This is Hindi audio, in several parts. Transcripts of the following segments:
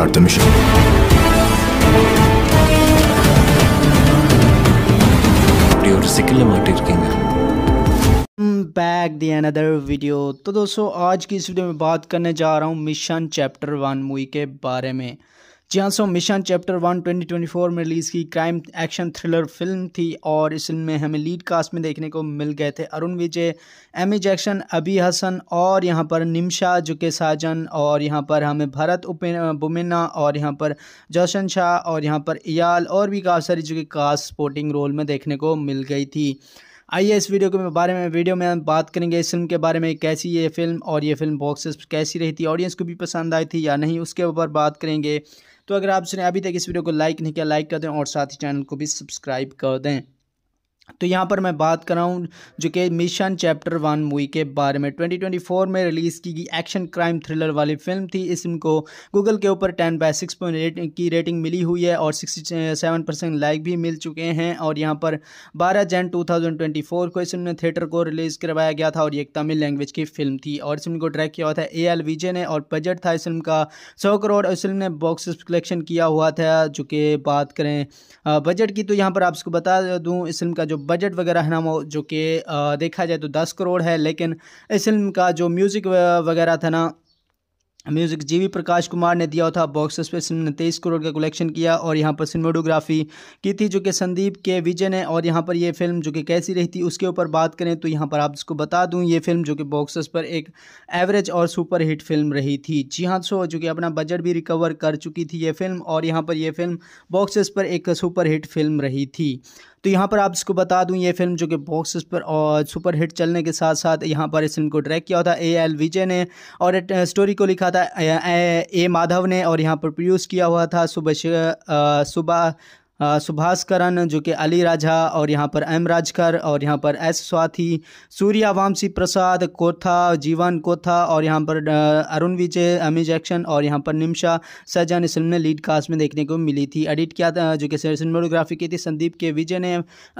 start back the another video तो दोस्तों आज की इस वीडियो में बात करने जा रहा हूँ मिशन चैप्टर वन मूवी के बारे में जियांसो मिशन चैप्टर वन 2024 में रिलीज़ की क्राइम एक्शन थ्रिलर फिल्म थी और इस फिल्म में हमें लीड कास्ट में देखने को मिल गए थे अरुण विजय एमी जैक्शन अभी हसन और यहाँ पर निमशा जुके साजन और यहाँ पर हमें भरत बुमेना और यहाँ पर जोशन शाह और यहाँ पर इयाल और भी काफ़ी सारी जो कि कास्ट स्पोर्टिंग रोल में देखने को मिल गई थी आइए इस वीडियो के बारे में वीडियो में हम बात करेंगे इस फिल्म के बारे में कैसी ये फिल्म और ये फिल्म बॉक्सेस कैसी रही थी ऑडियंस को भी पसंद आई थी या नहीं उसके ऊपर बात करेंगे तो अगर आपने अभी तक इस वीडियो को लाइक नहीं किया लाइक कर दें और साथ ही चैनल को भी सब्सक्राइब कर दें तो यहाँ पर मैं बात कर रहा हूँ जो कि मिशन चैप्टर वन मूवी के बारे में 2024 में रिलीज़ की गई एक्शन क्राइम थ्रिलर वाली फिल्म थी इस फिल्म को गूगल के ऊपर 10 बाय 6.8 की रेटिंग मिली हुई है और 67 परसेंट लाइक भी मिल चुके हैं और यहाँ पर 12 जन 2024 को इस फिल्म ने थिएटर को रिलीज़ करवाया गया था और ये एक तमिल लैंग्वेज की फिल्म थी और इस फिल्म को ट्रैक किया हुआ था ए एल विजय ने और बजट था इस फिल्म का सौ करोड़ और इस फिल्म ने बॉक्स कलेक्शन किया हुआ था जो कि बात करें बजट की तो यहाँ पर आपको बता दूँ इस फिल्म का जो बजट वगैरह है ना वो जो कि देखा जाए तो दस करोड़ है लेकिन इस फिल्म का जो म्यूज़िक वगैरह था ना म्यूज़िक जीवी प्रकाश कुमार ने दिया था बॉक्स ऑफिस फिल्म ने तेईस करोड़ का कलेक्शन किया और यहाँ पर सिनेमाटोग्राफी की थी जो कि संदीप के विजय ने और यहाँ पर ये फिल्म जो कि कैसी रही थी उसके ऊपर बात करें तो यहाँ पर आप इसको बता दूँ ये फिल्म जो कि बॉक्स ऑफिस पर एक एवरेज और सुपर हिट फिल्म रही थी जी हाँ सो जो कि अपना बजट भी रिकवर कर चुकी थी ये फिल्म और यहाँ पर यह फिल्म बॉक्स ऑफिस पर एक सुपर हिट फिल्म रही थी तो यहाँ पर आप इसको बता दूँ ये फिल्म जो कि बॉक्स पर और सुपर हिट चलने के साथ साथ यहाँ पर इस फिल्म को ट्रैक किया था ए एल विजय ने और स्टोरी uh, को लिखा था ए, ए माधव ने और यहाँ पर प्रोड्यूस किया हुआ था सुबह uh, सुबह सुभाष जो कि अली राजा और यहाँ पर एम राजकर और यहाँ पर एस स्वाथी सूर्या वामसी प्रसाद कोथा जीवन कोथा और यहाँ पर अरुण विजय अमी जैक्शन और यहाँ पर निमशा सहजान इस फिल्म ने लीड कास्ट में देखने को मिली थी एडिट किया था जो कि सिनेमाटोग्राफी की थी संदीप के विजय ने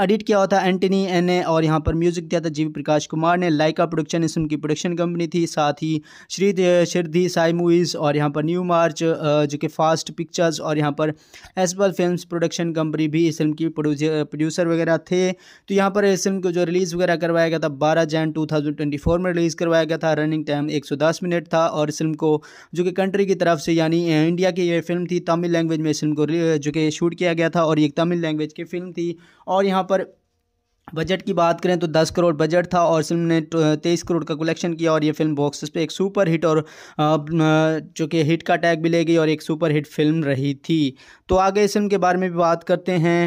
एडिट किया हुआ था एंटनी एन ने और यहाँ पर म्यूजिक दिया था जीवी प्रकाश कुमार ने लाइका प्रोडक्शन इस की प्रोडक्शन कंपनी थी साथ ही श्री शिरधी साई मूवीज़ और यहाँ पर न्यू मार्च जो कि फास्ट पिक्चर्स और यहाँ पर एसबल फिल्म प्रोडक्शन प्रोडक्शन कंपनी भी इस फिल्म की प्रोड्यूसर वगैरह थे तो यहाँ पर इस फिल्म को जो रिलीज़ वगैरह करवाया गया था बारह जैन टू में रिलीज़ करवाया गया था रनिंग टाइम एक मिनट था और इस फिल्म को जो कि कंट्री की तरफ से यानी इंडिया की ये फिल्म थी तमिल लैंग्वेज में इस फिल्म को जो कि शूट किया गया था और ये तमिल लैंग्वेज की फिल्म थी और यहाँ पर बजट की बात करें तो 10 करोड़ बजट था और फिल्म ने 23 तो, करोड़ का कलेक्शन किया और ये फिल्म बॉक्स पे एक सुपर हिट और जो कि हिट का टैग भी ले गई और एक सुपर हिट फिल्म रही थी तो आगे इस फिल्म के बारे में भी बात करते हैं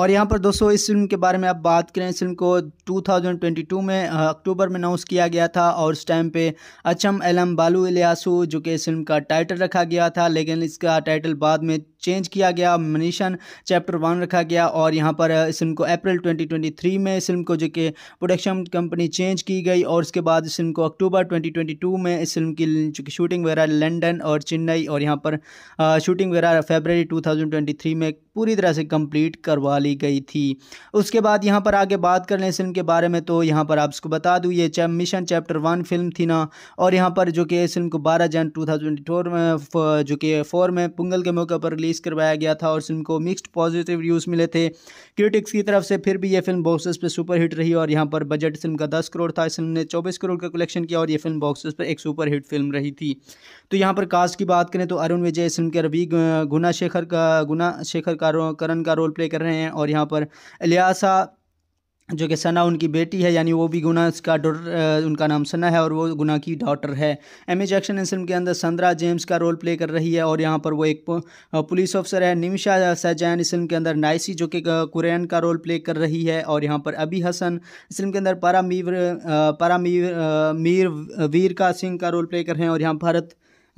और यहाँ पर दोस्तों इस फिल्म के बारे में आप बात करें इस फिल्म को 2022 में अक्टूबर में अनाउंस किया गया था और उस टाइम पे अचम एलम बालू इलियासू जो कि इस फिल्म का टाइटल रखा गया था लेकिन इसका टाइटल बाद में चेंज किया गया मनीषन चैप्टर वन रखा गया और यहाँ पर uh, इस फिल्म को अप्रैल 2023 में इस फिल्म को जो कि प्रोडक्शन कंपनी चेंज की गई और उसके बाद इस फिल्म को अक्टूबर 2022 में इस फिल्म की चूँकि शूटिंग वगैरह लंदन और चेन्नई और यहाँ पर शूटिंग uh, वगैरह फेबररी 2023 में पूरी तरह से कंप्लीट करवा ली गई थी उसके बाद यहाँ पर आगे बात कर लें फिल्म के बारे में तो यहाँ पर आप उसको बता दूँ ये मिशन चैप्टर वन फिल्म थी ना और यहाँ पर जो कि इस फिल्म को बारह जन टू में जो कि फोर में पुंगल के मौके पर रिलीज रिलीज़ करवाया गया था और फिल्म को मिक्सड पॉजिटिव रिव्यूज़ मिले थे क्रिटिक्स की तरफ से फिर भी ये फिल्म बॉक्सेस पर सुपर हिट रही और यहाँ पर बजट फिल्म का दस करोड़ था इस फिल्म ने चौबीस करोड़ का कलेक्शन किया और ये फिल्म बॉक्सेस पर एक सुपर हिट फिल्म रही थी तो यहाँ पर कास्ट की बात करें तो अरुण विजय इस फिल्म के रवि गुना शेखर का गुना शेखर का करण का रोल प्ले कर रहे हैं और यहाँ पर इलियासा जो कि सना उनकी बेटी है यानी वो भी गुना इसका डॉटर उनका नाम सना है और वो गुना की डॉटर है एमी जैक्शन इस फिल्म के अंदर संद्रा जेम्स का रोल प्ले कर रही है और यहाँ पर वो एक पुलिस ऑफिसर है निमिशा सैजैन इस फिल्म के अंदर नाइसी जो कि कुरैन का रोल प्ले कर रही है और यहाँ पर अबी हसन इस फिल्म के अंदर पारा पारा मीर मीर वीर का सिंह का रोल प्ले कर रहे हैं और यहाँ भारत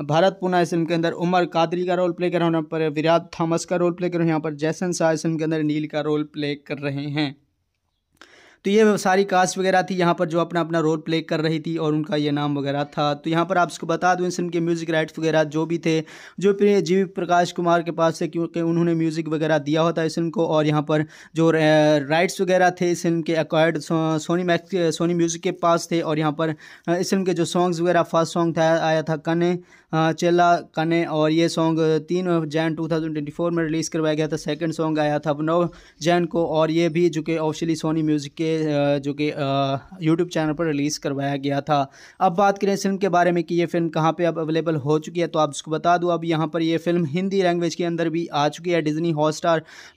भारत पुना इस फिल्म के अंदर उमर कादरी का रोल प्ले कर रहे हैं यहाँ पर विराट थॉमस का रोल प्ले कर रहे हैं यहाँ पर जैसन शाह इस फिल्म के अंदर नील का रोल प्ले कर रहे हैं तो ये सारी कास्ट वगैरह थी यहाँ पर जो अपना अपना रोल प्ले कर रही थी और उनका ये नाम वगैरह था तो यहाँ पर आप इसको बता दूँ फिल्म के म्यूज़िक राइट्स वगैरह जो भी थे जो जी प्रकाश कुमार के पास थे क्योंकि उन्होंने म्यूज़िक वगैरह दिया होता इस फिल्म को और यहाँ पर जो राइट्स वगैरह थे इस फिल्म के accord Sony Max Sony music के पास थे और यहाँ पर इस फिल्म के जो सॉन्ग्स वगैरह फर्स्ट सॉन्ग था आया था कने हाँ, चेला कने और ये सॉन्ग तीन जैन 2024 में रिलीज़ करवाया गया था सेकंड सॉन्ग आया था नौ जैन को और ये भी जो कि ऑफिशियली सोनी म्यूज़िक के जो कि यूट्यूब चैनल पर रिलीज़ करवाया गया था अब बात करें फिल्म के बारे में कि ये फिल्म कहाँ पर अब अवेलेबल हो चुकी है तो आप उसको बता दूँ अब यहाँ पर यह फिल्म हिंदी लैंग्वेज के अंदर भी आ चुकी है डिजनी हॉट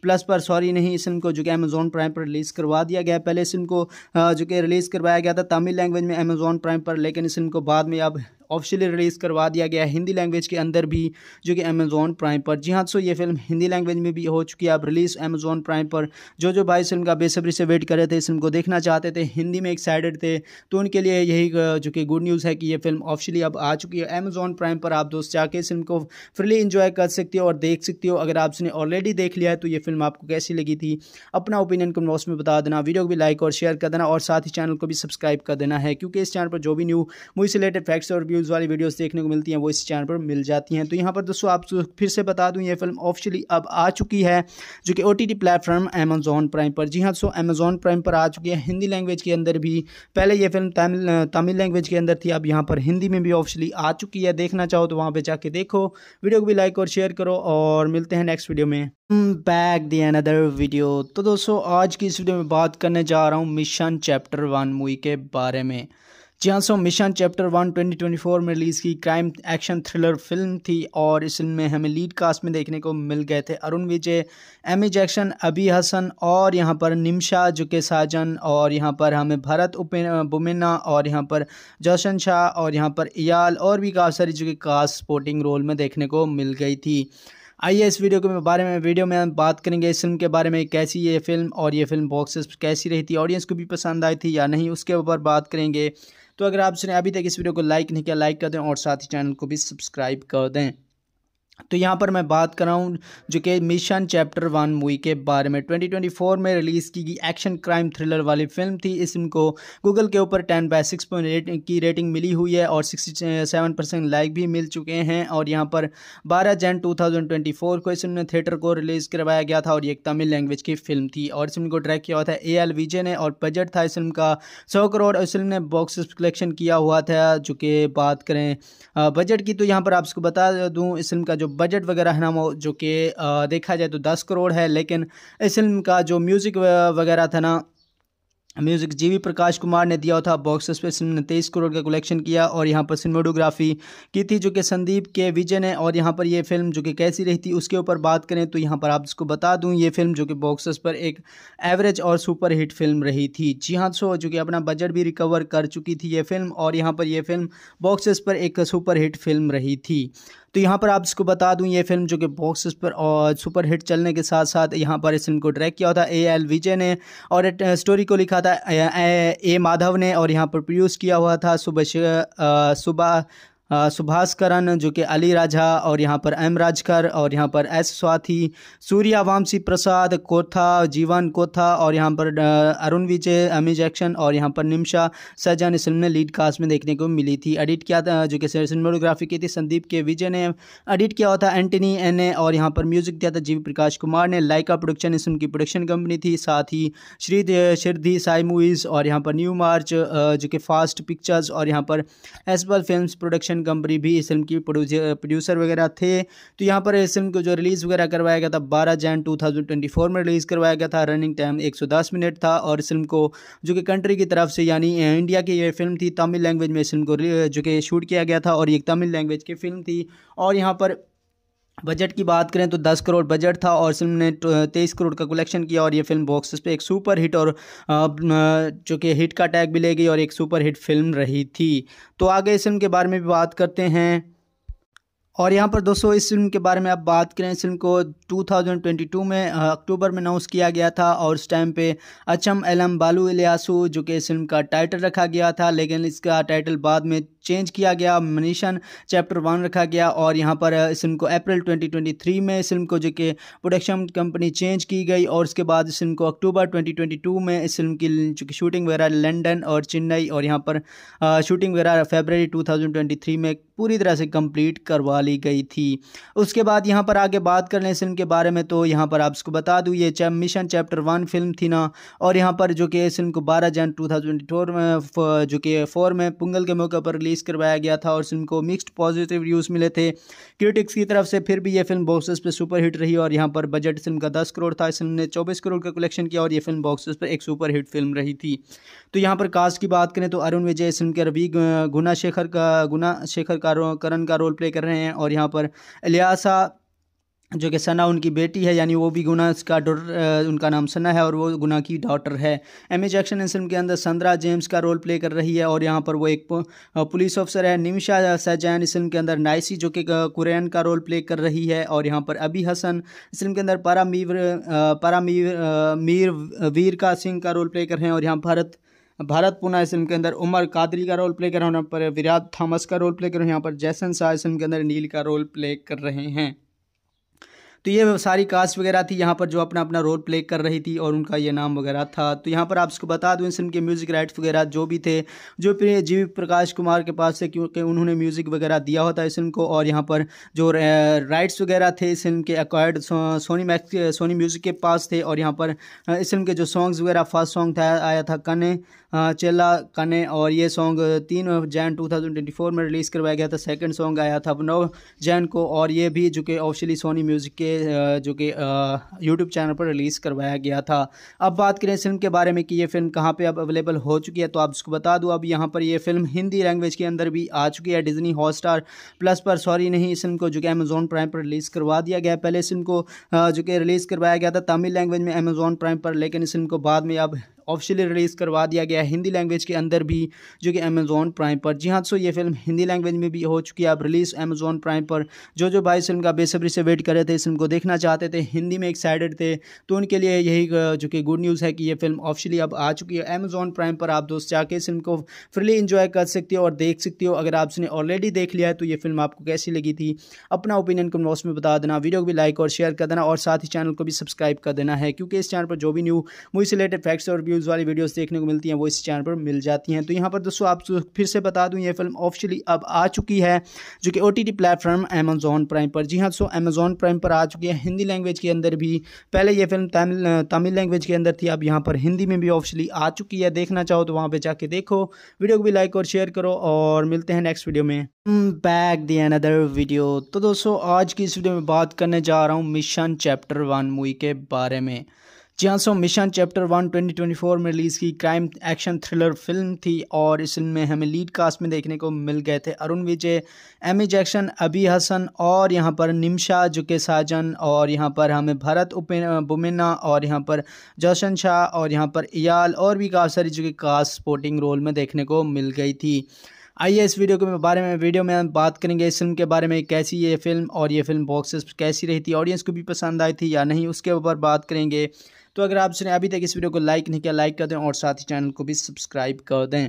प्लस पर सॉरी नहीं इस फिल्म को जो कि अमेजोन प्राइम पर रिलीज़ करवा दिया गया पहले इस फिल्म को जो कि रिलीज़ करवाया गया था तमिल लैंग्वेज में अमेजोन प्राइम पर लेकिन इस फिल्म को बाद में अब ऑफिशियली रिलीज़ करवा दिया गया है हिंदी लैंग्वेज के अंदर भी जो कि अमेजोन प्राइम पर जी हाँ सो ये फिल्म हिंदी लैंग्वेज में भी हो चुकी है अब रिलीज़ अमेजोन प्राइम पर जो जो भाई फिल्म का बेसब्री से वेट कर रहे थे इस फिल्म को देखना चाहते थे हिंदी में एक्साइटेड थे तो उनके लिए यही जो कि गुड न्यूज़ है कि ये फिल्म ऑफिशियली अब आ चुकी है अमेजोन प्राइम पर आप दोस्त जाके इस फिल्म को फ्रीली इंजॉय कर सकते हो और देख सकते हो अगर आपने ऑलरेडी देख लिया है तो ये फिल्म आपको कैसी लगी थी अपना ओपिनियन कमेंट बॉक्स में बता देना वीडियो को भी लाइक और शेयर कर देना और साथ ही चैनल को भी सब्सक्राइब कर देना है क्योंकि इस चैनल पर जो भी न्यू मूवी से रिलेटेड फैक्ट्स और व्यूज़ न्यूज़ वाली वीडियोस देखने को मिलती हैं वो इस चैनल पर मिल जाती हैं तो यहाँ पर दोस्तों आप फिर से बता दूँ ये फिल्म ऑफिशियली अब आ चुकी है जो कि O T platform Amazon Prime पर जी हाँ दोस्तों अमेजोन प्राइम पर आ चुकी है हिंदी लैंग्वेज के अंदर भी पहले ये फिल्म तमिल तमिल लैंग्वेज के अंदर थी अब यहाँ पर हिंदी में भी ऑफिशियली आ चुकी है देखना चाहो तो वहाँ पर जाके देखो वीडियो को भी लाइक और शेयर करो और मिलते हैं नेक्स्ट वीडियो में बैक दी अनदर वीडियो तो दोस्तों आज की इस वीडियो में बात करने जा रहा हूँ मिशन चैप्टर वन मूवी के बारे में जियांसो मिशन चैप्टर वन 2024 में रिलीज़ की क्राइम एक्शन थ्रिलर फिल्म थी और इस फिल्म में हमें लीड कास्ट में देखने को मिल गए थे अरुण विजय एमी जैक्शन अभी हसन और यहाँ पर निमशा जुके साजन और यहाँ पर हमें भरत बुमिना और यहाँ पर जोशन शाह और यहाँ पर इयाल और भी काफ़ी सारी जो कि कास्ट स्पोर्टिंग रोल में देखने को मिल गई थी आइए इस वीडियो के बारे में वीडियो में हम बात करेंगे इस फिल्म के बारे में कैसी ये फिल्म और ये फिल्म बॉक्सेस कैसी रही थी ऑडियंस को भी पसंद आई थी या नहीं उसके ऊपर बात करेंगे तो अगर आपने अभी तक इस वीडियो को लाइक नहीं किया लाइक कर दें और साथ ही चैनल को भी सब्सक्राइब कर दें तो यहाँ पर मैं बात कर रहा हूँ जो कि मिशन चैप्टर वन मूवी के बारे में 2024 में रिलीज़ की गई एक्शन क्राइम थ्रिलर वाली फिल्म थी इस फिल्म को गूगल के ऊपर 10 बाय 6.8 की रेटिंग मिली हुई है और 67 परसेंट लाइक भी मिल चुके हैं और यहाँ पर 12 जन 2024 को इस फिल्म में थिएटर को रिलीज़ करवाया गया था और ये एक तमिल लैंग्वेज की फिल्म थी और इस फिल्म को ट्रैक किया हुआ था ए एल विजय ने और बजट था इस फिल्म का सौ करोड़ इस फिल्म ने बॉक्स कलेक्शन किया हुआ था जो कि बात करें बजट की तो यहाँ पर आपको बता दूँ इस फिल्म का जो बजट वगैरह है ना वो जो कि देखा जाए तो दस करोड़ है लेकिन इस फिल्म का जो म्यूज़िक वगैरह था ना म्यूज़िक जीवी प्रकाश कुमार ने दिया था बॉक्स पर फिल्म ने तेईस करोड़ का कलेक्शन किया और यहाँ पर सिनेमाटोग्राफी की थी जो कि संदीप के विजय ने और यहाँ पर ये यह फिल्म जो कि कैसी रही थी उसके ऊपर बात करें तो यहाँ पर आप इसको बता दूँ ये फिल्म जो कि बॉक्सेस पर एक एवरेज और सुपर हिट फिल्म रही थी जी हाँ सो जो कि अपना बजट भी रिकवर कर चुकी थी ये फिल्म और यहाँ पर यह फिल्म बॉक्सेस पर एक सुपर हिट फिल्म रही थी तो यहाँ पर आप इसको बता दूँ ये फिल्म जो कि बॉक्स पर और सुपर हिट चलने के साथ साथ यहाँ पर इस फिल्म को ट्रैक किया था ए एल विजय ने और स्टोरी को लिखा था ए, ए माधव ने और यहाँ पर प्रोड्यूस किया हुआ था सुबह सुबह सुभाष करण जो कि अली राजा और यहाँ पर एम राजकर और यहाँ पर एस स्वाथी सूर्या वामसी प्रसाद कोथा जीवन कोथा और यहाँ पर अरुण विजय अमी जैक्शन और यहाँ पर निम्शा सजान इस फिल्म ने लीड कास्ट में देखने को मिली थी एडिट किया था जो कि सिनेमाटोग्राफी की थी संदीप के विजय ने एडिट किया हुआ था एंटनी एन ए और यहाँ पर म्यूजिक दिया था जी प्रकाश कुमार ने लाइका प्रोडक्शन इस फिल्म की प्रोडक्शन कंपनी थी साथ ही श्री शिरधी साई मूवीज़ और यहाँ पर न्यू मार्च जो कि फास्ट पिक्चर्स और यहाँ पर एसबल फिल्म प्रोडक्शन कंपनी भी इस फिल्म की प्रोड्यूसर वगैरह थे तो यहाँ पर इस फिल्म को जो रिलीज़ वगैरह करवाया गया था बारह जैन टू में रिलीज़ करवाया गया था रनिंग टाइम एक मिनट था और इस फिल्म को जो कि कंट्री की तरफ से यानी इंडिया की यह फिल्म थी तमिल लैंग्वेज में इस फिल्म को जो कि शूट किया गया था और ये तमिल लैंग्वेज की फिल्म थी और यहाँ पर बजट की बात करें तो 10 करोड़ बजट था और फिल्म ने 23 तो, करोड़ का कलेक्शन किया और ये फिल्म बॉक्स पे एक सुपर हिट और जो कि हिट का टैग भी ले गई और एक सुपर हिट फिल्म रही थी तो आगे इस फिल्म के बारे में भी बात करते हैं और यहाँ पर दोस्तों इस फिल्म के बारे में आप बात करें इस फिल्म को 2022 में अक्टूबर में अनाउंस किया गया था और उस टाइम पे अचम एलम बालू इलियासू जो कि इस फिल्म का टाइटल रखा गया था लेकिन इसका टाइटल बाद में चेंज किया गया मनीषन चैप्टर वन रखा गया और यहाँ पर इस फिल्म को अप्रैल 2023 में इस फिल्म को जो कि प्रोडक्शन कंपनी चेंज की गई और उसके बाद इस फिल्म को अक्टूबर 2022 में इस फिल्म की चूँकि शूटिंग वगैरह लंदन और चेन्नई और यहाँ पर शूटिंग वगैरह फेबररी 2023 में पूरी तरह से कंप्लीट करवा ली गई थी उसके बाद यहाँ पर आगे बात कर लें इस फिल्म के के बारे में तो यहाँ पर आपको बता दूँ ये chap mission chapter one film थी ना और यहाँ पर जो कि इस फिल्म को बारह जन टू फोर में जो कि फोर में पुंगल के मौके पर रिलीज़ करवाया गया था और फिल्म को मिक्सड पॉजिटिव रिव्यूज़ मिले थे क्रिटिक्स की तरफ से फिर भी ये फिल्म बॉक्सेस पर सुपर हिट रही और यहाँ पर बजट फिल्म का दस करोड़ था इस फिल्म ने चौबीस करोड़ का कलेक्शन किया और ये फिल्म बॉक्सेस पर एक सुपर हिट फिल्म रही थी तो यहाँ पर कास्ट की बात करें तो अरुण विजय इस फिल्म के रवि गुना शेखर का गुना शेखर का करण का रोल प्ले कर रहे हैं और यहाँ पर इलियासा जो कि सना उनकी बेटी है यानी वो भी गुना का डॉटर उनका नाम सना है और वो गुना की डॉटर है एम ए जैक्शन इस फिल्म के अंदर संद्रा जेम्स का रोल प्ले कर रही है और यहाँ पर वो एक पुलिस ऑफिसर है निमिशा सैजैन इस फिल्म के अंदर नाइसी जो कि कुरैन का रोल प्ले कर रही है और यहाँ पर अबी हसन इस फिल्म के अंदर पारा पारा मीर मीर वीर का सिंह का रोल प्ले कर रहे हैं और यहाँ भारत भारत पुना इस फिल्म के अंदर उमर कादरी का रोल प्ले कर रहे हैं यहाँ पर विराट थॉमस का रोल प्ले कर रहे हैं यहाँ पर जैसन शाह इस फिल्म के अंदर नील का रोल प्ले कर रहे हैं तो ये सारी कास्ट वगैरह थी यहाँ पर जो अपना अपना रोल प्ले कर रही थी और उनका ये नाम वगैरह था तो यहाँ पर आप उसको बता दूँ इस फिल्म के म्यूज़िक राइट्स वगैरह जो भी थे जो जी प्रकाश कुमार के पास थे क्योंकि उन्होंने म्यूज़िक वगैरह दिया होता इस फिल्म को और यहाँ पर जो राइट्स वगैरह थे इस फिल्म के acquired Sony Max Sony music के पास थे और यहाँ पर इस फिल्म के जो सॉन्ग्स वगैरह फर्स्ट सॉन्ग था आया था कने हाँ, चेला कने और ये सॉन्ग तीन जैन 2024 में रिलीज़ करवाया गया था सेकंड सॉन्ग आया था नव जैन को और ये भी जो कि ऑफिशियली सोनी म्यूज़िक के जो कि यूट्यूब चैनल पर रिलीज़ करवाया गया था अब बात करें फिल्म के बारे में कि ये फिल्म कहाँ पर अब अवेलेबल हो चुकी है तो आप उसको बता दूँ अब यहाँ पर यह फिल्म हिंदी लैंग्वेज के अंदर भी आ चुकी है डिजनी हॉट प्लस पर सॉरी नहीं इस फिल्म को जो कि अमेज़ोन प्राइम पर रिलीज़ करवा दिया गया पहले इस फिल्म को जो कि रिलीज़ करवाया गया था तमिल लैंग्वेज में अमेज़ोन प्राइम पर लेकिन इस फिल्म को बाद में अब ऑफिशियली रिलीज़ करवा दिया गया है हिंदी लैंग्वेज के अंदर भी जो कि अमेज़ोन प्राइम पर जी हाँ सो तो ये फिल्म हिंदी लैंग्वेज में भी हो चुकी है अब रिलीज़ अमेज़ोन प्राइम पर जो जो भाई फिल्म का बेसब्री से वेट कर रहे थे इस फिल्म को देखना चाहते थे हिंदी में एक्साइटेड थे तो उनके लिए यही जो कि गुड न्यूज़ है कि ये फिल्म ऑफिशियली अब आ चुकी है अमेज़ोन प्राइम पर आप दोस्त जाके इस फिल्म को फ्रीली इंजॉय कर सकते हो और देख सकते हो अगर आपने ऑलरेडी देख लिया है तो ये फिल्म आपको कैसी लगी थी अपना ओपिनियन को बॉक्स में बता देना वीडियो को भी लाइक और शेयर कर देना और साथ ही चैनल को भी सब्सक्राइब कर देना है क्योंकि इस चैनल पर जो भी न्यू मूवी से रिलेटेड फैक्ट्स और रिव्यूज़ वाली वीडियोस देखने को मिलती हैं वो इस चैनल पर मिल जाती हैं तो यहाँ पर दोस्तों आप फिर से बता दूँ ये फिल्म ऑफिशियली अब आ चुकी है जो कि O T platform Amazon Prime पर जी हाँ दोस्तों अमेजोन प्राइम पर आ चुकी है हिंदी लैंग्वेज के अंदर भी पहले ये फिल्म तमिल तमिल लैंग्वेज के अंदर थी अब यहाँ पर हिंदी में भी ऑफिशियली आ चुकी है देखना चाहो तो वहाँ पर जाके देखो वीडियो को भी लाइक और शेयर करो और मिलते हैं नेक्स्ट वीडियो में बैक दी अनदर वीडियो तो दोस्तों आज की इस वीडियो में बात करने जा रहा हूँ मिशन चैप्टर वन मूवी के बारे में जियांसो मिशन चैप्टर वन 2024 में रिलीज़ की क्राइम एक्शन थ्रिलर फिल्म थी और इस फिल्म में हमें लीड कास्ट में देखने को मिल गए थे अरुण विजय एमी जैक्शन अभी हसन और यहाँ पर निमशा जुके साजन और यहाँ पर हमें भरत बुमेना और यहाँ पर जोशन शाह और यहाँ पर इयाल और भी काफ़ी सारी जो कि कास्ट स्पोर्टिंग रोल में देखने को मिल गई थी आइए इस वीडियो के बारे में वीडियो में हम बात करेंगे इस फिल्म के बारे में कैसी ये फिल्म और ये फिल्म बॉक्सेस कैसी रही थी ऑडियंस को भी पसंद आई थी या नहीं उसके ऊपर बात करेंगे तो अगर आपने अभी तक इस वीडियो को लाइक नहीं किया लाइक कर दें और साथ ही चैनल को भी सब्सक्राइब कर दें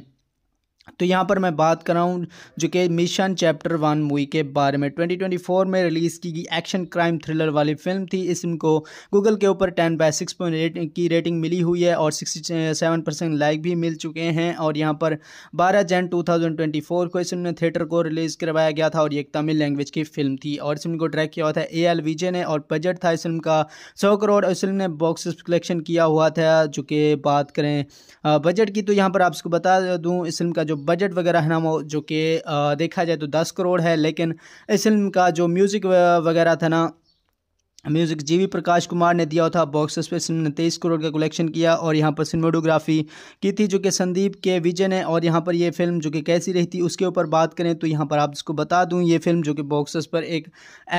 तो यहाँ पर मैं बात कर रहा हूँ जो कि मिशन चैप्टर वन मूवी के बारे में 2024 में रिलीज़ की गई एक्शन क्राइम थ्रिलर वाली फिल्म थी इसको को गूगल के ऊपर 10 बाय 6.8 की रेटिंग मिली हुई है और 67 परसेंट लाइक भी मिल चुके हैं और यहाँ पर 12 जन 2024 को इस फिल्म ने थिएटर को रिलीज़ करवाया गया था और ये एक तमिल लैंग्वेज की फिल्म थी और इस को ट्रैक किया हुआ था ए एल विजय ने और बजट था इस फिल्म का सौ करोड़ इस फिल्म ने बॉक्स कलेक्शन किया हुआ था जो कि बात करें बजट की तो यहाँ पर आप इसको बता दूँ इस फिल्म का जो जो बजट वगैरह है ना वो जो कि देखा जाए तो दस करोड़ है लेकिन इस फिल्म का जो म्यूज़िक वगैरह था ना music G V Prakash Kumar ने दिया था बॉक्स पे फिल्म ने तेईस करोड़ का कलेक्शन किया और यहाँ पर सिनेमाटोग्राफी की थी जो कि संदीप के विजय ने और यहाँ पर ये फिल्म जो कि कैसी रही थी उसके ऊपर बात करें तो यहाँ पर आप इसको बता दूँ ये फिल्म जो कि बॉक्सेस पर एक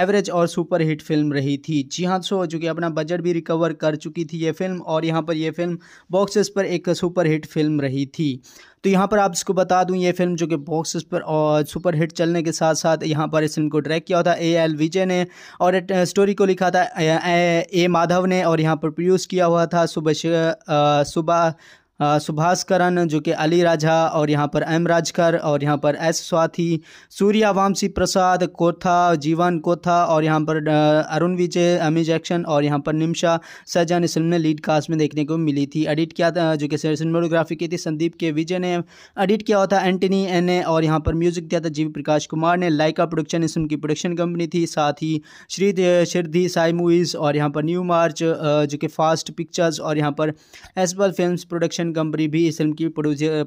एवरेज और सुपर हिट फिल्म रही थी जी हाँ सो जो कि अपना बजट भी रिकवर कर चुकी थी ये फिल्म और यहाँ पर यह फिल्म बॉक्सेस पर एक सुपर हिट फिल्म रही थी तो यहाँ पर आप इसको बता दूँ ये फिल्म जो कि बॉक्स पर और सुपर हिट चलने के साथ साथ यहाँ पर इस फिल्म को ड्रैक किया था ए एल विजय ने और स्टोरी को लिखा था ए, ए माधव ने और यहाँ पर प्रोड्यूस किया हुआ था सुबह सुबह सुभाष करण जो कि अली राजा और यहाँ पर एम राजकर और यहाँ पर एस स्वाथी सूर्या वामसी प्रसाद कोथा जीवन कोथा और यहाँ पर अरुण विजय अमी जैक्शन और यहाँ पर निम्शा सजान इस फिल्म ने लीड कास्ट में देखने को मिली थी एडिट किया था जो कि सिनेमाटोग्राफी की थी संदीप के विजय ने एडिट किया हुआ था एंटनी एन ने और यहाँ पर म्यूजिक दिया था जी प्रकाश कुमार ने लाइका प्रोडक्शन इस उनकी प्रोडक्शन कंपनी थी साथ ही श्री श्रद्धि साई मूवीज़ और यहाँ पर न्यू मार्च जो कि फास्ट पिक्चर्स और यहाँ पर एसबल फिल्म प्रोडक्शन प्रोडक्शन कंपनी भी इस फिल्म की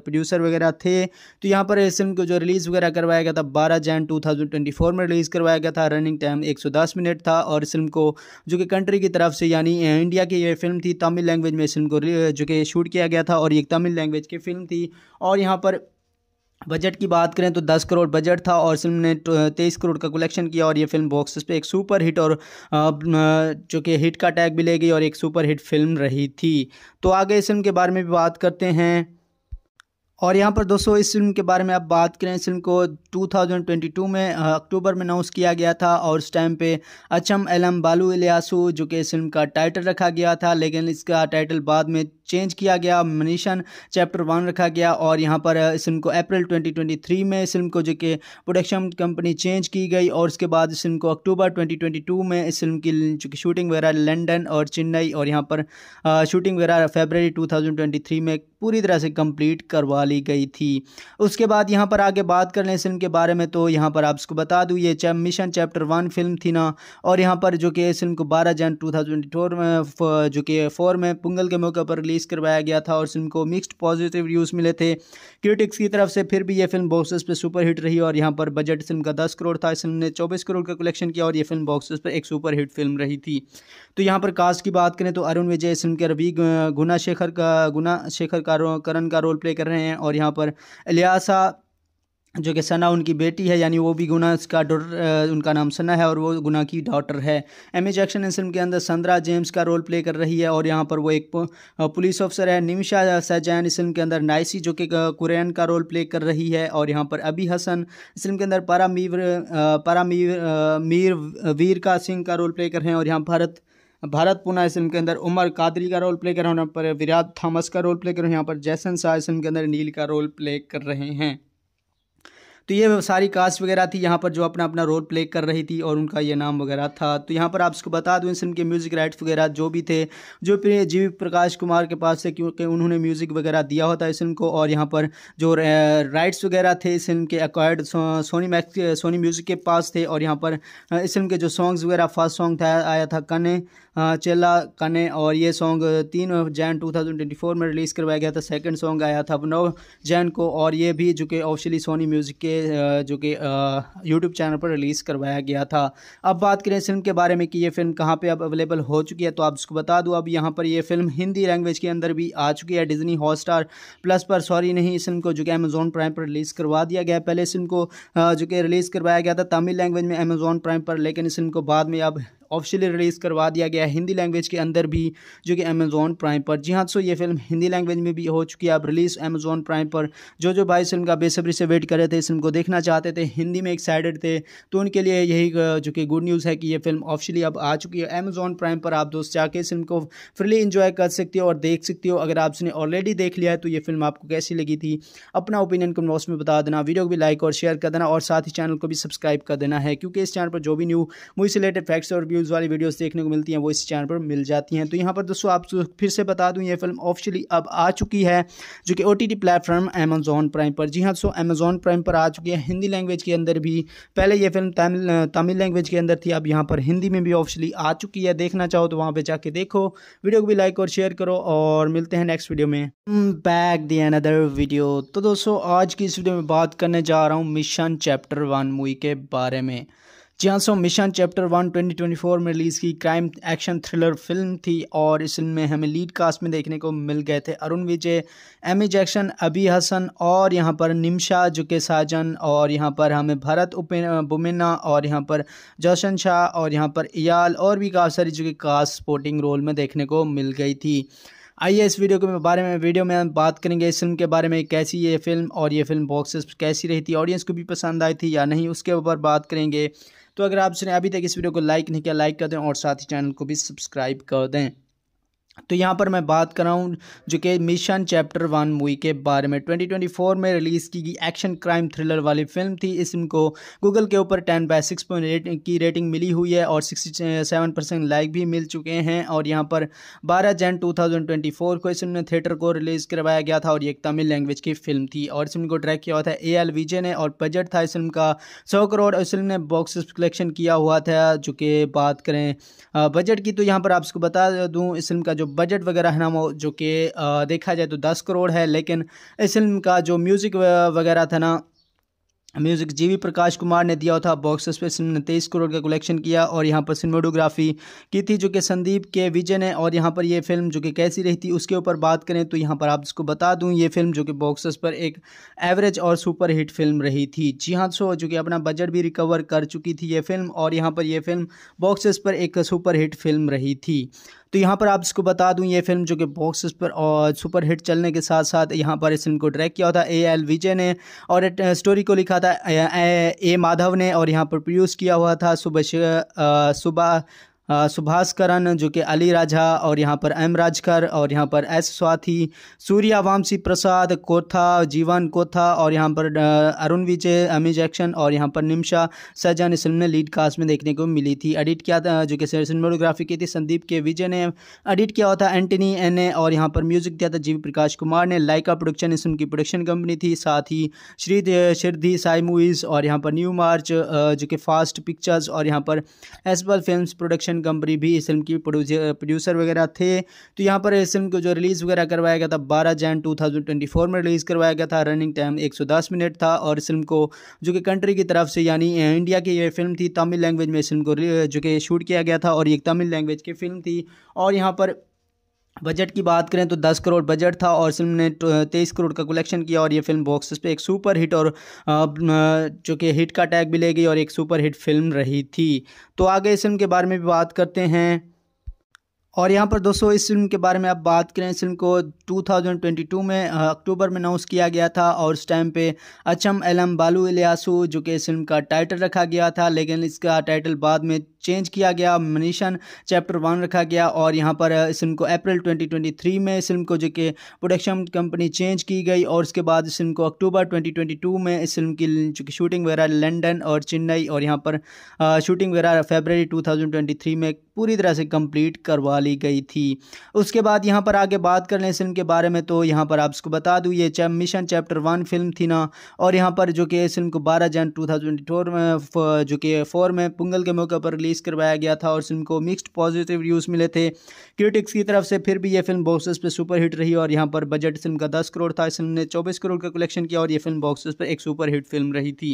प्रोड्यूसर वगैरह थे तो यहाँ पर इस फिल्म को जो रिलीज़ वगैरह करवाया गया था बारह जैन टू में रिलीज़ करवाया गया था रनिंग टाइम एक मिनट था और इस फिल्म को जो कि कंट्री की तरफ से यानी इंडिया की यह फिल्म थी तमिल लैंग्वेज में इस फिल्म को जो कि शूट किया गया था और ये तमिल लैंग्वेज की फिल्म थी और यहाँ पर बजट की बात करें तो 10 करोड़ बजट था और फिल्म ने 23 तो, करोड़ का कलेक्शन किया और ये फिल्म बॉक्स पे एक सुपर हिट और जो कि हिट का टैग भी ले गई और एक सुपर हिट फिल्म रही थी तो आगे इस फिल्म के बारे में भी बात करते हैं और यहाँ पर दोस्तों इस फिल्म के बारे में आप बात करें इस फिल्म को 2022 में अक्टूबर में अनाउंस किया गया था और उस टाइम पे अचम एलम बालू इलियासू जो कि इस फिल्म का टाइटल रखा गया था लेकिन इसका टाइटल बाद में चेंज किया गया मनीषन चैप्टर वन रखा गया और यहाँ पर इस फिल्म को अप्रैल 2023 में इस फिल्म को जो कि प्रोडक्शन कंपनी चेंज की गई और उसके बाद इस फिल्म को अक्टूबर 2022 में इस फिल्म की चूँकि शूटिंग वगैरह लंदन और चेन्नई और यहाँ पर शूटिंग वगैरह फेबररी 2023 में पूरी तरह से कंप्लीट करवा ली गई थी उसके बाद यहाँ पर आगे बात कर लें फिल्म के बारे में तो यहाँ पर आप इसको बता दूँ ये chap mission chapter one film थी ना और यहाँ पर जो कि इस फिल्म को बारह जन टू थाउजेंड फोर में जो कि फोर में पुंगल के मौके पर रिलीज़ करवाया गया था और फिल्म को मिक्सड पॉजिटिव रिव्यूज़ मिले थे क्रिटिक्स की तरफ से फिर भी ये फिल्म बॉक्सेस पर सुपर हिट रही और यहाँ पर बजट फिल्म का दस करोड़ था इस फिल्म ने चौबीस करोड़ का कलेक्शन किया और ये फिल्म बॉक्सेस पर एक सुपर हिट फिल्म रही थी तो यहाँ पर कास्ट की बात करें तो अरुण विजय इस फिल्म के रवि गुना शेखर का गुना शेखर का करण का रोल प्ले कर रहे हैं और यहाँ पर अलियासा जो कि सना उनकी बेटी है यानी वो भी गुना का डॉटर उनका नाम सना है और वो गुना की डॉटर है एम ए जैक्शन इस फिल्म के अंदर संद्रा जेम्स का रोल प्ले कर रही है और यहाँ पर वो एक पुलिस ऑफिसर है निमिशा सैजैन इस फिल्म के अंदर नाइसी जो कि कुरैन का रोल प्ले कर रही है और यहाँ पर अबी हसन इस फिल्म के अंदर पारा पारा मीर मीर वीर का सिंह का रोल प्ले कर रहे हैं और यहाँ भारत भारत पुना इस फिल्म के अंदर उमर कादरी का रोल प्ले कर रहे हैं पर विराट थॉमस का रोल प्ले कर रहे हैं यहाँ पर जैसन शाह इस फिल्म के अंदर नील का रोल प्ले कर रहे हैं तो ये सारी कास्ट वगैरह थी यहाँ पर जो अपना अपना रोल प्ले कर रही थी और उनका ये नाम वगैरह था तो यहाँ पर आप इसको बता दूँ इस फिल्म के म्यूज़िक राइट्स वगैरह जो भी थे जो जी प्रकाश कुमार के पास थे क्योंकि उन्होंने म्यूज़िक वगैरह दिया होता इस फिल्म को और यहाँ पर जो राइट्स वगैरह थे इस फिल्म के accord Sony Max Sony music के पास थे और यहाँ पर इस फिल्म के जो सॉन्ग्स वगैरह फर्स्ट सॉन्ग था आया था कने हाँ, चेला कने और ये सॉन्ग तीन जैन 2024 में रिलीज़ करवाया गया था सेकंड सॉन्ग आया था नव जैन को और ये भी जो कि ऑफिशियली सोनी म्यूज़िक के जो कि यूट्यूब चैनल पर रिलीज़ करवाया गया था अब बात करें फिल्म के बारे में कि ये फिल्म कहाँ पर अब अवेलेबल हो चुकी है तो आप उसको बता दूँ अब यहाँ पर यह फिल्म हिंदी लैंग्वेज के अंदर भी आ चुकी है डिजनी हॉट प्लस पर सॉरी नहीं इस फिल्म को जो कि अमेजोन प्राइम पर रिलीज़ करवा दिया गया पहले इस फिल्म को जो कि रिलीज़ करवाया गया था तमिल लैंग्वेज में अमेजोन प्राइम पर लेकिन इस फिल्म को बाद में अब ऑफिशियली रिलीज़ करवा दिया गया है हिंदी लैंग्वेज के अंदर भी जो कि अमेजोन प्राइम पर जी हाँ सो तो ये फिल्म हिंदी लैंग्वेज में भी हो चुकी है अब रिलीज़ अमेजोन प्राइम पर जो जो भाई फिल्म का बेसब्री से वेट कर रहे थे इस फिल्म को देखना चाहते थे हिंदी में एक्साइटेड थे तो उनके लिए यही जो कि गुड न्यूज़ है कि ये फिल्म ऑफिशियली अब आ चुकी है अमेजोन प्राइम पर आप दोस्त जाके इस फिल्म को फ्रीली इन्जॉय कर सकते हो और देख सकते हो अगर आपने ऑलरेडी देख लिया है तो ये फिल्म आपको कैसी लगी थी अपना ओपिनियन कमेंट बॉक्स में बता देना वीडियो को भी लाइक और शेयर कर देना और साथ ही चैनल को भी सब्सक्राइब कर देना है क्योंकि इस चैनल पर जो भी न्यू मूवी से रिलेटेड फैक्ट्स और व्यू न्यूज़ वाली वीडियोस देखने को मिलती हैं वो इस चैनल पर मिल जाती हैं तो यहाँ पर दोस्तों आप फिर से बता दूँ ये फिल्म ऑफिशियली अब आ चुकी है जो कि O T T platform Amazon Prime पर जी हाँ दोस्तों अमेजोन प्राइम पर आ चुकी है हिंदी लैंग्वेज के अंदर भी पहले ये फिल्म तमिल तमिल लैंग्वेज के अंदर थी अब यहाँ पर हिंदी में भी ऑफिशियली आ चुकी है देखना चाहो तो वहाँ पर जाके देखो वीडियो को भी लाइक और शेयर करो और मिलते हैं नेक्स्ट वीडियो में बैक दी अनदर वीडियो तो दोस्तों आज की इस वीडियो में बात करने जा रहा हूँ मिशन चैप्टर वन मूवी के बारे में जियांसो मिशन चैप्टर वन फोर में रिलीज़ की क्राइम एक्शन थ्रिलर फिल्म थी और इस फिल्म में हमें लीड कास्ट में देखने को मिल गए थे अरुण विजय एमी जैक्शन अभी हसन और यहाँ पर निमशा जुके साजन और यहाँ पर हमें भरत बुमेना और यहाँ पर जोशन शाह और यहाँ पर इयाल और भी काफ़ी सारी जो कि कास्ट स्पोर्टिंग रोल में देखने को मिल गई थी आइए इस वीडियो के बारे में वीडियो में हम बात करेंगे इस फिल्म के बारे में कैसी ये फिल्म और ये फिल्म बॉक्सेस कैसी रही थी ऑडियंस को भी पसंद आई थी या नहीं उसके ऊपर बात करेंगे तो अगर आपने अभी तक इस वीडियो को लाइक नहीं किया लाइक कर दें और साथ ही चैनल को भी सब्सक्राइब कर दें तो यहाँ पर मैं बात कर रहा हूँ जो कि मिशन चैप्टर वन मूवी के बारे में 2024 में रिलीज़ की गई एक्शन क्राइम थ्रिलर वाली फिल्म थी इस फिल्म को गूगल के ऊपर 10 बाय 6.8 की रेटिंग मिली हुई है और 67 परसेंट लाइक भी मिल चुके हैं और यहाँ पर 12 जन 2024 को इस फिल्म ने थिएटर को रिलीज़ करवाया गया था और ये एक तमिल लैंग्वेज की फिल्म थी और इस फिल्म को ट्रैक किया हुआ था ए एल विजय ने और बजट था इस फिल्म का सौ करोड़ और इस फिल्म ने बॉक्स कलेक्शन किया हुआ था जो कि बात करें बजट की तो यहाँ पर आपको बता दूँ इस फिल्म का जो बजट वगैरह है ना वो जो कि देखा जाए तो दस करोड़ है लेकिन इस फिल्म का जो म्यूज़िक वगैरह था ना म्यूज़िक जीवी प्रकाश कुमार ने दिया था बॉक्स ऑफिस फिल्म ने तेईस करोड़ का कलेक्शन किया और यहाँ पर सिनेमाटोग्राफी की थी जो कि संदीप के विजय ने और यहाँ पर ये फिल्म जो कि कैसी रही थी उसके ऊपर बात करें तो यहाँ पर आप इसको बता दूँ ये फिल्म जो कि बॉक्स ऑफिस पर एक एवरेज और सुपर हिट फिल्म रही थी जी हाँ सो जो कि अपना बजट भी रिकवर कर चुकी थी ये फिल्म और यहाँ पर यह फिल्म बॉक्स ऑफिस पर एक सुपर हिट फिल्म रही थी तो यहाँ पर आप इसको बता दूँ ये फिल्म जो कि बॉक्स पर और सुपर हिट चलने के साथ साथ यहाँ पर इस फिल्म को ट्रैक किया था ए एल विजय ने और स्टोरी uh, को लिखा था ए, ए माधव ने और यहाँ पर प्रोड्यूस किया हुआ था सुबह uh, सुबह सुभाषकरण जो कि अली राजा और यहाँ पर एम राजकर और यहाँ पर एस स्वाथी सूर्या वामसी प्रसाद कोथा जीवन कोथा और यहाँ पर अरुण विजय अमी जैक्शन और यहाँ पर निमशा सजान इस फिल्म ने लीड कास्ट में देखने को मिली थी एडिट किया था जो कि सिनेमाटोग्राफी की थी संदीप के विजय ने एडिट किया हुआ था एंटनी एन ने और यहाँ पर म्यूजिक दिया था जीवी प्रकाश कुमार ने लाइका प्रोडक्शन इस की प्रोडक्शन कंपनी थी साथ ही श्री शिरधी साई मूवीज़ और यहाँ पर न्यू मार्च जो कि फास्ट पिक्चर्स और यहाँ पर एसबल फिल्म प्रोडक्शन प्रोडक्शन कंपनी भी इस फिल्म की प्रोड्यूसर वगैरह थे तो यहाँ पर इस फिल्म को जो रिलीज़ वगैरह करवाया गया था बारह जैन टू में रिलीज़ करवाया गया था रनिंग टाइम एक मिनट था और इस फिल्म को जो कि कंट्री की तरफ से यानी इंडिया की ये फिल्म थी तमिल लैंग्वेज में इस फिल्म को जो कि शूट किया गया था और ये तमिल लैंग्वेज की फिल्म थी और यहाँ पर बजट की बात करें तो 10 करोड़ बजट था और फिल्म ने 23 तो, करोड़ का कलेक्शन किया और ये फिल्म बॉक्स पे एक सुपर हिट और जो कि हिट का टैग भी ले गई और एक सुपर हिट फिल्म रही थी तो आगे इस फिल्म के बारे में भी बात करते हैं और यहाँ पर दोस्तों इस फिल्म के बारे में आप बात करें इस फिल्म को 2022 में अक्टूबर में अनाउंस किया गया था और उस टाइम पे अचम एलम बालू इलियासू जो कि इस फिल्म का टाइटल रखा गया था लेकिन इसका टाइटल बाद में चेंज किया गया मनीषन चैप्टर वन रखा गया और यहाँ पर इस फिल्म को अप्रैल 2023 में इस फिल्म को जो कि प्रोडक्शन कंपनी चेंज की गई और उसके बाद इस फिल्म को अक्टूबर 2022 में इस फिल्म की जो कि शूटिंग वगैरह लंदन और चेन्नई और यहाँ पर शूटिंग वगैरह फेबररी 2023 में पूरी तरह से कंप्लीट करवा ली गई थी उसके बाद यहाँ पर आगे बात कर लें फिल्म के बारे में तो यहाँ पर आपको बता दूँ ये chap mission chapter one film थी ना और यहाँ पर जो कि इस फिल्म को बारह जन टू थाउजेंड फोर में जो कि फोर में पुंगल के मौके पर रिलीज़ करवाया गया था और फिल्म को मिक्सड पॉजिटिव रिव्यूज़ मिले थे क्रिटिक्स की तरफ से फिर भी ये फिल्म बॉक्सेस पर सुपर हिट रही और यहाँ पर बजट फिल्म का दस करोड़ था इस फिल्म ने चौबीस करोड़ का कलेक्शन किया और ये फिल्म बॉक्सेस पर एक सुपर हिट फिल्म रही थी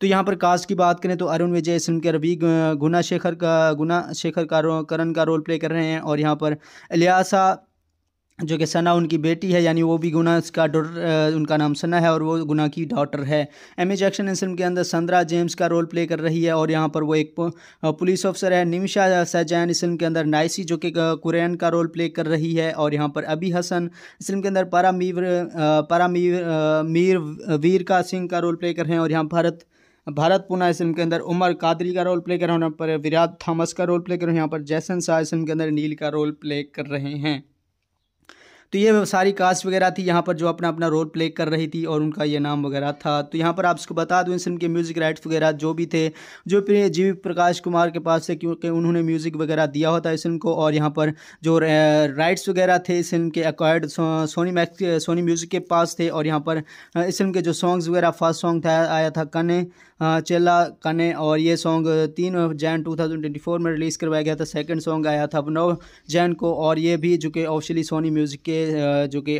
तो यहाँ पर कास्ट की बात करें तो अरुण विजय इस फिल्म के रवि गुना शेखर का गुना शेखर का करण का रोल प्ले कर रहे हैं और यहाँ पर अलियासा जो कि सना उनकी बेटी है यानी वो भी गुना इसका डॉटर उनका नाम सना है और वो गुना की डॉटर है एम ए जैक्शन इस फिल्म के अंदर संद्रा जेम्स का रोल प्ले कर रही है और यहाँ पर वो एक पुलिस ऑफिसर है निमिशा सैजैन इस फिल्म के अंदर नाइसी जो कि कुरैन का रोल प्ले कर रही है और यहाँ पर अबी हसन इस फिल्म के अंदर पारा मीर मीर वीर का सिंह का रोल प्ले कर रहे हैं और यहाँ भारत भारत पुना इस फिल्म के अंदर उमर कादरी का रोल प्ले कर रहे हैं यहाँ पर विराट थॉमस का रोल प्ले कर रहे हैं यहाँ पर जैसन शाह इस फिल्म के अंदर नील का रोल प्ले कर रहे हैं तो ये सारी कास्ट वगैरह थी यहाँ पर जो अपना अपना रोल प्ले कर रही थी और उनका ये नाम वगैरह था तो यहाँ पर आप इसको बता दूँ इस फिल्म के म्यूज़िक राइट्स वगैरह जो भी थे जो जीवी प्रकाश कुमार के पास थे क्योंकि उन्होंने म्यूज़िक वगैरह दिया होता इस फिल्म को और यहाँ पर जो राइट्स वगैरह थे इस फिल्म के accord Sony Max Sony music के पास थे और यहाँ पर इस फिल्म के जो सॉन्ग्स वगैरह फर्स्ट सॉन्ग था आया था कने हाँ, चेला कने और ये सॉन्ग तीन जैन 2024 में रिलीज़ करवाया गया था सेकंड सॉन्ग आया था नौ जैन को और ये भी जो कि ऑफिशियली सोनी म्यूज़िक के जो कि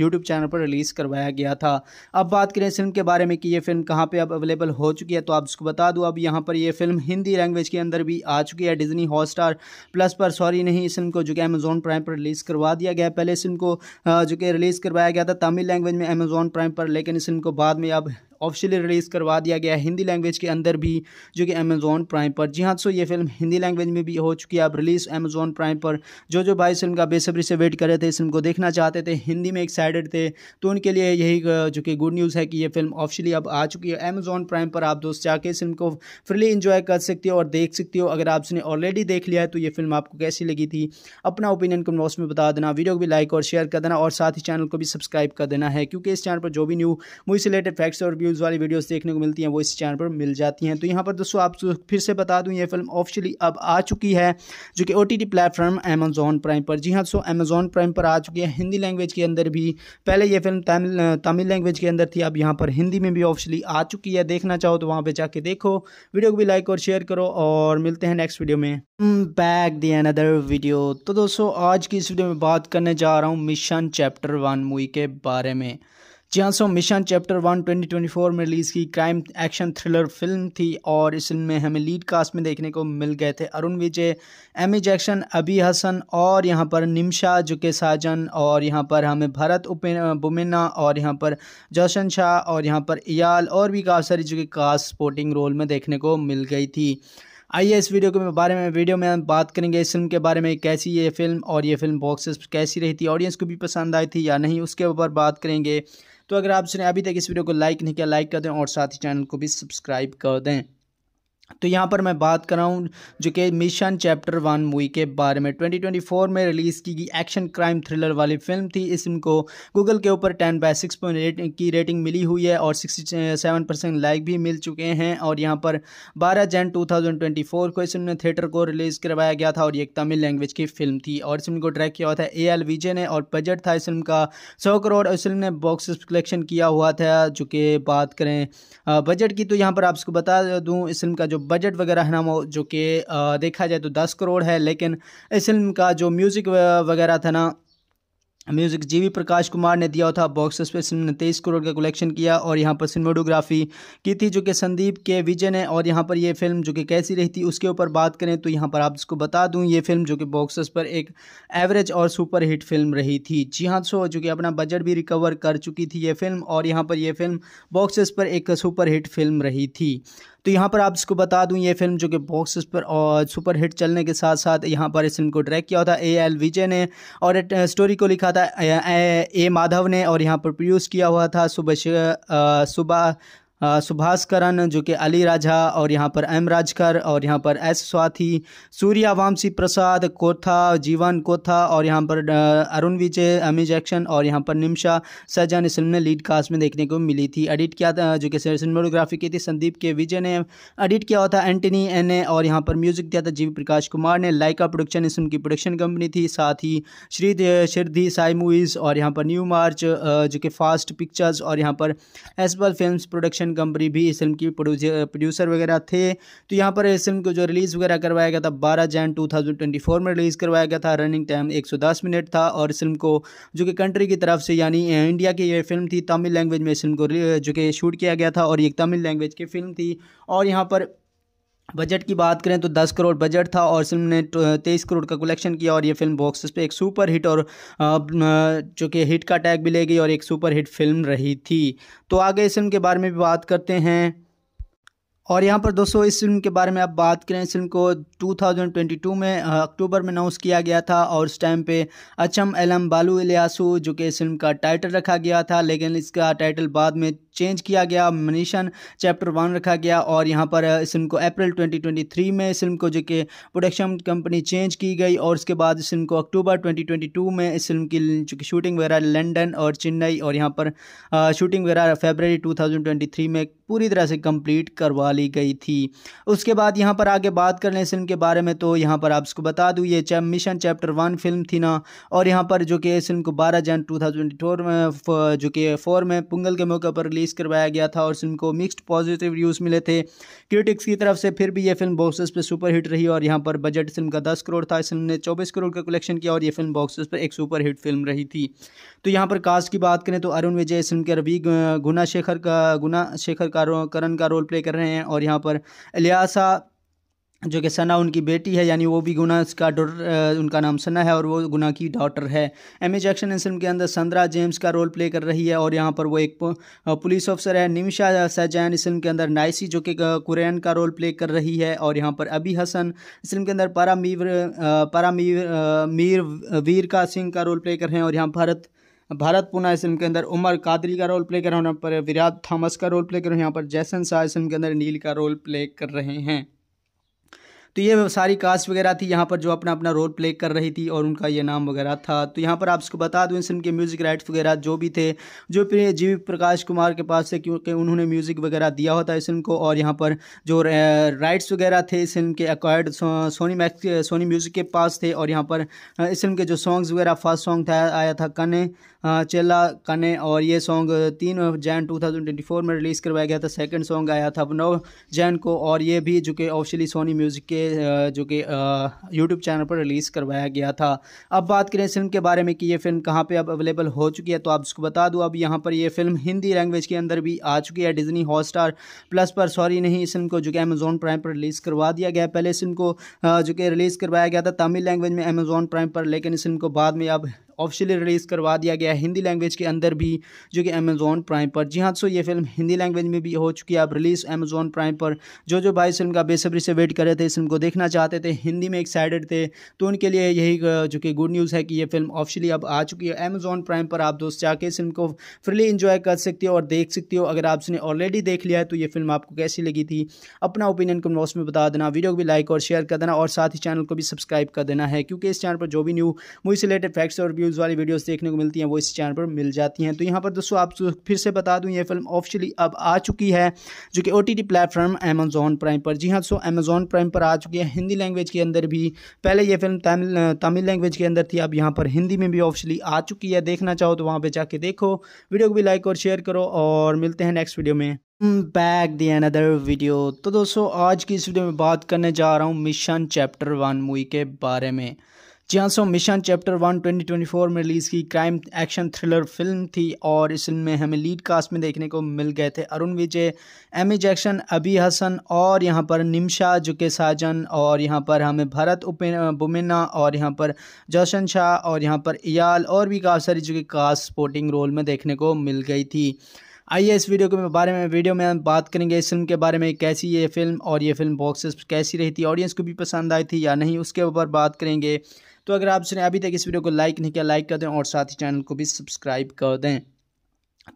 यूट्यूब चैनल पर रिलीज़ करवाया गया था अब बात करें फिल्म के बारे में कि ये फिल्म कहाँ पर अब अवेलेबल हो चुकी है तो आप उसको बता दूँ अब यहाँ पर यह फिल्म हिंदी लैंग्वेज के अंदर भी आ चुकी है डिजनी हॉट प्लस पर सॉरी नहीं इस फिल्म को जो कि अमेजोन प्राइम पर रिलीज़ करवा दिया गया पहले इस फिल्म को जो कि रिलीज़ करवाया गया था तमिल लैंग्वेज में अमेजोन प्राइम पर लेकिन इस फिल्म को बाद में अब ऑफिशियली रिलीज़ करवा दिया गया है हिंदी लैंग्वेज के अंदर भी जो कि अमेजोन प्राइम पर जी हाँ सो तो ये फिल्म हिंदी लैंग्वेज में भी हो चुकी है अब रिलीज़ अमेजोन प्राइम पर जो जो भाई फिल्म का बेसब्री से वेट कर रहे थे इस फिल्म को देखना चाहते थे हिंदी में एक्साइटेड थे तो उनके लिए यही जो कि गुड न्यूज़ है कि ये फिल्म ऑफिशियली अब आ चुकी है अमेजोन प्राइम पर आप दोस्त जाके इस फिल्म को फ्रीली इंजॉय कर सकते हो और देख सकते हो अगर आपने ऑलरेडी देख लिया है तो ये फिल्म आपको कैसी लगी थी अपना ओपिनियन को बॉक्स में बता देना वीडियो को भी लाइक और शेयर कर देना और साथ ही चैनल को भी सब्सक्राइब कर देना है क्योंकि इस चैनल पर जो भी न्यू मूवी से रिलेटेड फैक्ट्स और व्यूज़ न्यूज़ वाली वीडियोस देखने को मिलती हैं वो इस चैनल पर मिल जाती हैं तो यहाँ पर दोस्तों आप फिर से बता दूँ ये फिल्म ऑफिशियली अब आ चुकी है जो कि O T T platform Amazon Prime पर जी हाँ दोस्तों अमेजोन प्राइम पर आ चुकी है हिंदी लैंग्वेज के अंदर भी पहले ये फिल्म तमिल तमिल लैंग्वेज के अंदर थी अब यहाँ पर हिंदी में भी ऑफिशियली आ चुकी है देखना चाहो तो वहाँ पर जाके देखो वीडियो को भी लाइक और शेयर करो और मिलते हैं नेक्स्ट वीडियो में बैक दी अनदर वीडियो तो दोस्तों आज की इस वीडियो में बात करने जा रहा हूँ मिशन चैप्टर वन मूवी के बारे में जियांसो मिशन चैप्टर वन 2024 में रिलीज़ की क्राइम एक्शन थ्रिलर फिल्म थी और इस फिल्म में हमें लीड कास्ट में देखने को मिल गए थे अरुण विजय एमी जैक्शन अभी हसन और यहाँ पर निमशा जुके साजन और यहाँ पर हमें भरत बुमिना और यहाँ पर जोशन शाह और यहाँ पर इयाल और भी काफ़ी सारी जो कि कास्ट स्पोर्टिंग रोल में देखने को मिल गई थी आइए इस वीडियो के बारे में वीडियो में हम बात करेंगे इस फिल्म के बारे में कैसी ये फिल्म और ये फिल्म बॉक्सेस कैसी रही थी ऑडियंस को भी पसंद आई थी या नहीं उसके ऊपर बात करेंगे तो अगर आपने अभी तक इस वीडियो को लाइक नहीं किया लाइक कर दें और साथ ही चैनल को भी सब्सक्राइब कर दें तो यहाँ पर मैं बात कर रहा हूँ जो कि मिशन चैप्टर वन मूवी के बारे में 2024 में रिलीज़ की गई एक्शन क्राइम थ्रिलर वाली फिल्म थी इस फिल्म को गूगल के ऊपर 10 बाय 6.8 की रेटिंग मिली हुई है और 67 परसेंट लाइक भी मिल चुके हैं और यहाँ पर 12 जन 2024 को इस फिल्म थिएटर को रिलीज़ करवाया गया था और ये एक तमिल लैंग्वेज की फिल्म थी और इस फिल्म को ट्रैक किया हुआ था ए एल विजय ने और बजट था इस फिल्म का सौ करोड़ इस फिल्म ने बॉक्स कलेक्शन किया हुआ था जो कि बात करें बजट की तो यहाँ पर आपको बता दूँ इस फिल्म का जो बजट वगैरह है ना वो जो कि देखा जाए तो दस करोड़ है लेकिन इस फिल्म का जो म्यूज़िक वगैरह था ना म्यूज़िक जीवी प्रकाश कुमार ने दिया था बॉक्स पे फिल्म ने तेईस करोड़ का कलेक्शन किया और यहाँ पर सिनेमाटोग्राफी की थी जो कि संदीप के विजय ने और यहाँ पर ये यह फिल्म जो कि कैसी रही थी उसके ऊपर बात करें तो यहाँ पर आप इसको बता दूँ ये फिल्म जो कि बॉक्सेस पर एक एवरेज और सुपर हिट फिल्म रही थी जी हाँ सो जो कि अपना बजट भी रिकवर कर चुकी थी ये फिल्म और यहाँ पर यह फिल्म बॉक्सेस पर एक सुपर हिट फिल्म रही थी तो यहाँ पर आप इसको बता दूँ ये फिल्म जो कि बॉक्स पर और सुपर हिट चलने के साथ साथ यहाँ पर इस फिल्म को ट्रैक किया था ए एल विजय ने और स्टोरी को लिखा था ए, ए माधव ने और यहाँ पर प्रोड्यूस किया हुआ था सुबह सुबह सुभाष करण जो कि अली राजा और यहाँ पर एम राजकर और यहाँ पर एस स्वाथी सूर्या वामसी प्रसाद कोथा जीवन कोथा और यहाँ पर अरुण विजय अमी जैक्शन और यहाँ पर निम्शा सजन इस फिल्म ने लीड कास्ट में देखने को मिली थी एडिट किया था जो कि सिनेमाटोग्राफी की थी संदीप के विजय ने एडिट किया हुआ था एंटनी एन ए और यहाँ पर म्यूजिक दिया था जी प्रकाश कुमार ने लाइका प्रोडक्शन इस उनकी की प्रोडक्शन कंपनी थी साथ ही श्री शिरधी साई मूवीज़ और यहाँ पर न्यू मार्च जो कि फास्ट पिक्चर्स और यहाँ पर एसबल फिल्म प्रोडक्शन प्रोडक्शन कंपनी भी इस फिल्म की प्रोड्यूसर वगैरह थे तो यहाँ पर इस फिल्म को जो रिलीज़ वगैरह करवाया गया था बारह जैन टू में रिलीज़ करवाया गया था रनिंग टाइम एक मिनट था और इस फिल्म को जो कि कंट्री की तरफ से यानी इंडिया की यह फिल्म थी तमिल लैंग्वेज में इस फिल्म को जो कि शूट किया गया था और एक तमिल लैंग्वेज की फिल्म थी और यहाँ पर बजट की बात करें तो 10 करोड़ बजट था और फिल्म ने 23 तो, करोड़ का कलेक्शन किया और ये फिल्म बॉक्स पे एक सुपर हिट और जो कि हिट का टैग भी ले गई और एक सुपर हिट फिल्म रही थी तो आगे इस फिल्म के बारे में भी बात करते हैं और यहाँ पर दोस्तों इस फिल्म के बारे में आप बात करें इस फिल्म को 2022 में अक्टूबर में अनाउंस किया गया था और उस टाइम पे अचम एलम बालू इलियासू जो कि इस फिल्म का टाइटल रखा गया था लेकिन इसका टाइटल बाद में चेंज किया गया मनीषन चैप्टर वन रखा गया और यहाँ पर इस फिल्म को अप्रैल 2023 में इस फिल्म को जो कि प्रोडक्शन कंपनी चेंज की गई और उसके बाद इस फिल्म को अक्टूबर 2022 में इस फिल्म की चूँकि शूटिंग वगैरह लंदन और चेन्नई और यहाँ पर शूटिंग वगैरह फेबररी 2023 में पूरी तरह से कंप्लीट करवा ली गई थी उसके बाद यहाँ पर आगे बात कर लें इस फिल्म के बारे में तो यहाँ पर आप इसको बता दूँ ये चै, मिशन चैप्टर वन फिल्म थी ना और यहाँ पर जो कि इस फिल्म को बारह जन टू में जो कि फोर में पुंगल के मौके पर रिलीज रिलीज़ करवाया गया था और इस फिल्म को मिक्स्ड पॉजिटिव रिव्यूज़ मिले थे क्रिटिक्स की तरफ से फिर भी ये फिल्म बॉक्सेस पर सुपर हिट रही और यहाँ पर बजट फिल्म का दस करोड़ था इस फिल्म ने चौबीस करोड़ का कलेक्शन किया और ये फिल्म बॉक्सेस पर एक सुपर हिट फिल्म रही थी तो यहाँ पर कास्ट की बात करें तो अरुण विजय इस फिल्म के रवि गुना शेखर का गुना शेखर का करण का रोल प्ले कर रहे हैं और यहाँ पर अलियासा जो कि सना उनकी बेटी है यानी वो भी गुना का डॉटर उनका नाम सना है और वो गुना की डॉटर है एम ए जैक्शन इस फिल्म के अंदर संद्रा जेम्स का रोल प्ले कर रही है और यहाँ पर वो एक पुलिस ऑफिसर है निमिशा सैजैन इस फिल्म के अंदर नाइसी जो कि कुरैन का रोल प्ले कर रही है और यहाँ पर अबी हसन इस फिल्म के अंदर पारा मीर पारा मीर मीर वीर का सिंह का रोल प्ले कर रहे हैं और यहाँ भारत भारत पुना इस फिल्म के अंदर उमर कादरी का रोल प्ले कर रहे हैं यहाँ पर विराट थॉमस का रोल प्ले कर रहे हैं यहाँ पर जैसन शाह इस फिल्म के अंदर नील का रोल प्ले कर रहे हैं तो ये सारी कास्ट वगैरह थी यहाँ पर जो अपना अपना रोल प्ले कर रही थी और उनका ये नाम वगैरह था तो यहाँ पर आप उसको बता दूँ इस फिल्म के म्यूज़िक राइट्स वगैरह जो भी थे जो जी प्रकाश कुमार के पास थे क्योंकि उन्होंने म्यूज़िक वगैरह दिया होता इस फिल्म को और यहाँ पर जो राइट्स वगैरह थे इस फिल्म के acquired Sony Max Sony music के पास थे और यहाँ पर इस फिल्म के जो सॉन्ग्स वगैरह फर्स्ट सॉन्ग था आया था कने चेला कने और ये सॉन्ग तीन जैन 2024 में रिलीज़ करवाया गया था सेकंड सॉन्ग आया था नौ जैन को और ये भी जो कि ऑफिशियली सोनी म्यूज़िक के जो कि यूट्यूब चैनल पर रिलीज़ करवाया गया था अब बात करें फिल्म के बारे में कि ये फिल्म कहाँ पे अब अवेलेबल हो चुकी है तो आप इसको बता दूँ अब यहाँ पर ये फिल्म हिंदी लैंग्वेज के अंदर भी आ चुकी है डिजनी हॉटस्टार प्लस पर सॉरी नहीं इस फिल्म को जो कि अमेज़ोन प्राइम पर रिलीज़ करवा दिया गया पहले इस फिल्म को जो कि रिलीज़ करवाया गया था तमिल लैंग्वेज में अमेज़ोन प्राइम पर लेकिन इस फिल्म को बाद में अब ऑफिशियली रिलीज़ करवा दिया गया है हिंदी लैंग्वेज के अंदर भी जो कि अमेज़ोन प्राइम पर जी हाँ सो ये फिल्म हिंदी लैंग्वेज में भी हो चुकी है अब रिलीज़ अमेज़ोन प्राइम पर जो जो भाई फिल्म का बेसब्री से वेट कर रहे थे इस फिल्म को देखना चाहते थे हिंदी में एक्साइटेड थे तो उनके लिए यही जो कि गुड न्यूज़ है कि ये फिल्म ऑफिशियली अब आ चुकी है अमेज़ोन प्राइम पर आप दोस्त जाके इस फिल्म को फ्रीली इंजॉय कर सकते हो और देख सकते हो अगर आपने ऑलरेडी देख लिया है तो ये फिल्म आपको कैसी लगी थी अपना ओपिनियन को बॉक्स में बता देना वीडियो को भी लाइक और शेयर कर देना और साथ ही चैनल को भी सब्सक्राइब कर देना है क्योंकि इस चैनल पर जो भी न्यू मूवी से रिलेटेड फैक्ट्स और रिव्यूज़ वाली वीडियोस देखने को मिलती हैं वो इस चैनल पर मिल जाती हैं तो यहाँ पर दोस्तों आप फिर से बता दूँ ये फिल्म ऑफिशियली अब आ चुकी है जो कि O T T platform Amazon Prime पर जी हाँ दोस्तों अमेजोन प्राइम पर आ चुकी है हिंदी लैंग्वेज के अंदर भी पहले ये फिल्म तमिल तमिल लैंग्वेज के अंदर थी अब यहाँ पर हिंदी में भी ऑफिशियली आ चुकी है देखना चाहो तो वहाँ पर जाके देखो वीडियो को भी लाइक और शेयर करो और मिलते हैं नेक्स्ट वीडियो में बैक दी अनदर वीडियो तो दोस्तों आज की इस वीडियो में बात करने जा रहा हूँ मिशन चैप्टर वन मूवी के बारे में जी हाँ so mission chapter one twenty twenty four में रिलीज़ की क्राइम एक्शन थ्रिलर फिल्म थी और इस फिल्म में हमें लीड कास्ट में देखने को मिल गए थे अरुण विजय एमी जैक्शन अभी हसन और यहाँ पर निमशा जुके साजन और यहाँ पर हमें भरत बुमेना और यहाँ पर जोशन शाह और यहाँ पर इयाल और भी काफ़ी सारी जो कि कास्ट स्पोर्टिंग रोल में देखने को मिल गई थी आइए इस वीडियो के बारे में वीडियो में हम बात करेंगे इस फिल्म के बारे में कैसी ये फिल्म और ये फिल्म बॉक्सेस कैसी रही थी ऑडियंस को भी पसंद आई थी या नहीं उसके ऊपर बात करेंगे तो अगर आपने अभी तक इस वीडियो को लाइक नहीं किया लाइक कर दें और साथ ही चैनल को भी सब्सक्राइब कर दें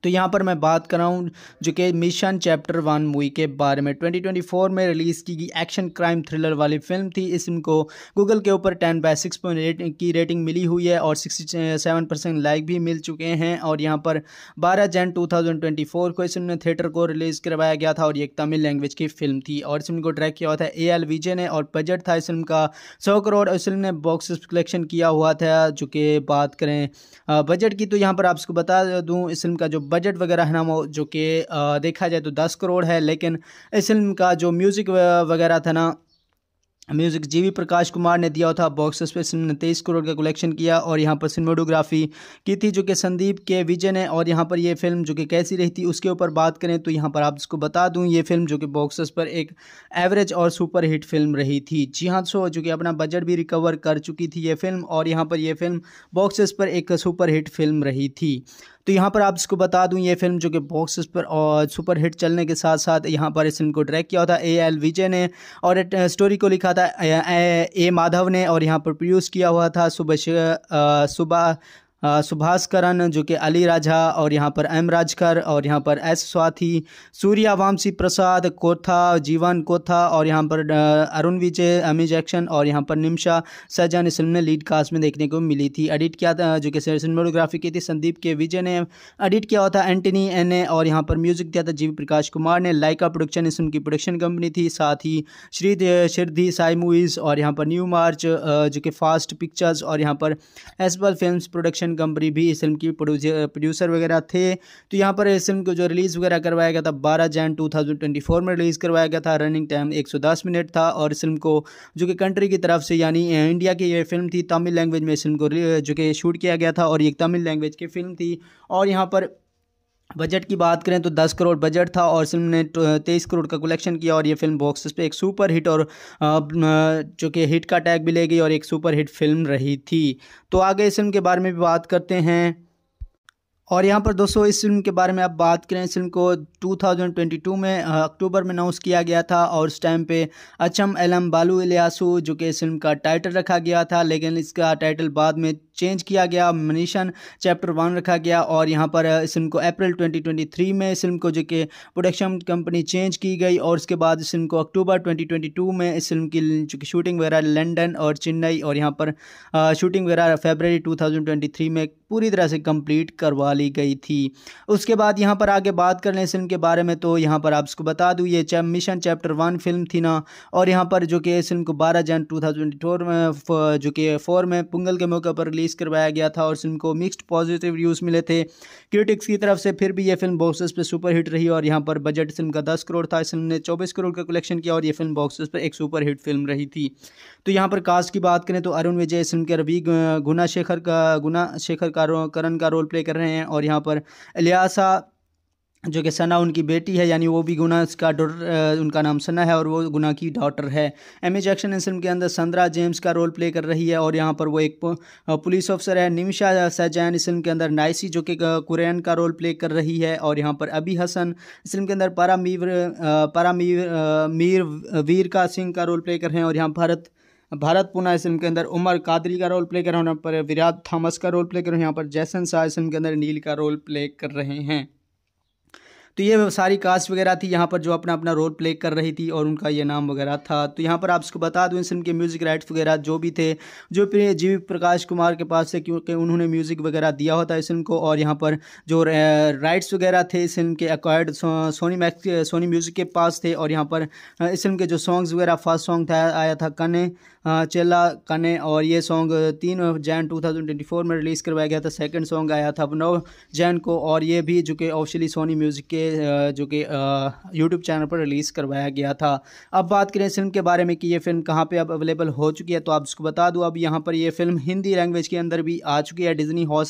तो यहाँ पर मैं बात कर रहा हूँ जो कि मिशन चैप्टर वन मूवी के बारे में 2024 में रिलीज़ की गई एक्शन क्राइम थ्रिलर वाली फिल्म थी इस को गूगल के ऊपर 10 बाय 6.8 की रेटिंग मिली हुई है और 67 परसेंट लाइक भी मिल चुके हैं और यहाँ पर 12 जन 2024 को इस फिल्म थिएटर को रिलीज़ करवाया गया था और ये एक तमिल लैंग्वेज की फिल्म थी और इस फिल्म को किया हुआ था ए एल विजय ने और बजट था इस फिल्म का सौ करोड़ इस फिल्म ने बॉक्स कलेक्शन किया हुआ था जो कि बात करें बजट की तो यहाँ पर आप इसको बता दूँ इस फिल्म का जो जो बजट वगैरह है ना वो जो कि देखा जाए तो दस करोड़ है लेकिन इस फिल्म का जो म्यूज़िक वगैरह था ना music G V Prakash Kumar ने दिया था बॉक्स ऑफिस ने तेईस करोड़ का कलेक्शन किया और यहाँ पर सिनेमाटोग्राफी की थी जो कि संदीप के विजय ने और यहाँ पर ये फिल्म जो कि कैसी रही थी उसके ऊपर बात करें तो यहाँ पर आप इसको बता दूँ ये फिल्म जो कि बॉक्स ऑफिस पर एक एवरेज और सुपर हिट फिल्म रही थी जी हाँ सो जो कि अपना बजट भी रिकवर कर चुकी थी ये फिल्म और यहाँ पर यह फिल्म बॉक्स ऑफिस पर एक सुपर हिट फिल्म रही थी तो यहाँ पर आप इसको बता दूँ ये फिल्म जो कि बॉक्स पर और सुपर हिट चलने के साथ साथ यहाँ पर इस फिल्म को ड्रैक किया था ए एल विजय ने और स्टोरी uh, को लिखा था ए, ए माधव ने और यहाँ पर प्रोड्यूस किया हुआ था सुबह uh, सुबह सुभाष करण जो कि अली राजा और यहाँ पर एम राजकर और यहाँ पर एस स्वाथी सूर्या वामसी प्रसाद कोथा जीवन कोथा और यहाँ पर अरुण विजय अमी जैक्शन और यहाँ पर निम्शा सजान इस फिल्म ने लीड कास्ट में देखने को मिली थी एडिट किया था जो कि सिनेमाटोग्राफी की थी संदीप के विजय ने एडिट किया हुआ था एंटनी एन ने और यहाँ पर म्यूजिक दिया था जी प्रकाश कुमार ने लाइका प्रोडक्शन इस की प्रोडक्शन कंपनी थी साथ ही श्री शिरधी साई मूवीज़ और यहाँ पर न्यू मार्च जो कि फास्ट पिक्चर्स और यहाँ पर एसबल फिल्म प्रोडक्शन प्रोडक्शन कंपनी भी इस फिल्म की प्रोड्यूसर वगैरह थे तो यहाँ पर इस फिल्म को जो रिलीज़ वगैरह करवाया गया था बारह जैन टू में रिलीज़ करवाया गया था रनिंग टाइम एक मिनट था और इस फिल्म को जो कि कंट्री की तरफ से यानी इंडिया की यह फिल्म थी तमिल लैंग्वेज में इस फिल्म को जो कि शूट किया गया था और ये तमिल लैंग्वेज की फिल्म थी और यहाँ पर बजट की बात करें तो 10 करोड़ बजट था और फिल्म ने 23 तो, करोड़ का कलेक्शन किया और ये फिल्म बॉक्स पे एक सुपर हिट और जो कि हिट का टैग भी ले गई और एक सुपर हिट फिल्म रही थी तो आगे इस फिल्म के बारे में भी बात करते हैं और यहाँ पर दोस्तों इस फिल्म के बारे में आप बात करें इस फिल्म को 2022 में अक्टूबर में अनाउंस किया गया था और उस टाइम पे अचम एलम बालू इलियासू जो कि इस फिल्म का टाइटल रखा गया था लेकिन इसका टाइटल बाद में चेंज किया गया मनीषन चैप्टर वन रखा गया और यहाँ पर इस फिल्म को अप्रैल 2023 में इस फिल्म को जो कि प्रोडक्शन कंपनी चेंज की गई और उसके बाद इस फिल्म को अक्टूबर 2022 में इस फिल्म की चूँकि शूटिंग वगैरह लंडन और चेन्नई और यहाँ पर शूटिंग वगैरह फेबररी 2023 में पूरी तरह से कंप्लीट करवा ली गई थी उसके बाद यहाँ पर आगे बात कर लें इस फिल्म के बारे में तो यहाँ पर आप इसको बता दूँ ये chap mission chapter one film थी ना और यहाँ पर जो कि इस फिल्म को बारह जन टू फोर में जो कि फोर में पुंगल के मौके पर रिलीज़ करवाया गया था और फिल्म को मिक्सड पॉजिटिव रिव्यूज़ मिले थे क्रिटिक्स की तरफ से फिर भी ये फिल्म बॉक्सेस पर सुपर हिट रही और यहाँ पर बजट फिल्म का दस करोड़ था इस फिल्म ने चौबीस करोड़ का कलेक्शन किया और ये फिल्म बॉक्सेस पर एक सुपर हिट फिल्म रही थी तो यहाँ पर कास्ट की बात करें तो अरुण विजय इस फिल्म के रवि गुना शेखर का गुना शेखर का करण का रोल प्ले कर रहे हैं और यहाँ पर इलियासा जो कि सना उनकी बेटी है यानी वो भी गुना का डॉटर उनका नाम सना है और वो गुना की डॉटर है एम ए जैक्शन इस फिल्म के अंदर संद्रा जेम्स का रोल प्ले कर रही है और यहाँ पर वो एक पुलिस ऑफिसर है निमिशा सैजैन इस फिल्म के अंदर नाइसी जो कि कुरैन का रोल प्ले कर रही है और यहाँ पर अभी हसन इस फिल्म के अंदर पारा मीर पारा मीर मीर वीर का सिंह का रोल प्ले कर रहे हैं और यहाँ भारत भारत पुना इस फिल्म के अंदर उमर कादरी का रोल प्ले कर रहे हैं यहाँ पर विराट थॉमस का रोल प्ले कर रहे हैं यहाँ पर जैसन शाह इस फिल्म के अंदर नील का रोल प्ले कर रहे हैं तो ये सारी कास्ट वगैरह थी यहाँ पर जो अपना अपना रोल प्ले कर रही थी और उनका ये नाम वगैरह था तो यहाँ पर आप उसको बता दूँ इस फिल्म के म्यूज़िक राइट्स वगैरह जो भी थे जो जी प्रकाश कुमार के पास थे क्योंकि उन्होंने म्यूज़िक वगैरह दिया होता है इस फिल्म को और यहाँ पर जो राइट्स वगैरह थे इस फिल्म के acquired Sony Max Sony music के पास थे और यहाँ पर इस फिल्म के जो सॉन्ग्स वगैरह फर्स्ट सॉन्ग था आया था कने चेला कने और ये सॉन्ग तीन जैन 2024 में रिलीज़ करवाया गया था सेकंड सॉन्ग आया था नौ जैन को और ये भी जो कि ऑफिशियली सोनी म्यूज़िक के जो कि यूट्यूब चैनल पर रिलीज़ करवाया गया था अब बात करें फिल्म के बारे में कि ये फिल्म कहाँ पर अब अवेलेबल हो चुकी है तो आप उसको बता दूँ अब यहाँ पर यह फिल्म हिंदी लैंग्वेज के अंदर भी आ चुकी है डिजनी हॉट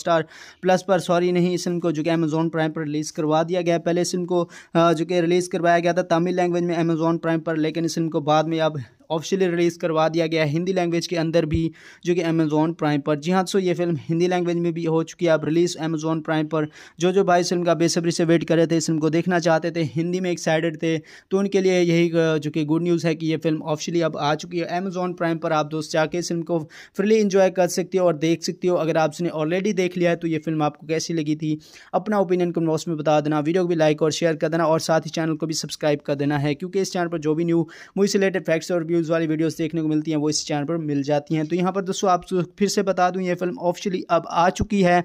प्लस पर सॉरी नहीं इस फिल्म को जो कि अमेजोन प्राइम पर रिलीज़ करवा दिया गया पहले इस फिल्म को जो कि रिलीज़ करवाया गया था तमिल लैंग्वेज में अमेजोन प्राइम पर लेकिन इस फिल्म को बाद में अब ऑफिशियली रिलीज़ करवा दिया गया है हिंदी लैंग्वेज के अंदर भी जो कि अमेजोन प्राइम पर जी हाँ सो तो ये फिल्म हिंदी लैंग्वेज में भी हो चुकी है अब रिलीज़ अमेजोन प्राइम पर जो जो भाई फिल्म का बेसब्री से वेट कर रहे थे इस फिल्म को देखना चाहते थे हिंदी में एक्साइटेड थे तो उनके लिए यही जो कि गुड न्यूज़ है कि ये फिल्म ऑफिशियली अब आ चुकी है अमेजोन प्राइम पर आप दोस्त जाके इस फिल्म को फ्रीली इन्जॉय कर सकते हो और देख सकते हो अगर आपने ऑलरेडी देख लिया है तो ये फिल्म आपको कैसी लगी थी अपना ओपिनियन कमेंट बॉक्स में बता देना वीडियो को भी लाइक और शेयर कर देना और साथ ही चैनल को भी सब्सक्राइब कर देना है क्योंकि इस चैनल पर जो भी न्यू मूवी से रिलेटेड फैक्ट्स और व्यू न्यूज़ वाली वीडियोस देखने को मिलती हैं वो इस चैनल पर मिल जाती हैं तो यहाँ पर दोस्तों आप फिर से बता दूँ ये फिल्म ऑफिशियली अब आ चुकी है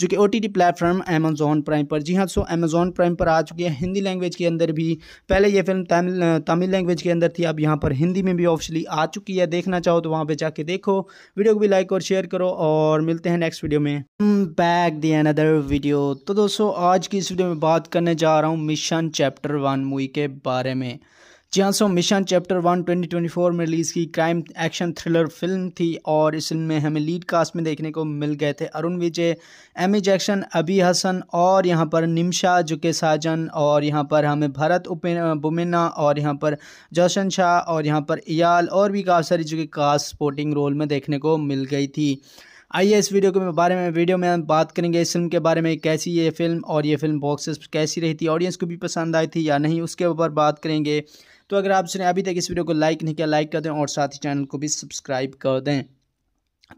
जो कि O T T platform Amazon Prime पर जी हाँ दोस्तों अमेजोन प्राइम पर आ चुकी है हिंदी लैंग्वेज के अंदर भी पहले ये फिल्म तमिल तमिल लैंग्वेज के अंदर थी अब यहाँ पर हिंदी में भी ऑफिशियली आ चुकी है देखना चाहो तो वहाँ पर जाके देखो वीडियो को भी लाइक और शेयर करो और मिलते हैं नेक्स्ट वीडियो में बैक दी अनदर वीडियो तो दोस्तों आज की इस वीडियो में बात करने जा रहा हूँ मिशन चैप्टर वन मूवी के बारे में जियांसो मिशन चैप्टर वन 2024 में रिलीज़ की क्राइम एक्शन थ्रिलर फिल्म थी और इस फिल्म में हमें लीड कास्ट में देखने को मिल गए थे अरुण विजय एमी जैक्शन अभी हसन और यहाँ पर निमशा जुके साजन और यहाँ पर हमें भरत बुमेना और यहाँ पर जोशन शाह और यहाँ पर इयाल और भी काफ़ी सारी जो कि कास्ट स्पोर्टिंग रोल में देखने को मिल गई थी आइए इस वीडियो के बारे में वीडियो में हम बात करेंगे इस फिल्म के बारे में कैसी ये फिल्म और ये फिल्म बॉक्सेस कैसी रही थी ऑडियंस को भी पसंद आई थी या नहीं उसके ऊपर बात करेंगे तो अगर आपने अभी तक इस वीडियो को लाइक नहीं किया लाइक कर दें और साथ ही चैनल को भी सब्सक्राइब कर दें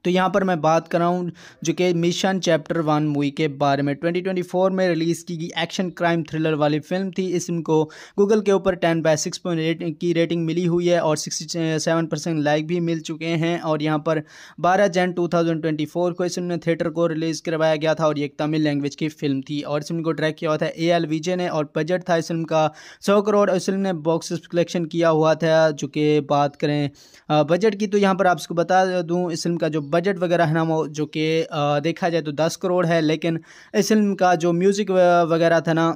तो यहाँ पर मैं बात कर रहा हूँ जो कि मिशन चैप्टर वन मूवी के बारे में 2024 में रिलीज़ की गई एक्शन क्राइम थ्रिलर वाली फिल्म थी इसको को गूगल के ऊपर 10 बाय 6.8 की रेटिंग मिली हुई है और 67 परसेंट लाइक भी मिल चुके हैं और यहाँ पर 12 जन 2024 को इस फिल्म ने थिएटर को रिलीज़ करवाया गया था और ये एक तमिल लैंग्वेज की फिल्म थी और इस फिल्म को ट्रैक किया हुआ था ए एल विजय ने और बजट था इस फिल्म का सौ करोड़ और इस फिल्म ने बॉक्स कलेक्शन किया हुआ था जो कि बात करें बजट की तो यहाँ पर आपको बता दूँ इस फिल्म का जो बजट वगैरह है ना वो जो कि देखा जाए तो दस करोड़ है लेकिन इस फिल्म का जो म्यूज़िक वगैरह था ना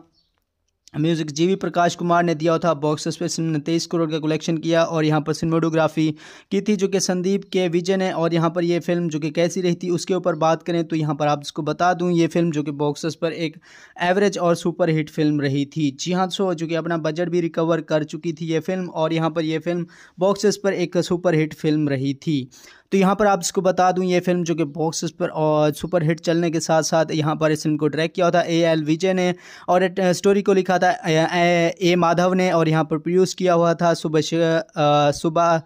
म्यूज़िक जीवी प्रकाश कुमार ने दिया था बॉक्स ऑफिस फिल्म ने तेईस करोड़ का कलेक्शन किया और यहाँ पर सिनेमाटोग्राफी की थी जो कि संदीप के विजय ने और यहाँ पर ये फिल्म जो कि कैसी रही थी उसके ऊपर बात करें तो यहाँ पर आप इसको बता दूँ ये फिल्म जो कि बॉक्सेस पर एक एवरेज और सुपर हिट फिल्म रही थी जी हाँ सो जो कि अपना बजट भी रिकवर कर चुकी थी ये फिल्म और यहाँ पर यह फिल्म बॉक्सेस पर एक सुपर हिट फिल्म रही थी तो यहाँ पर आप इसको बता दूँ ये फिल्म जो कि बॉक्स पर और सुपर हिट चलने के साथ साथ यहाँ पर इस फिल्म को ट्रैक किया था ए एल विजय ने और स्टोरी uh, को लिखा था ए, ए माधव ने और यहाँ पर प्रोड्यूस किया हुआ था सुबह uh, सुबह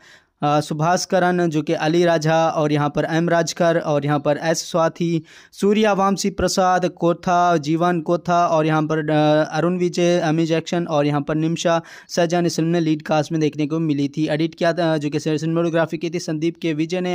सुभाष जो कि अली राजा और यहाँ पर एम राजकर और यहाँ पर एस स्वाथी सूर्या वामसी प्रसाद कोथा जीवन कोथा और यहाँ पर अरुण विजय अमी जैक्शन और यहाँ पर निमशा सहजान इस फिल्म ने लीड कास्ट में देखने को मिली थी एडिट किया था जो कि सिनेमाटोग्राफी की थी संदीप के विजय ने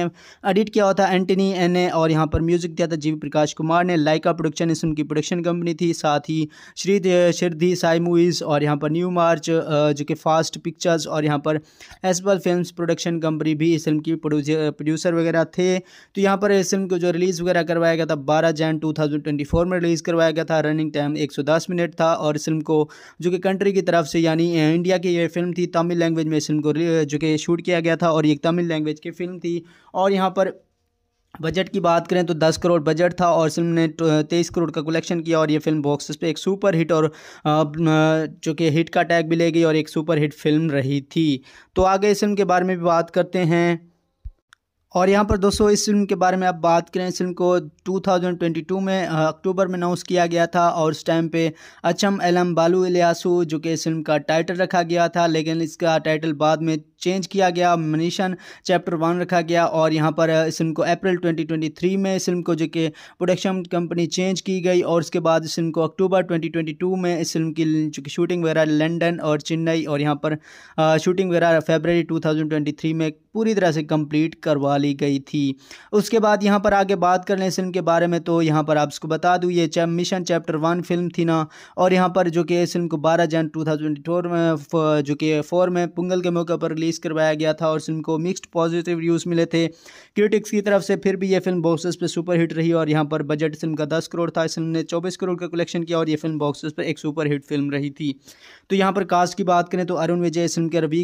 एडिट किया हुआ था एंटनी एन ने और यहाँ पर म्यूजिक दिया था जीवी प्रकाश कुमार ने लाइका प्रोडक्शन इस फिल्म की प्रोडक्शन कंपनी थी साथ ही श्री शिरधी साई मूवीज़ और यहाँ पर न्यू मार्च जो कि फास्ट पिक्चर्स और यहाँ पर एसबल फिल्म प्रोडक्शन प्रोडक्शन कंपनी भी इस फिल्म की प्रोड्यूसर वगैरह थे तो यहाँ पर इस फिल्म को जो रिलीज़ वगैरह करवाया गया था बारह जैन टू में रिलीज़ करवाया गया था रनिंग टाइम एक मिनट था और इस फिल्म को जो कि कंट्री की तरफ से यानी इंडिया की ये फिल्म थी तमिल लैंग्वेज में इस फिल्म को जो कि शूट किया गया था और ये तमिल लैंग्वेज की फिल्म थी और यहाँ पर बजट की बात करें तो 10 करोड़ बजट था और फिल्म ने 23 तो, करोड़ का कलेक्शन किया और ये फिल्म बॉक्स पे एक सुपर हिट और जो कि हिट का टैग भी ले गई और एक सुपर हिट फिल्म रही थी तो आगे इस फिल्म के बारे में भी बात करते हैं और यहाँ पर दोस्तों इस फिल्म के बारे में आप बात करें इस फिल्म को 2022 में अक्टूबर में अनाउंस किया गया था और उस टाइम पे अचम एलम बालू इलियासु जो कि इस फिल्म का टाइटल रखा गया था लेकिन इसका टाइटल बाद में चेंज किया गया मनीषन चैप्टर वन रखा गया और यहाँ पर इस फिल्म को अप्रैल 2023 में इस फिल्म को जो कि प्रोडक्शन कंपनी चेंज की गई और उसके बाद इस फिल्म को अक्टूबर 2022 में इस फिल्म की चूँकि शूटिंग वगैरह लंदन और चेन्नई और यहाँ पर शूटिंग वगैरह फेबररी 2023 में पूरी तरह से कंप्लीट करवा ली गई थी उसके बाद यहाँ पर आगे बात कर लें इस फिल्म के बारे में तो यहाँ पर आपको बता दूँ ये chap mission chapter one film थी ना और यहाँ पर जो कि इस फिल्म को बारह जन टू थाउजेंड फोर में जो कि फोर में पुंगल के मौके पर रिलीज़ करवाया गया था और फिल्म को मिक्सड पॉजिटिव रिव्यूज़ मिले थे क्रिटिक्स की तरफ से फिर भी ये फिल्म बॉक्सेस पर सुपर हिट रही और यहाँ पर बजट फिल्म का दस करोड़ था इस फिल्म ने चौबीस करोड़ का कलेक्शन किया और ये फिल्म बॉक्सेस पर एक सुपर हिट फिल्म रही थी तो यहाँ पर कास्ट की बात करें तो अरुण विजय इस फिल्म के रवि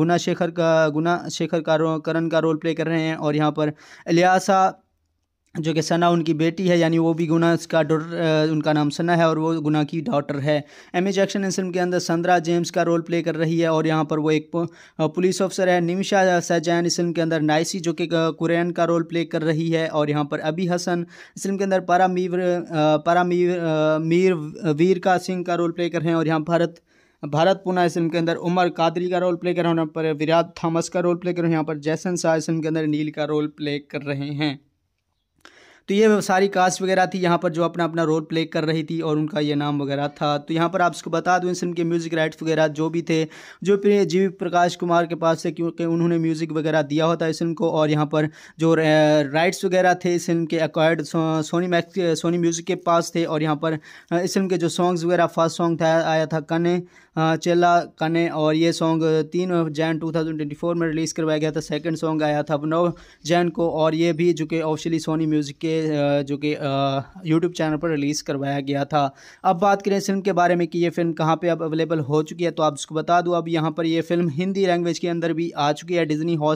गुना शेखर का गुना शेखर का करण का रोल प्ले कर रहे हैं और यहाँ पर इलियासा जो कि सना उनकी बेटी है यानी वो भी गुना का डॉटर उनका नाम सना है और वो गुना की डॉटर है एम ए जैक्शन इस फिल्म के अंदर संद्रा जेम्स का रोल प्ले कर रही है और यहाँ पर वो एक पुलिस ऑफिसर है निमिशा सैजैन इस फिल्म के अंदर नाइसी जो कि कुरैन का रोल प्ले कर रही है और यहाँ पर अबी हसन इस फिल्म के अंदर पारा मीर पारा मीर मीर वीर का सिंह का रोल प्ले कर रहे हैं और यहाँ भारत भारत पुना इस फिल्म के अंदर उमर कादरी का रोल प्ले कर रहे हैं यहाँ पर विराट थॉमस का रोल प्ले कर रहे हैं यहाँ पर जैसन शाह इस फिल्म के अंदर नील का रोल प्ले कर रहे हैं तो ये सारी कास्ट वगैरह थी यहाँ पर जो अपना अपना रोल प्ले कर रही थी और उनका ये नाम वगैरह था तो यहाँ पर आप इसको बता दूँ फिल्म के म्यूज़िक राइट्स वगैरह जो भी थे जो जी प्रकाश कुमार के पास थे क्योंकि उन्होंने म्यूज़िक वगैरह दिया होता इस फिल्म को और यहाँ पर जो राइट्स वगैरह थे इस फिल्म के accord Sony Max Sony music के पास थे और यहाँ पर इस फिल्म के जो सॉन्ग्स वगैरह फर्स्ट सॉन्ग था आया था कने हाँ, चेला कने और ये सॉन्ग तीन जैन 2024 में रिलीज़ करवाया गया था सेकंड सॉन्ग आया था नौ जैन को और ये भी जो कि ऑफिशियली सोनी म्यूज़िक के जो कि यूट्यूब चैनल पर रिलीज़ करवाया गया था अब बात करें इस फिल्म के बारे में कि ये फिल्म कहाँ पर अब अवेलेबल हो चुकी है तो आप उसको बता दूँ अब यहाँ पर यह फिल्म हिंदी लैंग्वेज के अंदर भी आ चुकी है डिजनी हॉट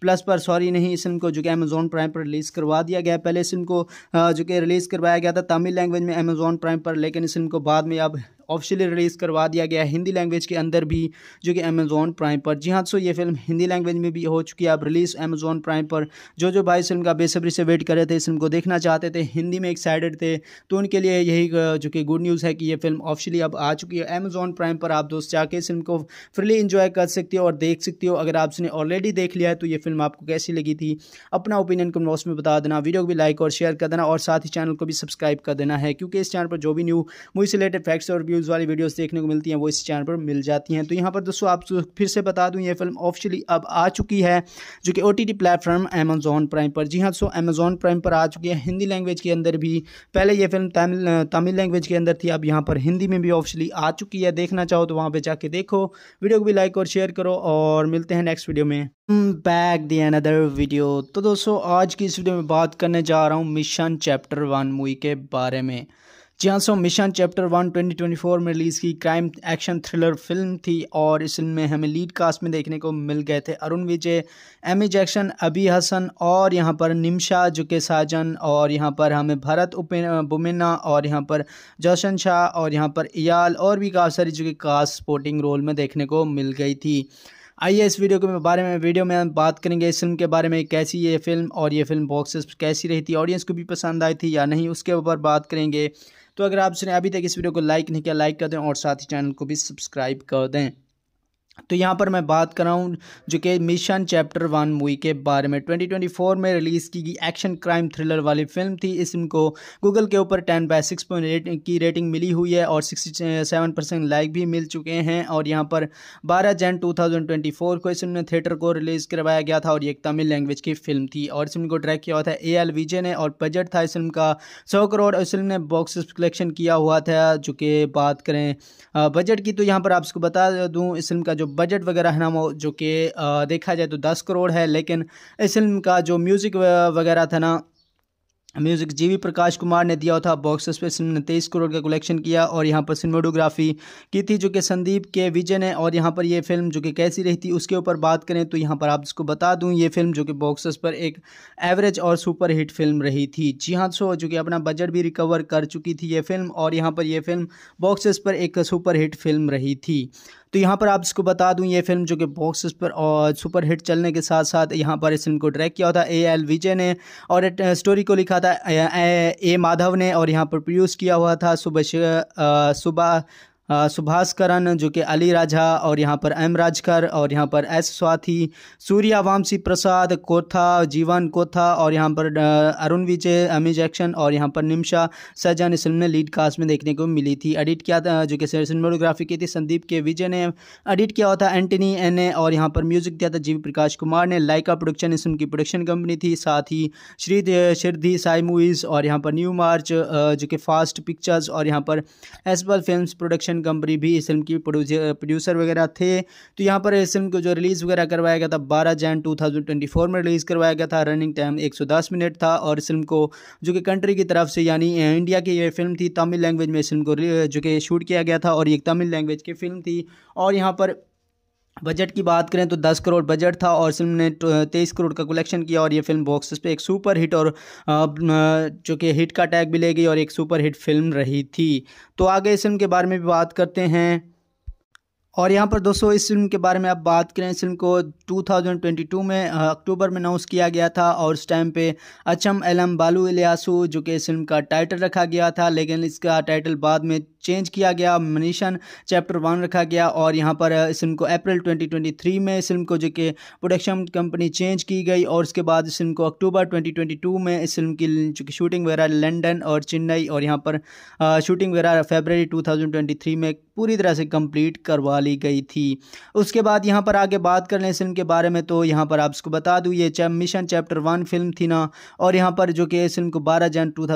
प्लस पर सॉरी नहीं इस फिल्म को जो कि अमेजोन प्राइम पर रिलीज़ करवा दिया गया पहले इस फिल्म को जो कि रिलीज़ करवाया गया था तमिल लैंग्वेज में अमेजोन प्राइम पर लेकिन इस फिल्म को बाद में अब ऑफिशियली रिलीज़ करवा दिया गया है हिंदी लैंग्वेज के अंदर भी जो कि अमेजोन प्राइम पर जी हाँ सो तो ये फिल्म हिंदी लैंग्वेज में भी हो चुकी है अब रिलीज़ अमेजोन प्राइम पर जो जो भाई फिल्म का बेसब्री से वेट कर रहे थे इस फिल्म को देखना चाहते थे हिंदी में एक्साइटेड थे तो उनके लिए यही जो कि गुड न्यूज़ है कि ये फिल्म ऑफिशियली अब आ चुकी है अमेजोन प्राइम पर आप दोस्त जाके इस फिल्म को फ्रीली इंजॉय कर सकते हो और देख सकते हो अगर आपने ऑलरेडी देख लिया है तो ये फिल्म आपको कैसी लगी थी अपना ओपिनियन को बॉक्स में बता देना वीडियो को भी लाइक और शेयर कर देना और साथ ही चैनल को भी सब्सक्राइब कर देना है क्योंकि इस चैनल पर जो भी न्यू मूवी से रिलेटेड फैक्ट्स और रिव्यूज़ वाली वीडियोस देखने को मिलती हैं वो इस चैनल पर मिल जाती हैं तो यहाँ पर दोस्तों आप फिर से बता दूँ ये फिल्म ऑफिशियली अब आ चुकी है जो कि O T T platform Amazon Prime पर जी हाँ दोस्तों अमेजोन प्राइम पर आ चुकी है हिंदी लैंग्वेज के अंदर भी पहले ये फिल्म तमिल तमिल लैंग्वेज के अंदर थी अब यहाँ पर हिंदी में भी ऑफिशियली आ चुकी है देखना चाहो तो वहाँ पर जाके देखो वीडियो को भी लाइक और शेयर करो और मिलते हैं नेक्स्ट वीडियो में बैक दी अनदर वीडियो तो दोस्तों आज की इस वीडियो में बात करने जा रहा हूँ मिशन चैप्टर वन मूवी के बारे में जियांसो मिशन चैप्टर वन 2024 में रिलीज़ की क्राइम एक्शन थ्रिलर फिल्म थी और इस फिल्म में हमें लीड कास्ट में देखने को मिल गए थे अरुण विजय एमी जैक्शन अभी हसन और यहाँ पर निमशा जुके साजन और यहाँ पर हमें भरत उपे बुमिना और यहाँ पर जोशन शाह और यहाँ पर इयाल और भी काफ़ी सारी जो कि कास्ट स्पोर्टिंग रोल में देखने को मिल गई थी आइए इस वीडियो के बारे में वीडियो में हम बात करेंगे इस फिल्म के बारे में कैसी ये फिल्म और ये फिल्म बॉक्सेस कैसी रही थी ऑडियंस को भी पसंद आई थी या नहीं उसके ऊपर बात करेंगे तो अगर आपने अभी तक इस वीडियो को लाइक नहीं किया लाइक कर दें और साथ ही चैनल को भी सब्सक्राइब कर दें तो यहाँ पर मैं बात कर रहा हूँ जो कि मिशन चैप्टर वन मूवी के बारे में 2024 में रिलीज़ की गई एक्शन क्राइम थ्रिलर वाली फिल्म थी इस गूगल के ऊपर 10 बाय 6.8 की रेटिंग मिली हुई है और 67 परसेंट लाइक भी मिल चुके हैं और यहाँ पर 12 जन 2024 को इस फिल्म थिएटर को रिलीज़ करवाया गया था और ये एक तमिल लैंग्वेज की फिल्म थी और इस फिल्म को ट्रैक किया हुआ था ए एल विजय ने और बजट था इस फिल्म का सौ करोड़ इस फिल्म ने बॉक्स कलेक्शन किया हुआ था जो कि बात करें बजट की तो यहाँ पर आपको बता दूँ इस फिल्म का जो बजट वगैरह है ना वो जो कि देखा जाए तो दस करोड़ है लेकिन इस फिल्म का जो म्यूज़िक वगैरह था ना म्यूज़िक जीवी प्रकाश कुमार ने दिया था बॉक्स पे फिल्म ने तेईस करोड़ का कलेक्शन किया और यहाँ पर सिनेमाटोग्राफी की थी जो कि संदीप के विजय ने और यहाँ पर ये यह फिल्म जो कि कैसी रही थी उसके ऊपर बात करें तो यहाँ पर आप इसको बता दूँ ये फिल्म जो कि बॉक्सेस पर एक एवरेज और सुपर हिट फिल्म रही थी जी हाँ सो जो कि अपना बजट भी रिकवर कर चुकी थी ये फिल्म और यहाँ पर यह फिल्म बॉक्सेस पर एक सुपर हिट फिल्म रही थी तो यहाँ पर आप इसको बता दूँ ये फिल्म जो कि बॉक्सेस पर और सुपर हिट चलने के साथ साथ यहाँ पर इस फिल्म को ट्रैक किया था ए एल विजय ने और स्टोरी को लिखा था ए, ए माधव ने और यहाँ पर प्रोड्यूस किया हुआ था सुबह सुबह सुभाष करण जो कि अली राजा और यहाँ पर एम राजकर और यहाँ पर एस स्वाथी सूर्या वामसी प्रसाद कोथा जीवन कोथा और यहाँ पर अरुण विजय अमी जैक्शन और यहाँ पर निम्शा सजन इस फिल्म ने लीड कास्ट में देखने को मिली थी एडिट किया था जो कि सिनेमाटोग्राफी की थी संदीप के विजय ने एडिट किया हुआ था एंटनी एन ने और यहाँ पर म्यूजिक दिया था जी प्रकाश कुमार ने लाइका प्रोडक्शन इस फिल्म की प्रोडक्शन कंपनी थी साथ ही श्री शिरधी साई मूवीज़ और यहाँ पर न्यू मार्च जो कि फास्ट पिक्चर्स और यहाँ पर एसबल फिल्म प्रोडक्शन कंपनी भी इस फिल्म की प्रोड्यूसर वगैरह थे तो यहाँ पर इस फिल्म को जो रिलीज़ वगैरह करवाया गया था बारह जैन टू में रिलीज़ करवाया गया था रनिंग टाइम एक मिनट था और इस फिल्म को जो कि कंट्री की तरफ से यानी इंडिया की यह फिल्म थी तमिल लैंग्वेज में इस फिल्म को जो कि शूट किया गया था और ये तमिल लैंग्वेज की फिल्म थी और यहाँ पर बजट की बात करें तो 10 करोड़ बजट था और फिल्म ने 23 तो, करोड़ का कलेक्शन किया और ये फिल्म बॉक्स पे एक सुपर हिट और जो कि हिट का टैग भी ले गई और एक सुपर हिट फिल्म रही थी तो आगे इस फिल्म के बारे में भी बात करते हैं और यहाँ पर दोस्तों इस फिल्म के बारे में आप बात करें इस फिल्म को 2022 में अक्टूबर में अनाउंस किया गया था और उस टाइम पे अचम एलम बालू इलियासू जो कि इस फिल्म का टाइटल रखा गया था लेकिन इसका टाइटल बाद में चेंज किया गया मनीषन चैप्टर वन रखा गया और यहाँ पर इस फिल्म को अप्रैल 2023 में इस फिल्म को जो कि प्रोडक्शन कंपनी चेंज की गई और उसके बाद इस फिल्म को अक्टूबर 2022 में इस फिल्म की जो कि शूटिंग वगैरह लंदन और चेन्नई और यहाँ पर शूटिंग वगैरह फेबररी 2023 में पूरी तरह से कंप्लीट करवा ली गई थी उसके बाद यहाँ पर आगे बात कर लें फिल्म के बारे में तो यहाँ पर आपको बता दूँ ये chap mission chapter one film थी ना और यहाँ पर जो कि इस फिल्म को बारह जन टू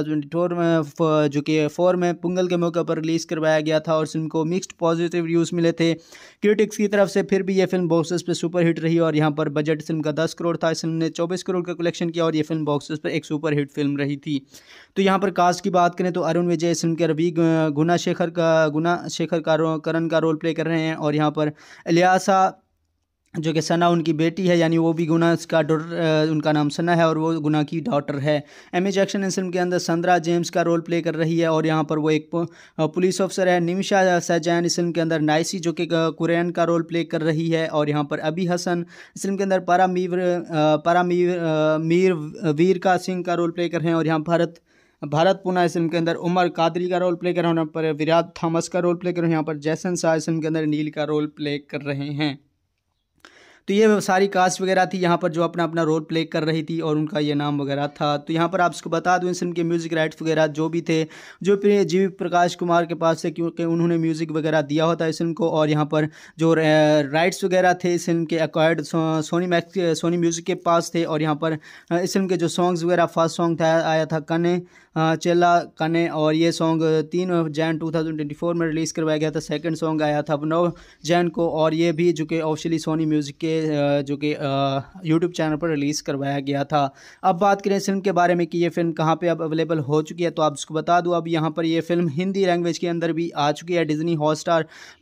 में जो कि फोर में पुंगल के मौके पर रिलीज़ करवाया गया था और फिल्म को मिक्सड पॉजिटिव रिव्यूज़ मिले थे क्रिटिक्स की तरफ से फिर भी ये फिल्म बॉक्सेस पर सुपर हिट रही और यहाँ पर बजट फिल्म का दस करोड़ था इस फिल्म ने चौबीस करोड़ का कलेक्शन किया और ये फिल्म बॉक्सेस पर एक सुपर हिट फिल्म रही थी तो यहाँ पर कास्ट की बात करें तो अरुण विजय इस फिल्म के रवि गुना शेखर का गुना शेखर करण का रोल प्ले कर रहे हैं और यहाँ पर अलियासा जो कि सना उनकी बेटी है यानी वो भी गुना का डॉटर उनका नाम सना है और वो गुना की डॉटर है एम ए जैक्शन इस फिल्म के अंदर संद्रा जेम्स का रोल प्ले कर रही है और यहाँ पर वो एक पुलिस ऑफिसर है निमिशा सैजैन इस फिल्म के अंदर नाइसी जो कि कुरैन का रोल प्ले कर रही है और यहाँ पर अबी हसन इस फिल्म के अंदर पारा मीर पारा मीर वीर का सिंह का रोल प्ले कर रहे हैं और यहाँ भारत भारत पुना इस फिल्म के अंदर उमर कादरी का रोल प्ले कर रहे हैं यहाँ पर विराट थॉमस का रोल प्ले कर रहे हैं यहाँ पर जैसन शाह इस फिल्म के अंदर नील का रोल प्ले कर रहे हैं तो ये सारी कास्ट वगैरह थी यहाँ पर जो अपना अपना रोल प्ले कर रही थी और उनका ये नाम वगैरह था तो यहाँ पर आप इसको बता दूँ इस फिल्म के म्यूज़िक राइट्स वगैरह जो भी थे जो जी वी प्रकाश कुमार के पास थे क्योंकि उन्होंने म्यूज़िक वगैरह दिया होता इस फिल्म को और यहाँ पर जो राइट्स वगैरह थे इस फिल्म के accord Sony Max Sony music के पास थे और यहाँ पर इस फिल्म के जो सॉन्ग्स वगैरह फर्स्ट सॉन्ग था आया था कने हाँ, चेला कने और ये सॉन्ग तीन जैन 2024 में रिलीज़ करवाया गया था सेकंड सॉन्ग आया था नव जैन को और ये भी जो कि ऑफिशियली सोनी म्यूज़िक के जो कि यूट्यूब चैनल पर रिलीज़ करवाया गया था अब बात करें फिल्म के बारे में कि ये फिल्म कहाँ पर अब अवेलेबल हो चुकी है तो आप उसको बता दूँ अब यहाँ पर यह फिल्म हिंदी लैंग्वेज के अंदर भी आ चुकी है डिजनी हॉट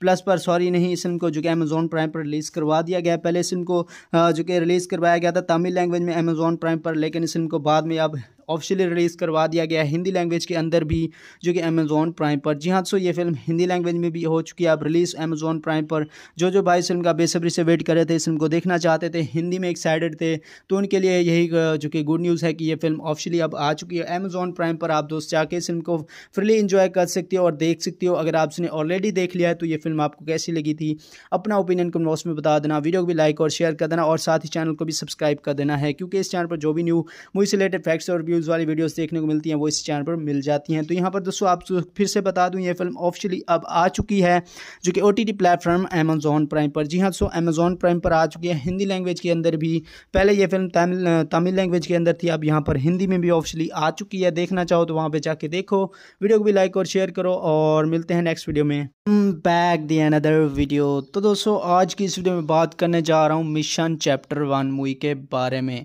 प्लस पर सॉरी नहीं इस फिल्म को जो कि अमेज़ोन प्राइम पर रिलीज़ करवा दिया गया पहले इस फिल्म को जो कि रिलीज़ करवाया गया था तमिल लैंग्वेज में अमेज़ोन प्राइम पर लेकिन इस फिल्म को बाद में अब ऑफिशियली रिलीज़ करवा दिया गया है हिंदी लैंग्वेज के अंदर भी जो कि अमेज़ोन प्राइम पर जी हाँ सो तो ये फिल्म हिंदी लैंग्वेज में भी हो चुकी है अब रिलीज़ अमेज़ोन प्राइम पर जो जो भाई फिल्म का बेसब्री से वेट कर रहे थे इस फिल्म को देखना चाहते थे हिंदी में एक्साइटेड थे तो उनके लिए यही जो कि गुड न्यूज़ है कि ये फिल्म ऑफिशियली अब आ चुकी है अमेज़ोन प्राइम पर आप दोस्त जाके इस फिल्म को फ्रीली इंजॉय कर सकते हो और देख सकते हो अगर आपने ऑलरेडी देख लिया है तो ये फिल्म आपको कैसी लगी थी अपना ओपिनियन कमेंट बॉक्स में बता देना वीडियो को भी लाइक और शेयर कर देना और साथ ही चैनल को भी सब्सक्राइब कर देना है क्योंकि इस चैनल पर जो भी न्यू मूवी से रिलेटेड फैक्ट्स और रिव्यूज़ वाली वीडियोस देखने को मिलती हैं वो इस चैनल पर मिल जाती हैं तो यहाँ पर दोस्तों आप फिर से बता दूँ ये फिल्म ऑफिशियली अब आ चुकी है जो कि O T T platform Amazon Prime पर जी हाँ दोस्तों अमेजोन प्राइम पर आ चुकी है हिंदी लैंग्वेज के अंदर भी पहले ये फिल्म तमिल तमिल लैंग्वेज के अंदर थी अब यहाँ पर हिंदी में भी ऑफिशियली आ चुकी है देखना चाहो तो वहाँ पर जाके देखो वीडियो को भी लाइक और शेयर करो और मिलते हैं नेक्स्ट वीडियो में बैक दी अनदर वीडियो तो दोस्तों आज की इस वीडियो में बात करने जा रहा हूँ मिशन चैप्टर वन मूवी के बारे में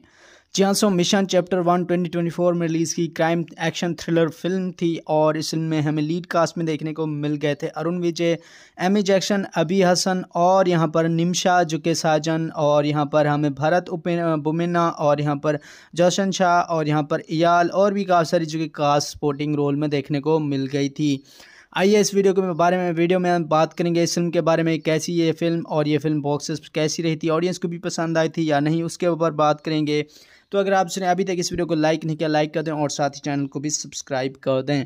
जियांसो मिशन चैप्टर वन 2024 में रिलीज़ की क्राइम एक्शन थ्रिलर फिल्म थी और इस फिल्म में हमें लीड कास्ट में देखने को मिल गए थे अरुण विजय एमी जैक्शन अभी हसन और यहाँ पर निमशा जुके साजन और यहाँ पर हमें भरत बुमेना और यहाँ पर जोशन शाह और यहाँ पर इयाल और भी काफ़ी सारी जो कि कास्ट स्पोर्टिंग रोल में देखने को मिल गई थी आइए इस वीडियो के बारे में वीडियो में हम बात करेंगे इस फिल्म के बारे में कैसी ये फिल्म और ये फिल्म बॉक्सेस कैसी रही थी ऑडियंस को भी पसंद आई थी या नहीं उसके ऊपर बात करेंगे तो अगर आपने अभी तक इस वीडियो को लाइक नहीं किया लाइक कर दें और साथ ही चैनल को भी सब्सक्राइब कर दें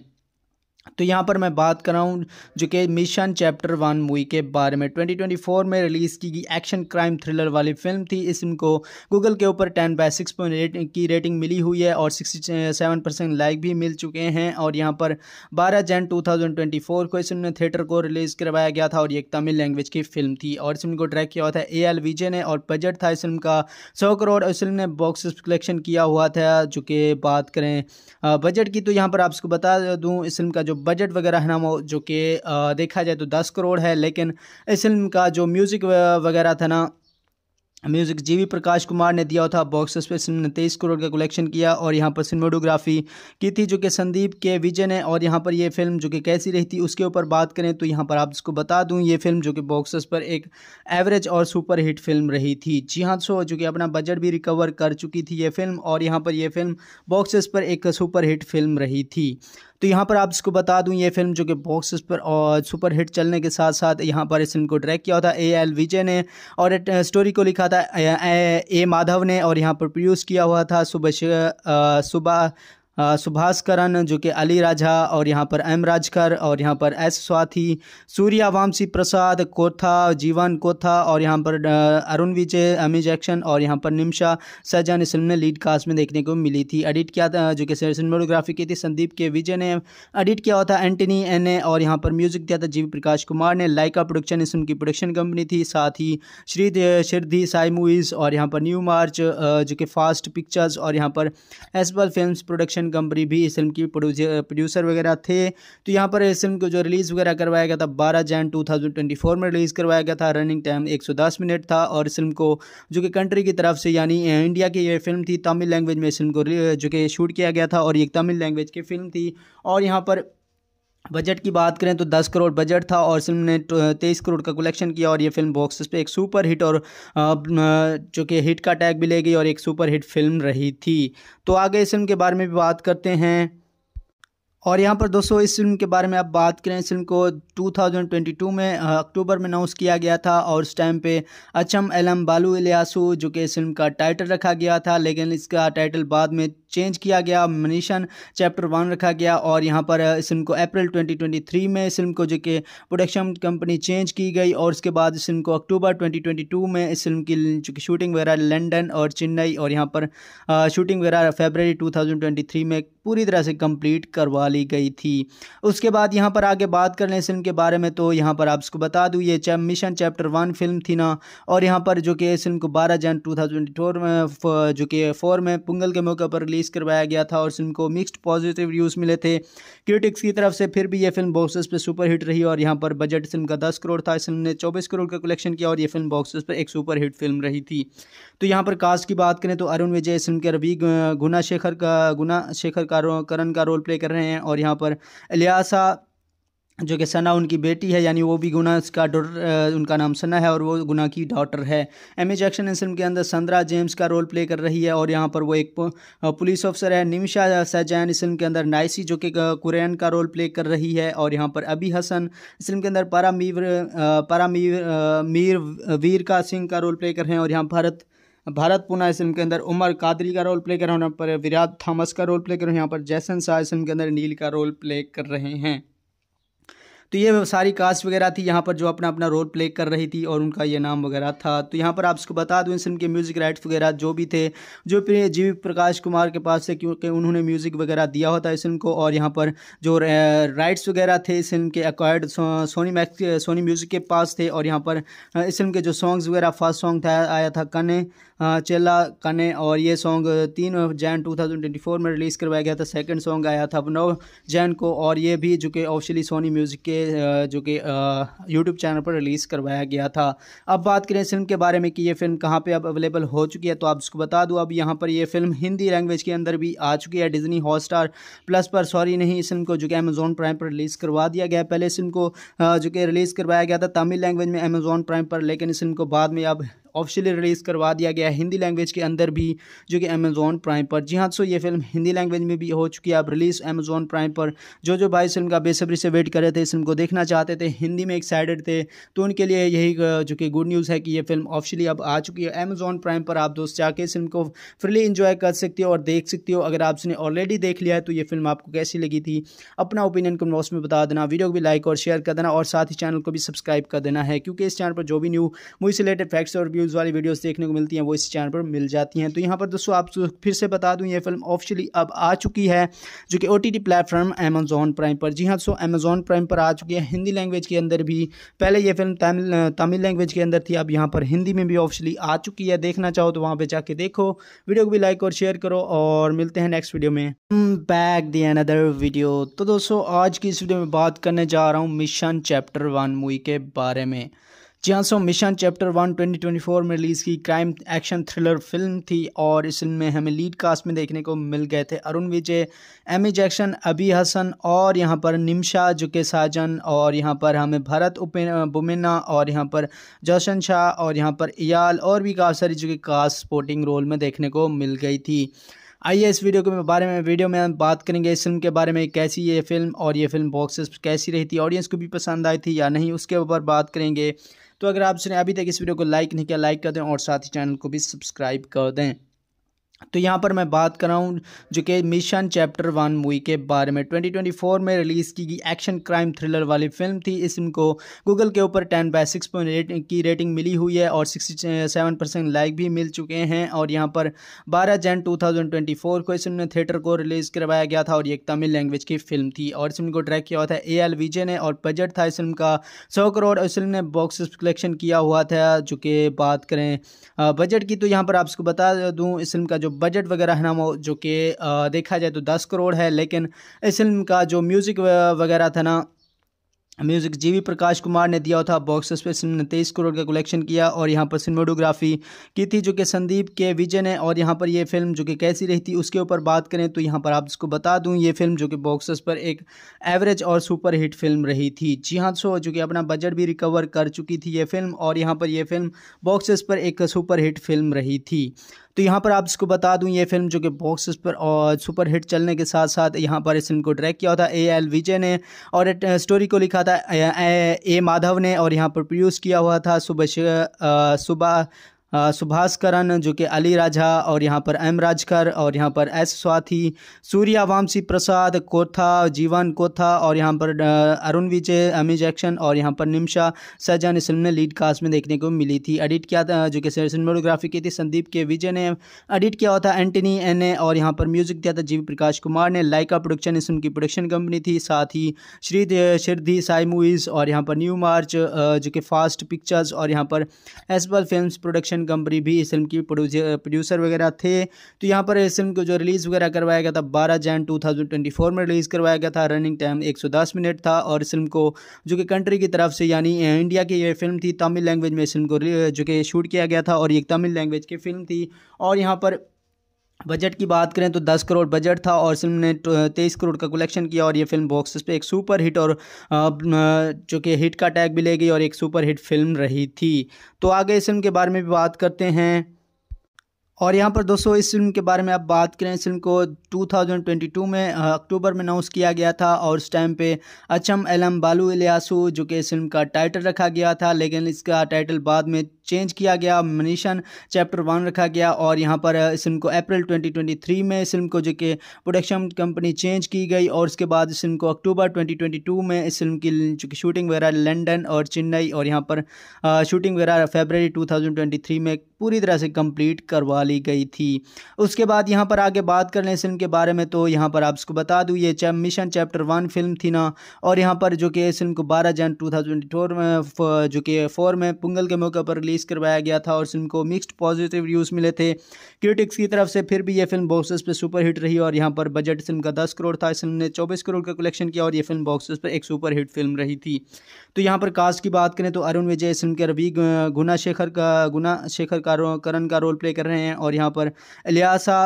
तो यहाँ पर मैं बात कर रहा हूँ जो कि मिशन चैप्टर वन मूवी के बारे में 2024 में रिलीज़ की गई एक्शन क्राइम थ्रिलर वाली फिल्म थी इसको को गूगल के ऊपर 10 बाय 6.8 की रेटिंग मिली हुई है और 67 परसेंट लाइक भी मिल चुके हैं और यहाँ पर 12 जन 2024 को इस फिल्म थिएटर को रिलीज़ करवाया गया था और ये एक तमिल लैंग्वेज की फिल्म थी और इस को ट्रैक किया हुआ था ए एल विजय ने और बजट था इस फिल्म का सौ करोड़ इस फिल्म ने बॉक्स कलेक्शन किया हुआ था जो कि बात करें बजट की तो यहाँ पर आप इसको बता दूँ इस फिल्म का जो जो बजट वगैरह है ना वो जो कि देखा जाए तो दस करोड़ है लेकिन इस फिल्म का जो म्यूज़िक वगैरह था ना म्यूज़िक जीवी प्रकाश कुमार ने दिया था बॉक्स पे फिल्म ने तेईस करोड़ का कलेक्शन किया और यहाँ पर सिनेमाटोग्राफी की थी जो कि संदीप के विजय ने और यहाँ पर ये फिल्म जो कि कैसी रही थी उसके ऊपर बात करें तो यहाँ पर आप इसको बता दूँ ये फिल्म जो कि बॉक्सेस पर एक एवरेज और सुपर हिट फिल्म रही थी जी हाँ सो जो कि अपना बजट भी रिकवर कर चुकी थी ये फिल्म और यहाँ पर यह फिल्म बॉक्सेस पर एक सुपर हिट फिल्म रही थी तो यहाँ पर आप इसको बता दूँ ये फिल्म जो कि बॉक्स पर और सुपर हिट चलने के साथ साथ यहाँ पर इस फिल्म को ड्रैक किया था ए एल विजय ने और स्टोरी uh, को लिखा था ए, ए माधव ने और यहाँ पर प्रोड्यूस किया हुआ था सुबह uh, सुबह सुभाष करण जो कि अली राजा और यहाँ पर एम राजकर और यहाँ पर एस स्वाथी सूर्या वामसी प्रसाद कोथा जीवन कोथा और यहाँ पर अरुण विजय अमी जैक्शन और यहाँ पर निम्शा सजान इस फिल्म ने लीड कास्ट में देखने को मिली थी एडिट किया था जो कि सिनेमाटोग्राफी की थी संदीप के विजय ने एडिट किया हुआ था एंटनी एन ने और यहाँ पर म्यूजिक दिया था जी प्रकाश कुमार ने लाइका प्रोडक्शन इस की प्रोडक्शन कंपनी थी साथ ही श्री शिरधी साई मूवीज़ और यहाँ पर न्यू मार्च जो कि फास्ट पिक्चर्स और यहाँ पर एसबल फिल्म प्रोडक्शन प्रोडक्शन कंपनी भी इस फिल्म की प्रोड्यूसर वगैरह थे तो यहाँ पर इस फिल्म को जो रिलीज़ वगैरह करवाया गया था बारह जैन टू में रिलीज़ करवाया गया था रनिंग टाइम एक मिनट था और इस फिल्म को जो कि कंट्री की तरफ से यानी इंडिया की यह फिल्म थी तमिल लैंग्वेज में इस फिल्म को जो कि शूट किया गया था और ये तमिल लैंग्वेज की फिल्म थी और यहाँ पर बजट की बात करें तो 10 करोड़ बजट था और फिल्म ने 23 तो, करोड़ का कलेक्शन किया और ये फिल्म बॉक्स पे एक सुपर हिट और जो कि हिट का टैग भी ले गई और एक सुपर हिट फिल्म रही थी तो आगे इस फिल्म के बारे में भी बात करते हैं और यहाँ पर दोस्तों इस फिल्म के बारे में आप बात करें इस फिल्म को 2022 में अक्टूबर में अनाउंस किया गया था और उस टाइम पे अचम एलम बालू इलियासू जो कि इस फिल्म का टाइटल रखा गया था लेकिन इसका टाइटल बाद में चेंज किया गया मनीषन चैप्टर वन रखा गया और यहाँ पर इस फिल्म को अप्रैल 2023 में इस फिल्म को जो कि प्रोडक्शन कंपनी चेंज की गई और उसके बाद इस फिल्म को अक्टूबर 2022 में इस फिल्म की चूँकि शूटिंग वगैरह लंदन और चेन्नई और यहाँ पर शूटिंग वगैरह फेबररी 2023 में पूरी तरह से कंप्लीट करवा ली गई थी उसके बाद यहाँ पर आगे बात कर लें इस फिल्म के बारे में तो यहाँ पर आप इसको बता दूँ ये मिशन चैप्टर वन फिल्म थी ना और यहाँ पर जो कि इस फिल्म को बारह जन टू में जो कि फोर में पुंगल के मौके पर रिलीज रिलीज़ करवाया गया था और इस फिल्म को मिक्सड पॉजिटिव रिव्यूज़ मिले थे क्रिटिक्स की तरफ से फिर भी ये फिल्म बॉक्सेस पर सुपर हिट रही और यहाँ पर बजट फिल्म का दस करोड़ था इस फिल्म ने चौबीस करोड़ का कलेक्शन किया और ये फिल्म बॉक्सेस पर एक सुपर हिट फिल्म रही थी तो यहाँ पर कास्ट की बात करें तो अरुण विजय इस फिल्म के रवि गुना शेखर का गुना शेखर का करण का रोल प्ले कर रहे हैं और यहाँ पर अलियासा जो कि सना उनकी बेटी है यानी वो भी गुना का डॉटर उनका नाम सना है और वो गुना की डॉटर है एम ए जैक्शन इस फिल्म के अंदर संद्रा जेम्स का रोल प्ले कर रही है और यहाँ पर वो एक पुलिस ऑफिसर है निमिशा सैजैन इस फिल्म के अंदर नाइसी जो कि कुरैन का रोल प्ले कर रही है और यहाँ पर अभी हसन इस फिल्म के अंदर पारा मीर पारा मीर मीर वीर का सिंह का रोल प्ले कर रहे हैं और यहाँ भारत भारत पुना इस फिल्म के अंदर उमर कादरी का रोल प्ले कर रहे हैं यहाँ पर विराट थॉमस का रोल प्ले कर रहे हैं यहाँ पर जैसन शाह इस फिल्म के अंदर नील का रोल प्ले कर रहे हैं तो ये सारी कास्ट वगैरह थी यहाँ पर जो अपना अपना रोल प्ले कर रही थी और उनका ये नाम वगैरह था तो यहाँ पर आप उसको बता दूँ इस फिल्म के म्यूज़िक राइट्स वगैरह जो भी थे जो जी प्रकाश कुमार के पास थे क्योंकि उन्होंने म्यूज़िक वगैरह दिया होता है इस फिल्म को और यहाँ पर जो राइट्स वगैरह थे इस फिल्म के accord Sony Max Sony music के पास थे और यहाँ पर इस फिल्म के जो सॉन्ग्स वगैरह फर्स्ट सॉन्ग था आया था कने चेला कने और ये सॉन्ग तीन जैन टू में रिलीज़ करवाया गया था सेकेंड सॉन्ग आया था नौ जैन को और ये भी जो कि ऑफिशली सोनी म्यूज़िक के जो कि यूट्यूब चैनल पर रिलीज़ करवाया गया था अब बात करें इस फिल्म के बारे में कि ये फिल्म कहाँ पे अब अवेलेबल हो चुकी है तो आप उसको बता दूँ अब यहाँ पर ये फिल्म हिंदी लैंग्वेज के अंदर भी आ चुकी है डिजनी हॉटस्टार प्लस पर सॉरी नहीं इस फिल्म को जो कि अमेज़ोन प्राइम पर रिलीज़ करवा दिया गया पहले इस फिल्म को जो कि रिलीज़ करवाया गया था तमिल लैंग्वेज में अमेज़ोन प्राइम पर लेकिन इस फिल्म को बाद में अब ऑफिशियली रिलीज़ करवा दिया गया है हिंदी लैंग्वेज के अंदर भी जो कि अमेजोन प्राइम पर जी हाँ सो तो ये फिल्म हिंदी लैंग्वेज में भी हो चुकी है अब रिलीज़ अमेजोन प्राइम पर जो जो भाई फिल्म का बेसब्री से वेट कर रहे थे इस फिल्म को देखना चाहते थे हिंदी में एक्साइटेड थे तो उनके लिए यही जो कि गुड न्यूज़ है कि ये फिल्म ऑफिशियली अब आ चुकी है अमेजोन प्राइम पर आप दोस्त जाके इस फिल्म को फ्रीली इन्जॉय कर सकते हो और देख सकते हो अगर आपने ऑलरेडी देख लिया है तो ये फिल्म आपको कैसी लगी थी अपना ओपिनियन कमेंट बॉक्स में बता देना वीडियो को भी लाइक और शेयर कर देना और साथ ही चैनल को भी सब्सक्राइब कर देना है क्योंकि इस चैनल पर जो भी न्यू मूवी से रिलेटेड फैक्ट्स और व्यू न्यूज़ वाली वीडियोस देखने को मिलती हैं वो इस चैनल पर मिल जाती हैं तो यहाँ पर दोस्तों आप फिर से बता दूँ ये फिल्म ऑफिशियली अब आ चुकी है जो कि O T T platform Amazon Prime पर जी हाँ दोस्तों अमेजोन प्राइम पर आ चुकी है हिंदी लैंग्वेज के अंदर भी पहले ये फिल्म तमिल तमिल लैंग्वेज के अंदर थी अब यहाँ पर हिंदी में भी ऑफिशियली आ चुकी है देखना चाहो तो वहाँ पर जाके देखो वीडियो को भी लाइक और शेयर करो और मिलते हैं नेक्स्ट वीडियो में बैक दी अनदर वीडियो तो दोस्तों आज की इस वीडियो में बात करने जा रहा हूँ मिशन चैप्टर वन मूवी के बारे में जियांसो मिशन चैप्टर वन 2024 में रिलीज़ की क्राइम एक्शन थ्रिलर फिल्म थी और इस फिल्म में हमें लीड कास्ट में देखने को मिल गए थे अरुण विजय एमी जैक्शन अभी हसन और यहाँ पर निमशा जुके साजन और यहाँ पर हमें भरत बुमेना और यहाँ पर जोशन शाह और यहाँ पर इयाल और भी काफ़ी सारी जो कि कास्ट स्पोर्टिंग रोल में देखने को मिल गई थी आइए इस वीडियो के बारे में वीडियो में हम बात करेंगे इस फिल्म के बारे में कैसी ये फिल्म और ये फिल्म बॉक्सेस कैसी रही थी ऑडियंस को भी पसंद आई थी या नहीं उसके ऊपर बात करेंगे तो अगर आपने अभी तक इस वीडियो को लाइक नहीं किया लाइक कर दें और साथ ही चैनल को भी सब्सक्राइब कर दें तो यहाँ पर मैं बात कर रहा हूँ जो कि मिशन चैप्टर वन मूवी के बारे में 2024 में रिलीज़ की गई एक्शन क्राइम थ्रिलर वाली फिल्म थी इस फिल्म को गूगल के ऊपर 10 बाय 6.8 की रेटिंग मिली हुई है और 67 परसेंट लाइक भी मिल चुके हैं और यहाँ पर 12 जन 2024 को इस फिल्म ने थिएटर को रिलीज़ करवाया गया था और ये एक तमिल लैंग्वेज की फिल्म थी और इस फिल्म को ट्रैक किया हुआ था ए एल विजय ने और बजट था इस फिल्म का सौ करोड़ इस फिल्म ने बॉक्स कलेक्शन किया हुआ था जो कि बात करें बजट की तो यहाँ पर आपको बता दूँ इस फिल्म का जो बजट वगैरह है ना वो जो कि देखा जाए तो दस करोड़ है लेकिन इस फिल्म का जो म्यूज़िक वगैरह था ना म्यूज़िक जीवी प्रकाश कुमार ने दिया था बॉक्स ऑफिस फिल्म ने तेईस करोड़ का कलेक्शन किया और यहाँ पर सिनेमाटोग्राफी की थी जो कि संदीप के विजय ने और यहाँ पर ये फिल्म जो कि कैसी रही थी उसके ऊपर बात करें तो यहाँ पर आप इसको बता दूँ ये फिल्म जो कि बॉक्सेस पर एक एवरेज और सुपर हिट फिल्म रही थी जी हाँ सो जो कि अपना बजट भी रिकवर कर चुकी थी ये फिल्म और यहाँ पर यह फिल्म बॉक्सेस पर एक सुपर हिट फिल्म रही थी तो यहाँ पर आप इसको बता दूँ ये फिल्म जो कि बॉक्स पर और सुपर हिट चलने के साथ साथ यहाँ पर इस फिल्म को ट्रैक किया था ए एल विजय ने और एट, स्टोरी uh, को लिखा था ए uh, माधव uh, ने और यहाँ पर प्रोड्यूस किया हुआ था सुबह सुबह सुभाषकरण जो कि अली राजा और यहाँ पर एम राजकर और यहाँ पर एस स्वाथी सूर्या वामसी प्रसाद कोथा जीवन कोथा और यहाँ पर अरुण विजय अमी जैक्शन और यहाँ पर निमशा सहजान इस फिल्म ने लीड कास्ट में देखने को मिली थी एडिट किया था जो कि सिनेमाटोग्राफी की थी संदीप के विजय ने एडिट किया हुआ था एंटनी एन ने और यहाँ पर म्यूजिक दिया था जीवी प्रकाश कुमार ने लाइका प्रोडक्शन इस फिल्म की प्रोडक्शन कंपनी थी साथ ही श्री शिरधी साई मूवीज़ और यहाँ पर न्यू मार्च जो कि फास्ट पिक्चर्स और यहाँ पर एसबल फिल्म प्रोडक्शन प्रोडक्शन कंपनी भी इस फिल्म की प्रोड्यूसर वगैरह थे तो यहाँ पर इस फिल्म को जो रिलीज़ वगैरह करवाया गया था बारह जैन टू में रिलीज़ करवाया गया था रनिंग टाइम एक मिनट था और इस फिल्म को जो कि कंट्री की तरफ से यानी इंडिया की ये फिल्म थी तमिल लैंग्वेज में इस फिल्म को जो कि शूट किया गया था और ये तमिल लैंग्वेज की फिल्म थी और यहाँ पर बजट की बात करें तो 10 करोड़ बजट था और फिल्म ने 23 तो, करोड़ का कलेक्शन किया और ये फिल्म बॉक्स पे एक सुपर हिट और जो कि हिट का टैग भी ले गई और एक सुपर हिट फिल्म रही थी तो आगे इस फिल्म के बारे में भी बात करते हैं और यहाँ पर दोस्तों इस फिल्म के बारे में आप बात करें इस फिल्म को 2022 में अक्टूबर में अनाउंस किया गया था और उस टाइम पे अचम एलम बालू इलियासू जो कि इस फिल्म का टाइटल रखा गया था लेकिन इसका टाइटल बाद में चेंज किया गया मनीषन चैप्टर वन रखा गया और यहाँ पर इस फिल्म को अप्रैल 2023 में इस फिल्म को जो कि प्रोडक्शन कंपनी चेंज की गई और उसके बाद इस फिल्म को अक्टूबर 2022 में इस फिल्म की चूँकि शूटिंग वगैरह लंदन और चेन्नई और यहाँ पर शूटिंग वगैरह फेबररी 2023 में पूरी तरह से कंप्लीट करवा ली गई थी उसके बाद यहाँ पर आगे बात कर लें फिल्म के बारे में तो यहाँ पर आप इसको बता दूँ ये मिशन चैप्टर वन फिल्म थी ना और यहाँ पर जो कि इस फिल्म को बारह जन टू में जो कि फोर में पुंगल के मौके पर रिलीज रिलीज़ करवाया गया था और फिल्म को मिक्सड पॉजिटिव रिव्यूज़ मिले थे क्रिटिक्स की तरफ से फिर भी ये फिल्म बॉक्सेस पर सुपर हिट रही और यहाँ पर बजट फिल्म का दस करोड़ था इस फिल्म ने चौबीस करोड़ का कलेक्शन किया और ये फिल्म बॉक्सेस पर एक सुपर हिट फिल्म रही थी तो यहाँ पर कास्ट की बात करें तो अरुण विजय इस फिल्म के रवि गुना शेखर का गुना शेखर का करण का रोल प्ले कर रहे हैं और यहाँ पर अलियासा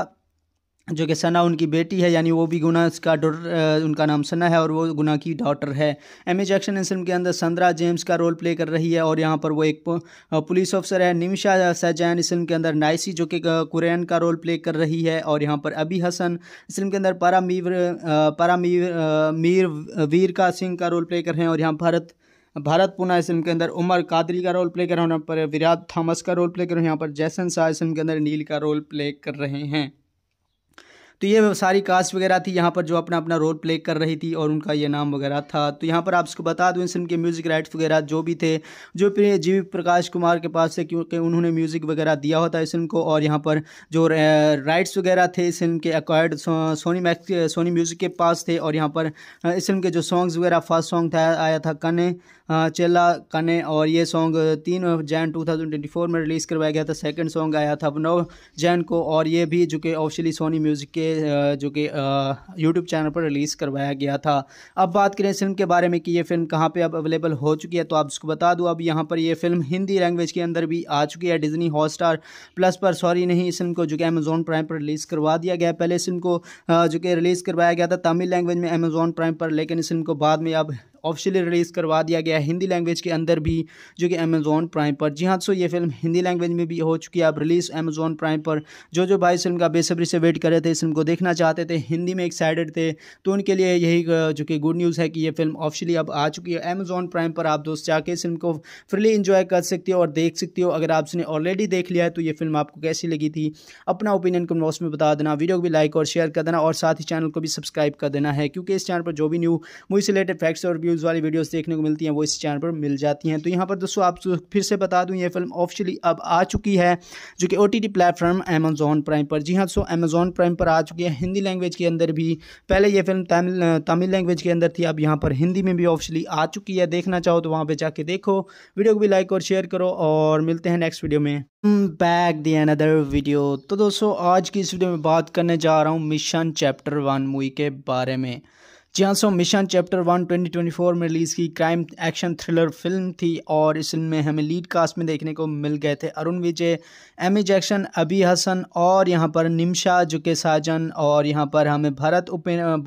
जो कि सना उनकी बेटी है यानी वो भी गुना इसका डॉटर उनका नाम सना है और वो गुना की डॉटर है एम जैक्शन इस फिल्म के अंदर संद्रा जेम्स का रोल प्ले कर रही है और यहाँ पर वो एक पुलिस ऑफिसर है निमिशा सैजैन इस फिल्म के अंदर नाइसी जो कि कुरैन का रोल प्ले कर रही है और यहाँ पर अभी हसन इस फिल्म के अंदर पारा मीर पारा मीर वीर का सिंह का रोल प्ले कर रहे हैं और यहाँ भारत भारत पुना इस फिल्म के अंदर उमर कादरी का रोल प्ले कर रहे हैं यहाँ पर विराट थॉमस का रोल प्ले कर रहे हैं यहाँ पर जैसन शाह इस फिल्म के अंदर नील का रोल प्ले कर रहे हैं तो ये सारी कास्ट वगैरह थी यहाँ पर जो अपना अपना रोल प्ले कर रही थी और उनका ये नाम वगैरह था तो यहाँ पर आप बता दूँ इस फिल्म के म्यूज़िक राइट्स वगैरह जो भी थे जो जी प्रकाश कुमार के पास थे क्योंकि उन्होंने म्यूज़िक वगैरह दिया होता इस फिल्म को और यहाँ पर जो राइट्स वगैरह थे इस फिल्म के accord Sony Max Sony music के पास थे और यहाँ पर इस फिल्म के जो सॉन्ग्स वगैरह फर्स्ट सॉन्ग था आया था कने चेला कने और ये सॉन्ग तीन जैन 2024 में रिलीज़ करवाया गया था सेकंड सॉन्ग आया था नौ जैन को और ये भी जो कि ऑफिशियली सोनी म्यूज़िक के जो कि यूट्यूब चैनल पर रिलीज़ करवाया गया था अब बात करें इस फिल्म के बारे में कि ये फिल्म कहाँ पे अब अवेलेबल हो चुकी है तो आप उसको बता दूँ अब यहाँ पर ये फिल्म हिंदी लैंग्वेज के अंदर भी आ चुकी है डिजनी स्टार प्लस पर सॉरी नहीं इस फिल्म को जो कि अमेज़ोन प्राइम पर रिलीज़ करवा दिया गया पहले इस फिल्म को जो कि रिलीज़ करवाया गया था तमिल लैंग्वेज में अमेज़ोन प्राइम पर लेकिन इस फिल्म को बाद में अब ऑफिशियली रिलीज़ करवा दिया गया है हिंदी लैंग्वेज के अंदर भी जो कि अमेजोन प्राइम पर जी हाँ सो तो ये फिल्म हिंदी लैंग्वेज में भी हो चुकी है अब रिलीज़ अमेजोन प्राइम पर जो जो भाई फिल्म का बेसब्री से वेट कर रहे थे इस फिल्म को देखना चाहते थे हिंदी में एक्साइटेड थे तो उनके लिए यही जो कि गुड न्यूज़ है कि ये फिल्म ऑफिशियली अब आ चुकी है अमेजोन प्राइम पर आप दोस्त जाके इस फिल्म को फ्रीली इंजॉय कर सकते हो और देख सकते हो अगर आपने ऑलरेडी देख लिया है तो ये फिल्म आपको कैसी लगी थी अपना ओपिनियन को बॉक्स में बता देना वीडियो को भी लाइक और शेयर कर देना और साथ ही चैनल को भी सब्सक्राइब कर देना है क्योंकि इस चैनल पर जो भी न्यू मूवी से रिलेटेड फैक्ट्स और व्यूज़ न्यूज़ वाली वीडियोस देखने को मिलती हैं वो इस चैनल पर मिल जाती हैं तो यहाँ पर दोस्तों आप फिर से बता दूँ ये फिल्म ऑफिशियली अब आ चुकी है जो कि O T T platform Amazon Prime पर जी हाँ दोस्तों अमेजोन प्राइम पर आ चुकी है हिंदी लैंग्वेज के अंदर भी पहले ये फिल्म तमिल तमिल लैंग्वेज के अंदर थी अब यहाँ पर हिंदी में भी ऑफिशियली आ चुकी है देखना चाहो तो वहाँ पर जाके देखो वीडियो को भी लाइक और शेयर करो और मिलते हैं नेक्स्ट वीडियो में बैक दी अनदर वीडियो तो दोस्तों आज की इस वीडियो में बात करने जा रहा हूँ मिशन चैप्टर वन मूवी के बारे में जियांसो मिशन चैप्टर वन 2024 में रिलीज़ की क्राइम एक्शन थ्रिलर फिल्म थी और इस फिल्म में हमें लीड कास्ट में देखने को मिल गए थे अरुण विजय एमी जैक्शन अभी हसन और यहाँ पर निमशा जुके साजन और यहाँ पर हमें भरत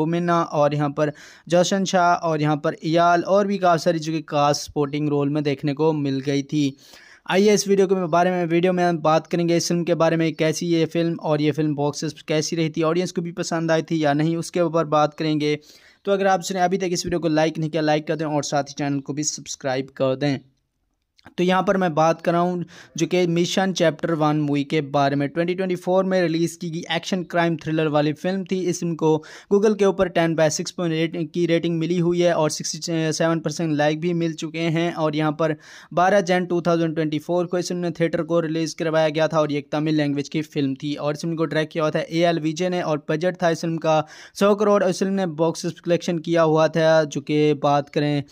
बुमिना और यहाँ पर जोशन शाह और यहाँ पर इयाल और भी काफ़ी सारी जो कि कास्ट स्पोर्टिंग रोल में देखने को मिल गई थी आइए इस वीडियो के बारे में वीडियो में हम बात करेंगे इस फिल्म के बारे में कैसी ये फिल्म और ये फिल्म बॉक्सेस कैसी रही थी ऑडियंस को भी पसंद आई थी या नहीं उसके ऊपर बात करेंगे तो अगर आपने अभी तक इस वीडियो को लाइक नहीं किया लाइक कर दें और साथ ही चैनल को भी सब्सक्राइब कर दें तो यहाँ पर मैं बात कर रहा हूँ जो कि मिशन चैप्टर वन मूवी के बारे में 2024 में रिलीज़ की गई एक्शन क्राइम थ्रिलर वाली फिल्म थी इस फिल्म को गूगल के ऊपर 10 बाय 6.8 की रेटिंग मिली हुई है और 67 परसेंट लाइक भी मिल चुके हैं और यहाँ पर 12 जन 2024 को इस फिल्म ने थिएटर को रिलीज़ करवाया गया था और ये एक तमिल लैंग्वेज की फिल्म थी और इस फिल्म को ट्रैक किया हुआ था ए एल विजय ने और बजट था इस फिल्म का सौ करोड़ इस फिल्म ने बॉक्स कलेक्शन किया हुआ था जो कि बात करें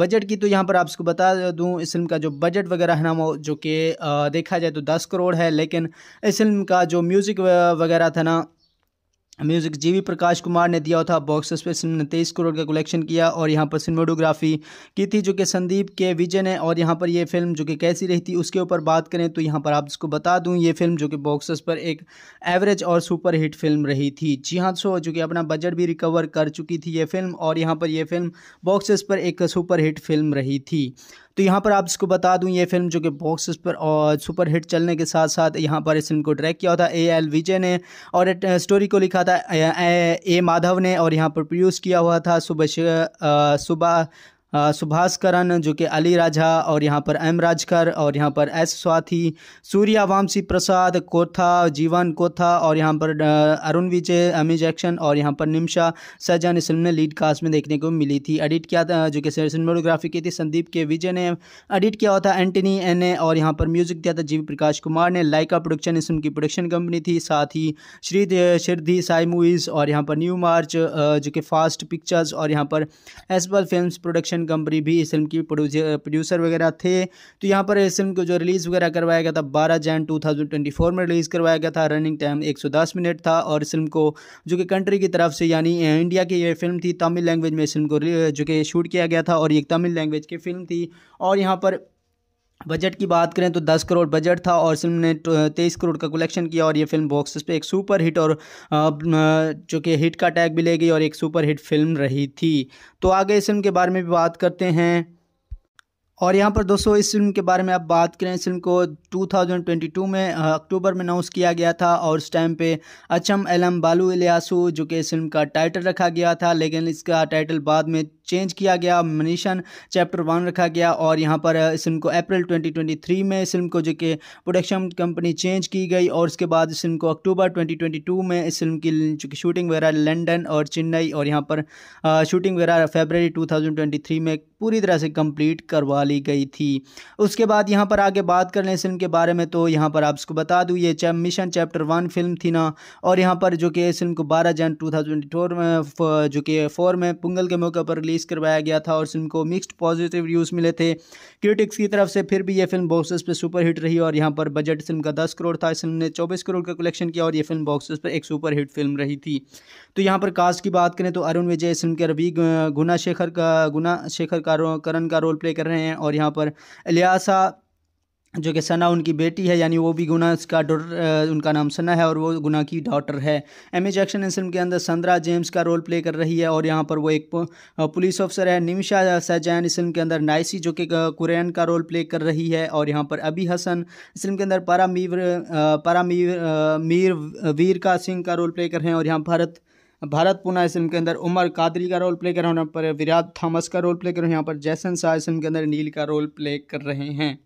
बजट की तो यहाँ पर आपको बता दूँ इस फिल्म का जो बजट वगैरह है ना वो जो कि देखा जाए तो दस करोड़ है लेकिन इस फिल्म का जो म्यूज़िक वगैरह था ना music G V Prakash Kumar ने दिया था बॉक्स पे फिल्म ने तेईस करोड़ का कलेक्शन किया और यहाँ पर सिनेमाटोग्राफी की थी जो कि संदीप के विजय ने और यहाँ पर ये यह फिल्म जो कि कैसी रही थी उसके ऊपर बात करें तो यहाँ पर आप इसको बता दूँ ये फिल्म जो कि बॉक्सेस पर एक एवरेज और सुपर हिट फिल्म रही थी जी हाँ सो जो कि अपना बजट भी रिकवर कर चुकी थी ये फिल्म और यहाँ पर यह फिल्म बॉक्सेस पर एक सुपर हिट फिल्म रही थी तो यहाँ पर आप इसको बता दूँ ये फिल्म जो कि बॉक्सेस पर और सुपर हिट चलने के साथ साथ यहाँ पर इस फिल्म को ट्रैक किया था ए एल विजय ने और स्टोरी uh, को लिखा था ए, ए माधव ने और यहाँ पर प्रोड्यूस किया हुआ था सुबह uh, सुबह सुभाष करण जो कि अली राजा और यहाँ पर एम राजकर और यहाँ पर एस स्वाथी सूर्या वामसी प्रसाद कोथा जीवन कोथा और यहाँ पर अरुण विजय अमी जैक्शन और यहाँ पर निम्शा सजन इस फिल्म ने लीड कास्ट में देखने को मिली थी एडिट किया था जो कि सिनेमाटोग्राफी की थी संदीप के विजय ने एडिट किया हुआ था एंटनी एन ए और यहाँ पर म्यूजिक दिया था जी प्रकाश कुमार ने लाइका प्रोडक्शन इस की प्रोडक्शन कंपनी थी साथ ही श्री शिरधी साई मूवीज़ और यहाँ पर न्यू मार्च जो कि फास्ट पिक्चर्स और यहाँ पर एसबल फिल्म प्रोडक्शन प्रोडक्शन कंपनी भी इस फिल्म की प्रोड्यूसर वगैरह थे तो यहाँ पर इस फिल्म को जो रिलीज़ वगैरह करवाया गया था बारह जैन टू में रिलीज़ करवाया गया था रनिंग टाइम एक मिनट था और इस फिल्म को जो कि कंट्री की तरफ से यानी इंडिया की यह फिल्म थी तमिल लैंग्वेज में इस फिल्म को जो कि शूट किया गया था और ये तमिल लैंग्वेज की फिल्म थी और यहाँ पर बजट की बात करें तो 10 करोड़ बजट था और फिल्म ने 23 तो, करोड़ का कलेक्शन किया और ये फिल्म बॉक्स पे एक सुपर हिट और जो कि हिट का टैग भी ले गई और एक सुपर हिट फिल्म रही थी तो आगे इस फिल्म के बारे में भी बात करते हैं और यहाँ पर दोस्तों इस फिल्म के बारे में आप बात करें इस फिल्म को 2022 में अक्टूबर में अनाउंस किया गया था और उस टाइम पे अचम एलम बालू इलियासू जो कि इस फिल्म का टाइटल रखा गया था लेकिन इसका टाइटल बाद में चेंज किया गया मनीषन चैप्टर वन रखा गया और यहाँ पर इस फिल्म को अप्रैल 2023 में इस फिल्म को जो कि प्रोडक्शन कंपनी चेंज की गई और उसके बाद इस फिल्म को अक्टूबर 2022 में इस फिल्म की चूँकि शूटिंग वगैरह लंदन और चेन्नई और यहाँ पर शूटिंग वगैरह फेबररी 2023 में पूरी तरह से कंप्लीट करवा ली गई थी उसके बाद यहाँ पर आगे बात कर लें इस फिल्म के के बारे में तो यहाँ पर आपको बता दूँ ये chap mission chapter one film थी ना और यहाँ पर जो कि इस फिल्म को बारह जन टू फोर में जो कि फोर में पुंगल के मौके पर रिलीज़ करवाया गया था और फिल्म को मिक्सड पॉजिटिव रिव्यूज़ मिले थे क्रिटिक्स की तरफ से फिर भी ये फिल्म बॉक्सेस पर सुपर हिट रही और यहाँ पर बजट फिल्म का दस करोड़ था इस फिल्म ने चौबीस करोड़ का कलेक्शन किया और ये फिल्म बॉक्सेस पर एक सुपर हिट फिल्म रही थी तो यहाँ पर कास्ट की बात करें तो अरुण विजय इस फिल्म के रवि गुना शेखर का गुना शेखर का करण का रोल प्ले कर रहे हैं और यहाँ पर इलियासा जो कि सना उनकी बेटी है यानी वो भी गुना का डॉटर उनका नाम सना है और वो गुना की डॉटर है एम ए जैक्शन इस फिल्म के अंदर संद्रा जेम्स का रोल प्ले कर रही है और यहाँ पर वो एक पुलिस ऑफिसर है निमिशा सैजैन इस फिल्म के अंदर नाइसी जो कि कुरैन का रोल प्ले कर रही है और यहाँ पर अबी हसन इस फिल्म के अंदर पारा पारा मीर मीर वीर का सिंह का रोल प्ले कर रहे हैं और यहाँ भारत भारत पुना इस फिल्म के अंदर उमर कादरी का रोल प्ले कर रहे हैं यहाँ पर विराट थॉमस का रोल प्ले कर रहे हैं यहाँ पर जैसन शाह इस फिल्म के अंदर नील का रोल प्ले कर रहे हैं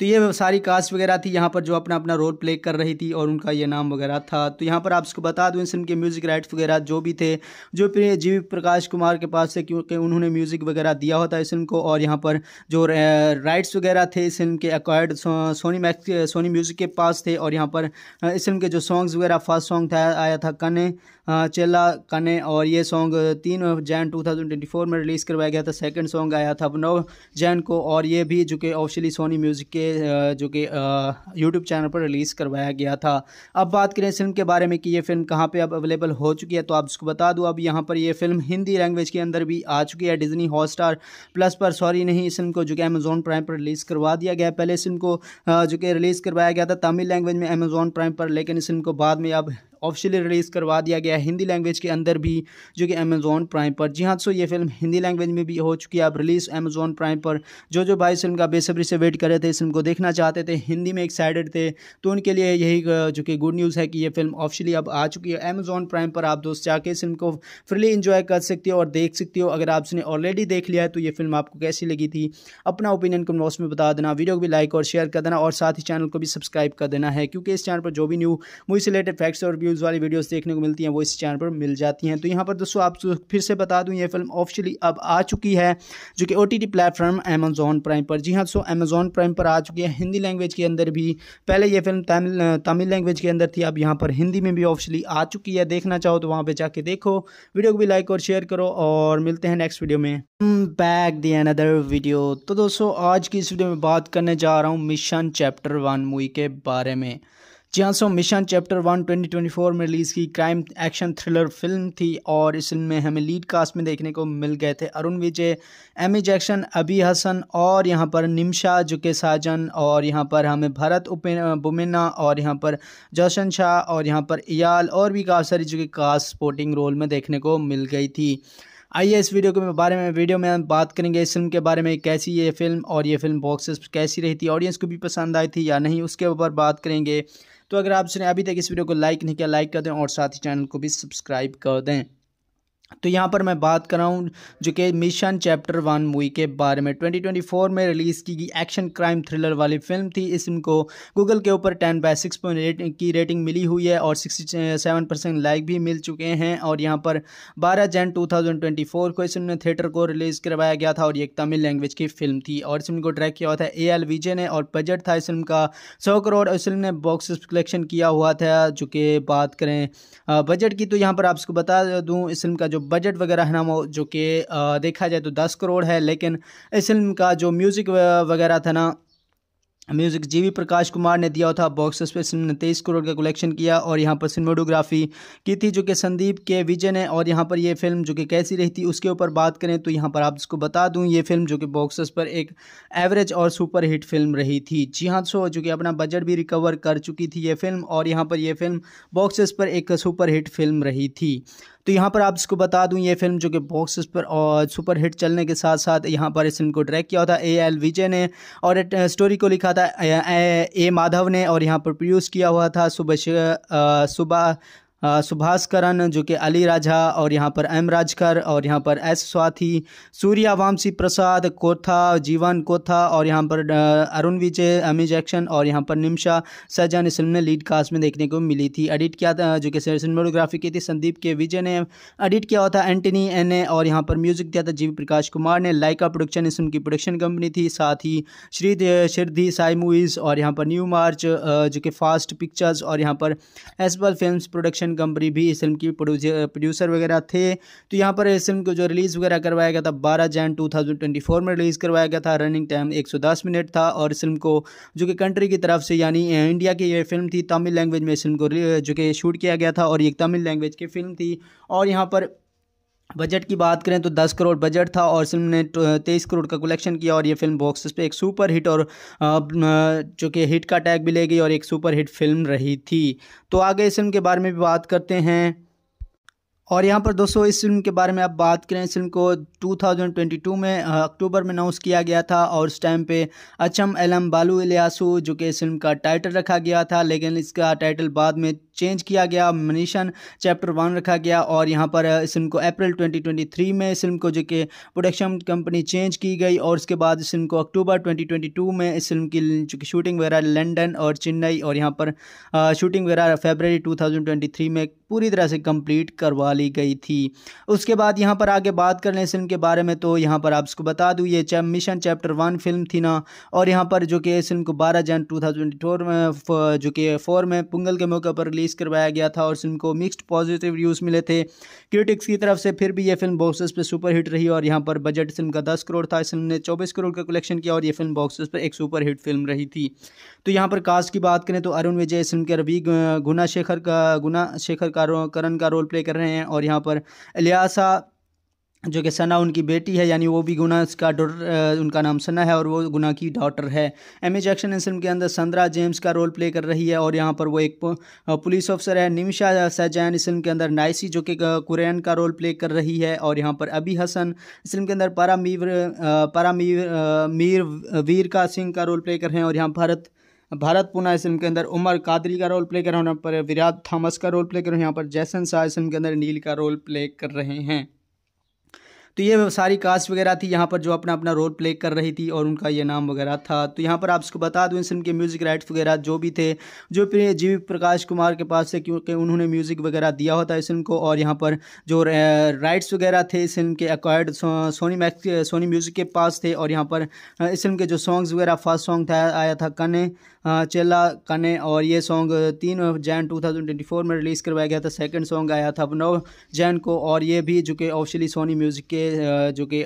तो ये सारी कास्ट वगैरह थी यहाँ पर जो अपना अपना रोल प्ले कर रही थी और उनका ये नाम वगैरह था तो यहाँ पर आप उसको बता दूँ इस फिल्म के म्यूज़िक राइट्स वगैरह जो भी थे जो जी प्रकाश कुमार के पास थे क्योंकि उन्होंने म्यूज़िक वगैरह दिया होता इस फिल्म को और यहाँ पर जो राइट्स वगैरह थे इस फिल्म के acquired Sony Max Sony music के पास थे और यहाँ पर इस फिल्म के जो सॉन्ग्स वगैरह फर्स्ट सॉन्ग था आया था कने हाँ, चेला कने और ये सॉन्ग तीन जैन 2024 में रिलीज़ करवाया गया था सेकंड सॉन्ग आया था नव जैन को और ये भी जो कि ऑफिशियली सोनी म्यूज़िक के जो कि यूट्यूब चैनल पर रिलीज़ करवाया गया था अब बात करें फिल्म के बारे में कि ये फिल्म कहाँ पर अब अवेलेबल हो चुकी है तो आप उसको बता दूँ अब यहाँ पर यह फिल्म हिंदी लैंग्वेज के अंदर भी आ चुकी है डिजनी हॉट प्लस पर सॉरी नहीं इस फिल्म को जो कि अमेज़ोन प्राइम पर रिलीज़ करवा दिया गया पहले इस फिल्म को जो कि रिलीज़ करवाया गया था तमिल लैंग्वेज में अमेज़ोन प्राइम पर लेकिन इस फिल्म को बाद में अब ऑफिशियली रिलीज़ करवा दिया गया है हिंदी लैंग्वेज के अंदर भी जो कि अमेज़ोन प्राइम पर जी हाँ सो ये फिल्म हिंदी लैंग्वेज में भी हो चुकी है अब रिलीज़ अमेज़ोन प्राइम पर जो जो भाई फिल्म का बेसब्री से वेट कर रहे थे इस फिल्म को देखना चाहते थे हिंदी में एक्साइटेड थे तो उनके लिए यही जो कि गुड न्यूज़ है कि ये फिल्म ऑफिशियली अब आ चुकी है अमेज़ोन प्राइम पर आप दोस्त जाके इस फिल्म को फ्रीली इंजॉय कर सकते हो और देख सकते हो अगर आपने ऑलरेडी देख लिया है तो ये फिल्म आपको कैसी लगी थी अपना ओपिनियन को बॉक्स में बता देना वीडियो को भी लाइक और शेयर कर देना और साथ ही चैनल को भी सब्सक्राइब कर देना है क्योंकि इस चैनल पर जो भी न्यू मूवी से रिलेटेड फैक्ट्स और रिव्यूज़ वाली वीडियोस देखने को मिलती हैं वो इस चैनल पर मिल जाती हैं तो यहाँ पर दोस्तों आप फिर से बता दूँ ये फिल्म ऑफिशियली अब आ चुकी है जो कि O T T platform Amazon Prime पर जी हाँ दोस्तों अमेजोन प्राइम पर आ चुकी है हिंदी लैंग्वेज के अंदर भी पहले ये फिल्म तमिल तमिल लैंग्वेज के अंदर थी अब यहाँ पर हिंदी में भी ऑफिशियली आ चुकी है देखना चाहो तो वहाँ पर जाके देखो वीडियो को भी लाइक और शेयर करो और मिलते हैं नेक्स्ट वीडियो में बैक दी अनदर वीडियो तो दोस्तों आज की इस वीडियो में बात करने जा रहा हूँ मिशन चैप्टर वन मूवी के बारे में जियांसो मिशन चैप्टर वन 2024 में रिलीज़ की क्राइम एक्शन थ्रिलर फिल्म थी और इस फिल्म में हमें लीड कास्ट में देखने को मिल गए थे अरुण विजय एमी जैक्शन अभी हसन और यहाँ पर निमशा जुके साजन और यहाँ पर हमें भरत बुमेना और यहाँ पर जोशन शाह और यहाँ पर इयाल और भी काफ़ी सारी जो कि कास्ट स्पोर्टिंग रोल में देखने को मिल गई थी आइए इस वीडियो के बारे में वीडियो में हम बात करेंगे इस फिल्म के बारे में कैसी ये फिल्म और ये फिल्म बॉक्सेस कैसी रही थी ऑडियंस को भी पसंद आई थी या नहीं उसके ऊपर बात करेंगे तो अगर आपने अभी तक इस वीडियो को लाइक नहीं किया लाइक कर दें और साथ ही चैनल को भी सब्सक्राइब कर दें तो यहाँ पर मैं बात कर रहा हूँ जो कि मिशन चैप्टर वन मूवी के बारे में 2024 में रिलीज़ की गई एक्शन क्राइम थ्रिलर वाली फिल्म थी इसको को गूगल के ऊपर 10 बाय 6.8 की रेटिंग मिली हुई है और 67 परसेंट लाइक भी मिल चुके हैं और यहाँ पर 12 जन 2024 को इस फिल्म थिएटर को रिलीज़ करवाया गया था और ये एक तमिल लैंग्वेज की फिल्म थी और इस को ट्रैक किया हुआ था ए एल विजय ने और बजट था इस फिल्म का सौ करोड़ इस फिल्म ने बॉक्स कलेक्शन किया हुआ था जो कि बात करें बजट की तो यहाँ पर आप इसको बता दूँ इस फिल्म का जो जो बजट वगैरह है ना वो जो कि देखा जाए तो दस करोड़ है लेकिन इस फिल्म का जो म्यूज़िक वगैरह था ना music G V Prakash Kumar ने दिया था बॉक्स ऑफिस ने तेईस करोड़ का कलेक्शन किया और यहाँ पर सिनेमाटोग्राफी की थी जो कि संदीप के विजय ने और यहाँ पर ये फिल्म जो कि कैसी रही थी उसके ऊपर बात करें तो यहाँ पर आप इसको बता दूँ ये फिल्म जो कि बॉक्स ऑफिस पर एक एवरेज और सुपर हिट फिल्म रही थी जी हाँ सो जो कि अपना बजट भी रिकवर कर चुकी थी ये फिल्म और यहाँ पर यह फिल्म बॉक्स ऑफिस पर एक सुपर हिट फिल्म रही थी तो यहाँ पर आप इसको बता दूँ ये फिल्म जो कि बॉक्स पर और सुपर हिट चलने के साथ साथ यहाँ पर इस फिल्म को ड्रैक किया था ए एल विजय ने और स्टोरी uh, को लिखा था ए, ए माधव ने और यहाँ पर प्रोड्यूस किया हुआ था सुबह uh, सुबह सुभाष करण जो कि अली राजा और यहाँ पर एम राजकर और यहाँ पर एस स्वाथी वामसी प्रसाद कोथा जीवन कोथा और यहाँ पर अरुण विजय अमी जैक्शन और यहाँ पर निम्शा सज्जा इस फिल्म ने लीड कास्ट में देखने को मिली थी एडिट किया था जो कि सिनेमाटोग्राफी की थी संदीप के विजय ने एडिट किया हुआ था एंटनी एन ने और यहाँ पर म्यूजिक दिया था जी प्रकाश कुमार ने लाइका प्रोडक्शन इस की प्रोडक्शन कंपनी थी साथ ही श्री शिरधी साई मूवीज़ और यहाँ पर न्यू मार्च जो कि फास्ट पिक्चर्स और यहाँ पर एसबल फिल्म प्रोडक्शन प्रोडक्शन कंपनी भी इस फिल्म की प्रोड्यूसर वगैरह थे तो यहाँ पर इस फिल्म को जो रिलीज़ वगैरह करवाया गया था बारह जैन टू में रिलीज़ करवाया गया था रनिंग टाइम एक मिनट था और इस फिल्म को जो कि कंट्री की तरफ से यानी इंडिया की यह फिल्म थी तमिल लैंग्वेज में इस फिल्म को जो कि शूट किया गया था और ये तमिल लैंग्वेज की फिल्म थी और यहाँ पर बजट की बात करें तो 10 करोड़ बजट था और फिल्म ने 23 तो, करोड़ का कलेक्शन किया और ये फिल्म बॉक्स पे एक सुपर हिट और जो कि हिट का टैग भी ले गई और एक सुपर हिट फिल्म रही थी तो आगे इस फिल्म के बारे में भी बात करते हैं और यहाँ पर दोस्तों इस फिल्म के बारे में आप बात करें इस फिल्म को 2022 में अक्टूबर में अनाउंस किया गया था और उस टाइम पे अचम एलम बालू इलियासू जो कि इस फिल्म का टाइटल रखा गया था लेकिन इसका टाइटल बाद में चेंज किया गया मनीषन चैप्टर वन रखा गया और यहाँ पर इस फिल्म को अप्रैल 2023 में इस फिल्म को जो कि प्रोडक्शन कंपनी चेंज की गई और उसके बाद इस फिल्म को अक्टूबर 2022 में इस फिल्म की जो कि शूटिंग वगैरह लंदन और चेन्नई और यहाँ पर शूटिंग वगैरह फेबररी 2023 में पूरी तरह से कंप्लीट करवा ली गई थी उसके बाद यहाँ पर आगे बात कर लें इस फिल्म के बारे में तो यहाँ पर आप इसको बता दूँ ये chap mission chapter one film थी ना और यहाँ पर जो कि इस फिल्म को बारह जन टू थाउजेंड फोर में जो कि फोर में पुंगल के मौके पर रिलीज़ करवाया गया था और फिल्म को मिक्सड पॉजिटिव रिव्यूज़ मिले थे क्रिटिक्स की तरफ से फिर भी ये फिल्म बॉक्सेस पर सुपर हिट रही और यहाँ पर बजट फिल्म का दस करोड़ था इस फिल्म ने चौबीस करोड़ का कलेक्शन किया और ये फिल्म बॉक्सेस पर एक सुपर हिट फिल्म रही थी तो यहाँ पर कास्ट की बात करें तो अरुण विजय फिल्म के रवि गुना शेखर का गुना शेखर का करण का रोल प्ले कर रहे हैं और यहाँ पर अलियासा जो कि सना उनकी बेटी है यानी वो भी गुना का डॉटर उनका नाम सना है और वो गुना की डॉटर है एम ए जैक्शन इस फिल्म के अंदर संद्रा जेम्स का रोल प्ले कर रही है और यहाँ पर वो एक पुलिस ऑफिसर है निमिशा सैजैन इस फिल्म के अंदर नाइसी जो कि कुरैन का रोल प्ले कर रही है और यहाँ पर अबी हसन इस फिल्म के अंदर पारा पारा मीर मीर वीर का सिंह का रोल प्ले कर रहे हैं और यहाँ भारत भारत पुना इस फिल्म के अंदर उमर कादरी का रोल प्ले कर रहे हैं पर विराट थॉमस का रोल प्ले कर रहे हैं यहाँ पर जैसन शाह इस फिल्म के अंदर नील का रोल प्ले कर रहे हैं तो ये सारी कास्ट वगैरह थी यहाँ पर जो अपना अपना रोल प्ले कर रही थी और उनका ये नाम वगैरह था तो यहाँ पर आप इसको बता दूँ इस फिल्म के म्यूज़िक राइट्स वगैरह जो भी थे जो जी प्रकाश कुमार के पास थे क्योंकि उन्होंने म्यूज़िक वगैरह दिया होता है इस फिल्म को और यहाँ पर जो राइट्स वगैरह थे इस फिल्म के accord Sony Max Sony music के पास थे और यहाँ पर इस फिल्म के जो सॉन्ग्स वगैरह फर्स्ट सॉन्ग था आया था कने हाँ, चेला कने और ये सॉन्ग तीन जैन 2024 में रिलीज़ करवाया गया था सेकंड सॉन्ग आया था नौ जैन को और ये भी जो कि ऑफिशियली सोनी म्यूज़िक के जो कि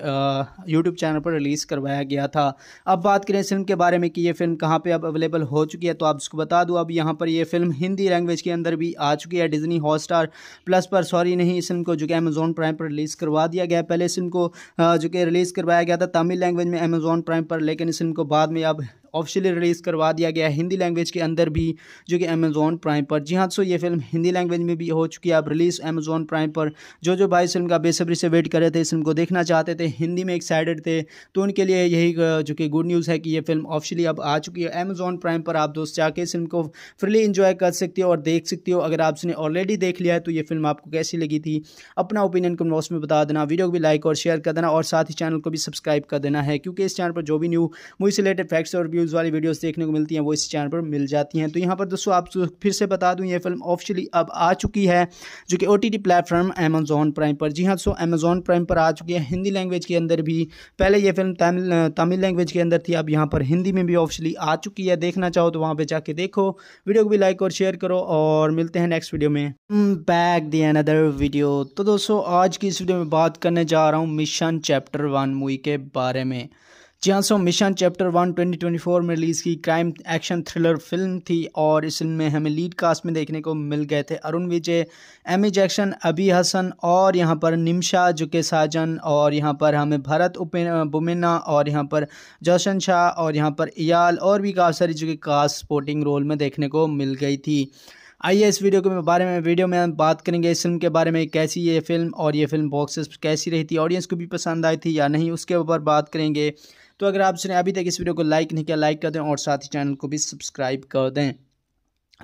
यूट्यूब चैनल पर रिलीज़ करवाया गया था अब बात करें फिल्म के बारे में कि ये फिल्म कहाँ पर अब अवेलेबल हो चुकी है तो आप उसको बता दूँ अब यहाँ पर यह फिल्म हिंदी लैंग्वेज के अंदर भी आ चुकी है डिजनी हॉट प्लस पर सॉरी नहीं इस फिल्म को जो कि अमेजोन प्राइम पर रिलीज़ करवा दिया गया पहले इस फिल्म को जो कि रिलीज़ करवाया गया था तमिल लैंग्वेज में अमेजोन प्राइम पर लेकिन इस फिल्म को बाद में अब ऑफिशियली रिलीज़ करवा दिया गया है हिंदी लैंग्वेज के अंदर भी जो कि अमेजोन प्राइम पर जी हाँ सो ये फिल्म हिंदी लैंग्वेज में भी हो चुकी है अब रिलीज़ अमेजोन प्राइम पर जो जो भाई फिल्म का बेसब्री से वेट कर रहे थे इस फिल्म को देखना चाहते थे हिंदी में एक्साइटेड थे तो उनके लिए यही जो कि गुड न्यूज़ है कि ये फिल्म ऑफिशियली अब आ चुकी है अमेजोन प्राइम पर आप दोस्त जाके इस फिल्म को फ्रीली इन्जॉय कर सकते हो और देख सकते हो अगर आपने ऑलरेडी देख लिया है तो ये फिल्म आपको कैसी लगी थी अपना ओपिनियन कमेंट बॉक्स में बता देना वीडियो को भी लाइक और शेयर कर देना और साथ ही चैनल को भी सब्सक्राइब कर देना है क्योंकि इस चैनल पर जो भी न्यू मूवी से रिलेटेड फैक्ट्स और व्यू न्यूज़ वाली वीडियोस देखने को मिलती हैं वो इस चैनल पर मिल जाती हैं तो यहाँ पर दोस्तों आप फिर से बता दूँ ये फिल्म ऑफिशियली अब आ चुकी है जो कि O T T platform Amazon Prime पर जी हाँ दोस्तों अमेजोन प्राइम पर आ चुकी है हिंदी लैंग्वेज के अंदर भी पहले ये फिल्म तमिल तमिल लैंग्वेज के अंदर थी अब यहाँ पर हिंदी में भी ऑफिशियली आ चुकी है देखना चाहो तो वहाँ पर जाके देखो वीडियो को भी लाइक और शेयर करो और मिलते हैं नेक्स्ट वीडियो में बैक दी अनदर वीडियो तो दोस्तों आज की इस वीडियो में बात करने जा रहा हूँ मिशन चैप्टर वन मूवी के बारे में जियांसो मिशन चैप्टर वन 2024 में रिलीज़ की क्राइम एक्शन थ्रिलर फिल्म थी और इस फिल्म में हमें लीड कास्ट में देखने को मिल गए थे अरुण विजय एमी जैक्शन अभी हसन और यहाँ पर निमशा जुके साजन और यहाँ पर हमें भरत बुमेना और यहाँ पर जोशन शाह और यहाँ पर इयाल और भी काफ़ी सारी जो कि कास्ट स्पोर्टिंग रोल में देखने को मिल गई थी आइए इस वीडियो के बारे में वीडियो में हम बात करेंगे इस फिल्म के बारे में कैसी ये फिल्म और ये फिल्म बॉक्सेस कैसी रही थी ऑडियंस को भी पसंद आई थी या नहीं उसके ऊपर बात करेंगे तो अगर आपने अभी तक इस वीडियो को लाइक नहीं किया लाइक कर दें और साथ ही चैनल को भी सब्सक्राइब कर दें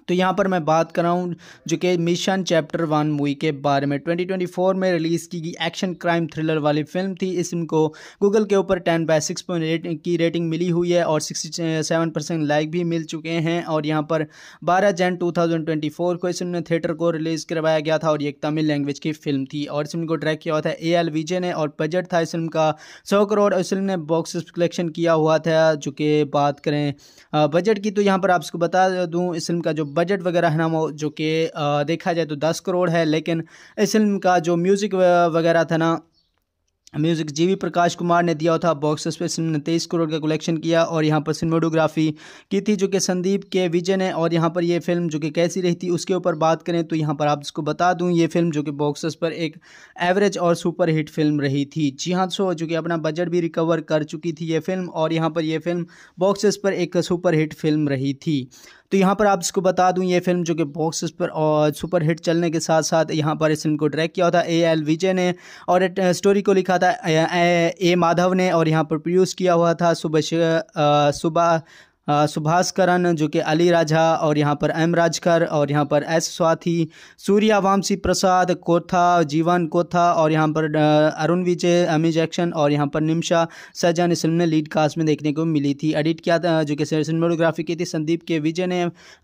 तो यहाँ पर मैं बात कर रहा हूँ जो कि मिशन चैप्टर वन मूवी के बारे में 2024 में रिलीज़ की गई एक्शन क्राइम थ्रिलर वाली फिल्म थी इस फिल्म को गूगल के ऊपर 10 बाय 6.8 की रेटिंग मिली हुई है और 67 परसेंट लाइक भी मिल चुके हैं और यहाँ पर 12 जन 2024 को इस फिल्म ने थिएटर को रिलीज़ करवाया गया था और ये एक तमिल लैंग्वेज की फिल्म थी और इस फिल्म को ट्रैक किया हुआ था ए एल विजय ने और बजट था इस फिल्म का सौ करोड़ इस फिल्म ने बॉक्स कलेक्शन किया हुआ था जो कि बात करें बजट की तो यहाँ पर आपको बता दूँ इस फिल्म का जो बजट वगैरह है ना वो जो कि देखा जाए तो दस करोड़ है लेकिन इस फिल्म का जो म्यूज़िक वगैरह था ना म्यूज़िक जीवी प्रकाश कुमार ने दिया था बॉक्स ऑफिस फिल्म ने तेईस करोड़ का कलेक्शन किया और यहाँ पर सिनेमाटोग्राफी की थी जो कि संदीप के विजय ने और यहाँ पर ये फिल्म जो कि कैसी रही थी उसके ऊपर बात करें तो यहाँ पर आप इसको बता दूँ ये फिल्म जो कि बॉक्सेस पर एक एवरेज और सुपर हिट फिल्म रही थी जी हाँ सो जो कि अपना बजट भी रिकवर कर चुकी थी ये फिल्म और यहाँ पर यह फिल्म बॉक्सेस पर एक सुपर हिट फिल्म रही थी तो यहाँ पर आप इसको बता दूँ ये फिल्म जो कि बॉक्स पर और सुपर हिट चलने के साथ साथ यहाँ पर इस फिल्म को ट्रैक किया था ए एल विजय ने और स्टोरी uh, को लिखा था ए uh, माधव uh, ने और यहाँ पर प्रोड्यूस किया हुआ था सुबह सुबह सुभाष जो कि अली राजा और यहाँ पर एम राजकर और यहाँ पर एस स्वाथी सूर्या वामसी प्रसाद कोथा जीवन कोथा और यहाँ पर अरुण विजय अमी जैक्शन और यहाँ पर निमशा सहजान इस फिल्म ने लीड कास्ट में देखने को मिली थी एडिट किया था जो कि सिनेमाटोग्राफी की थी संदीप के विजय ने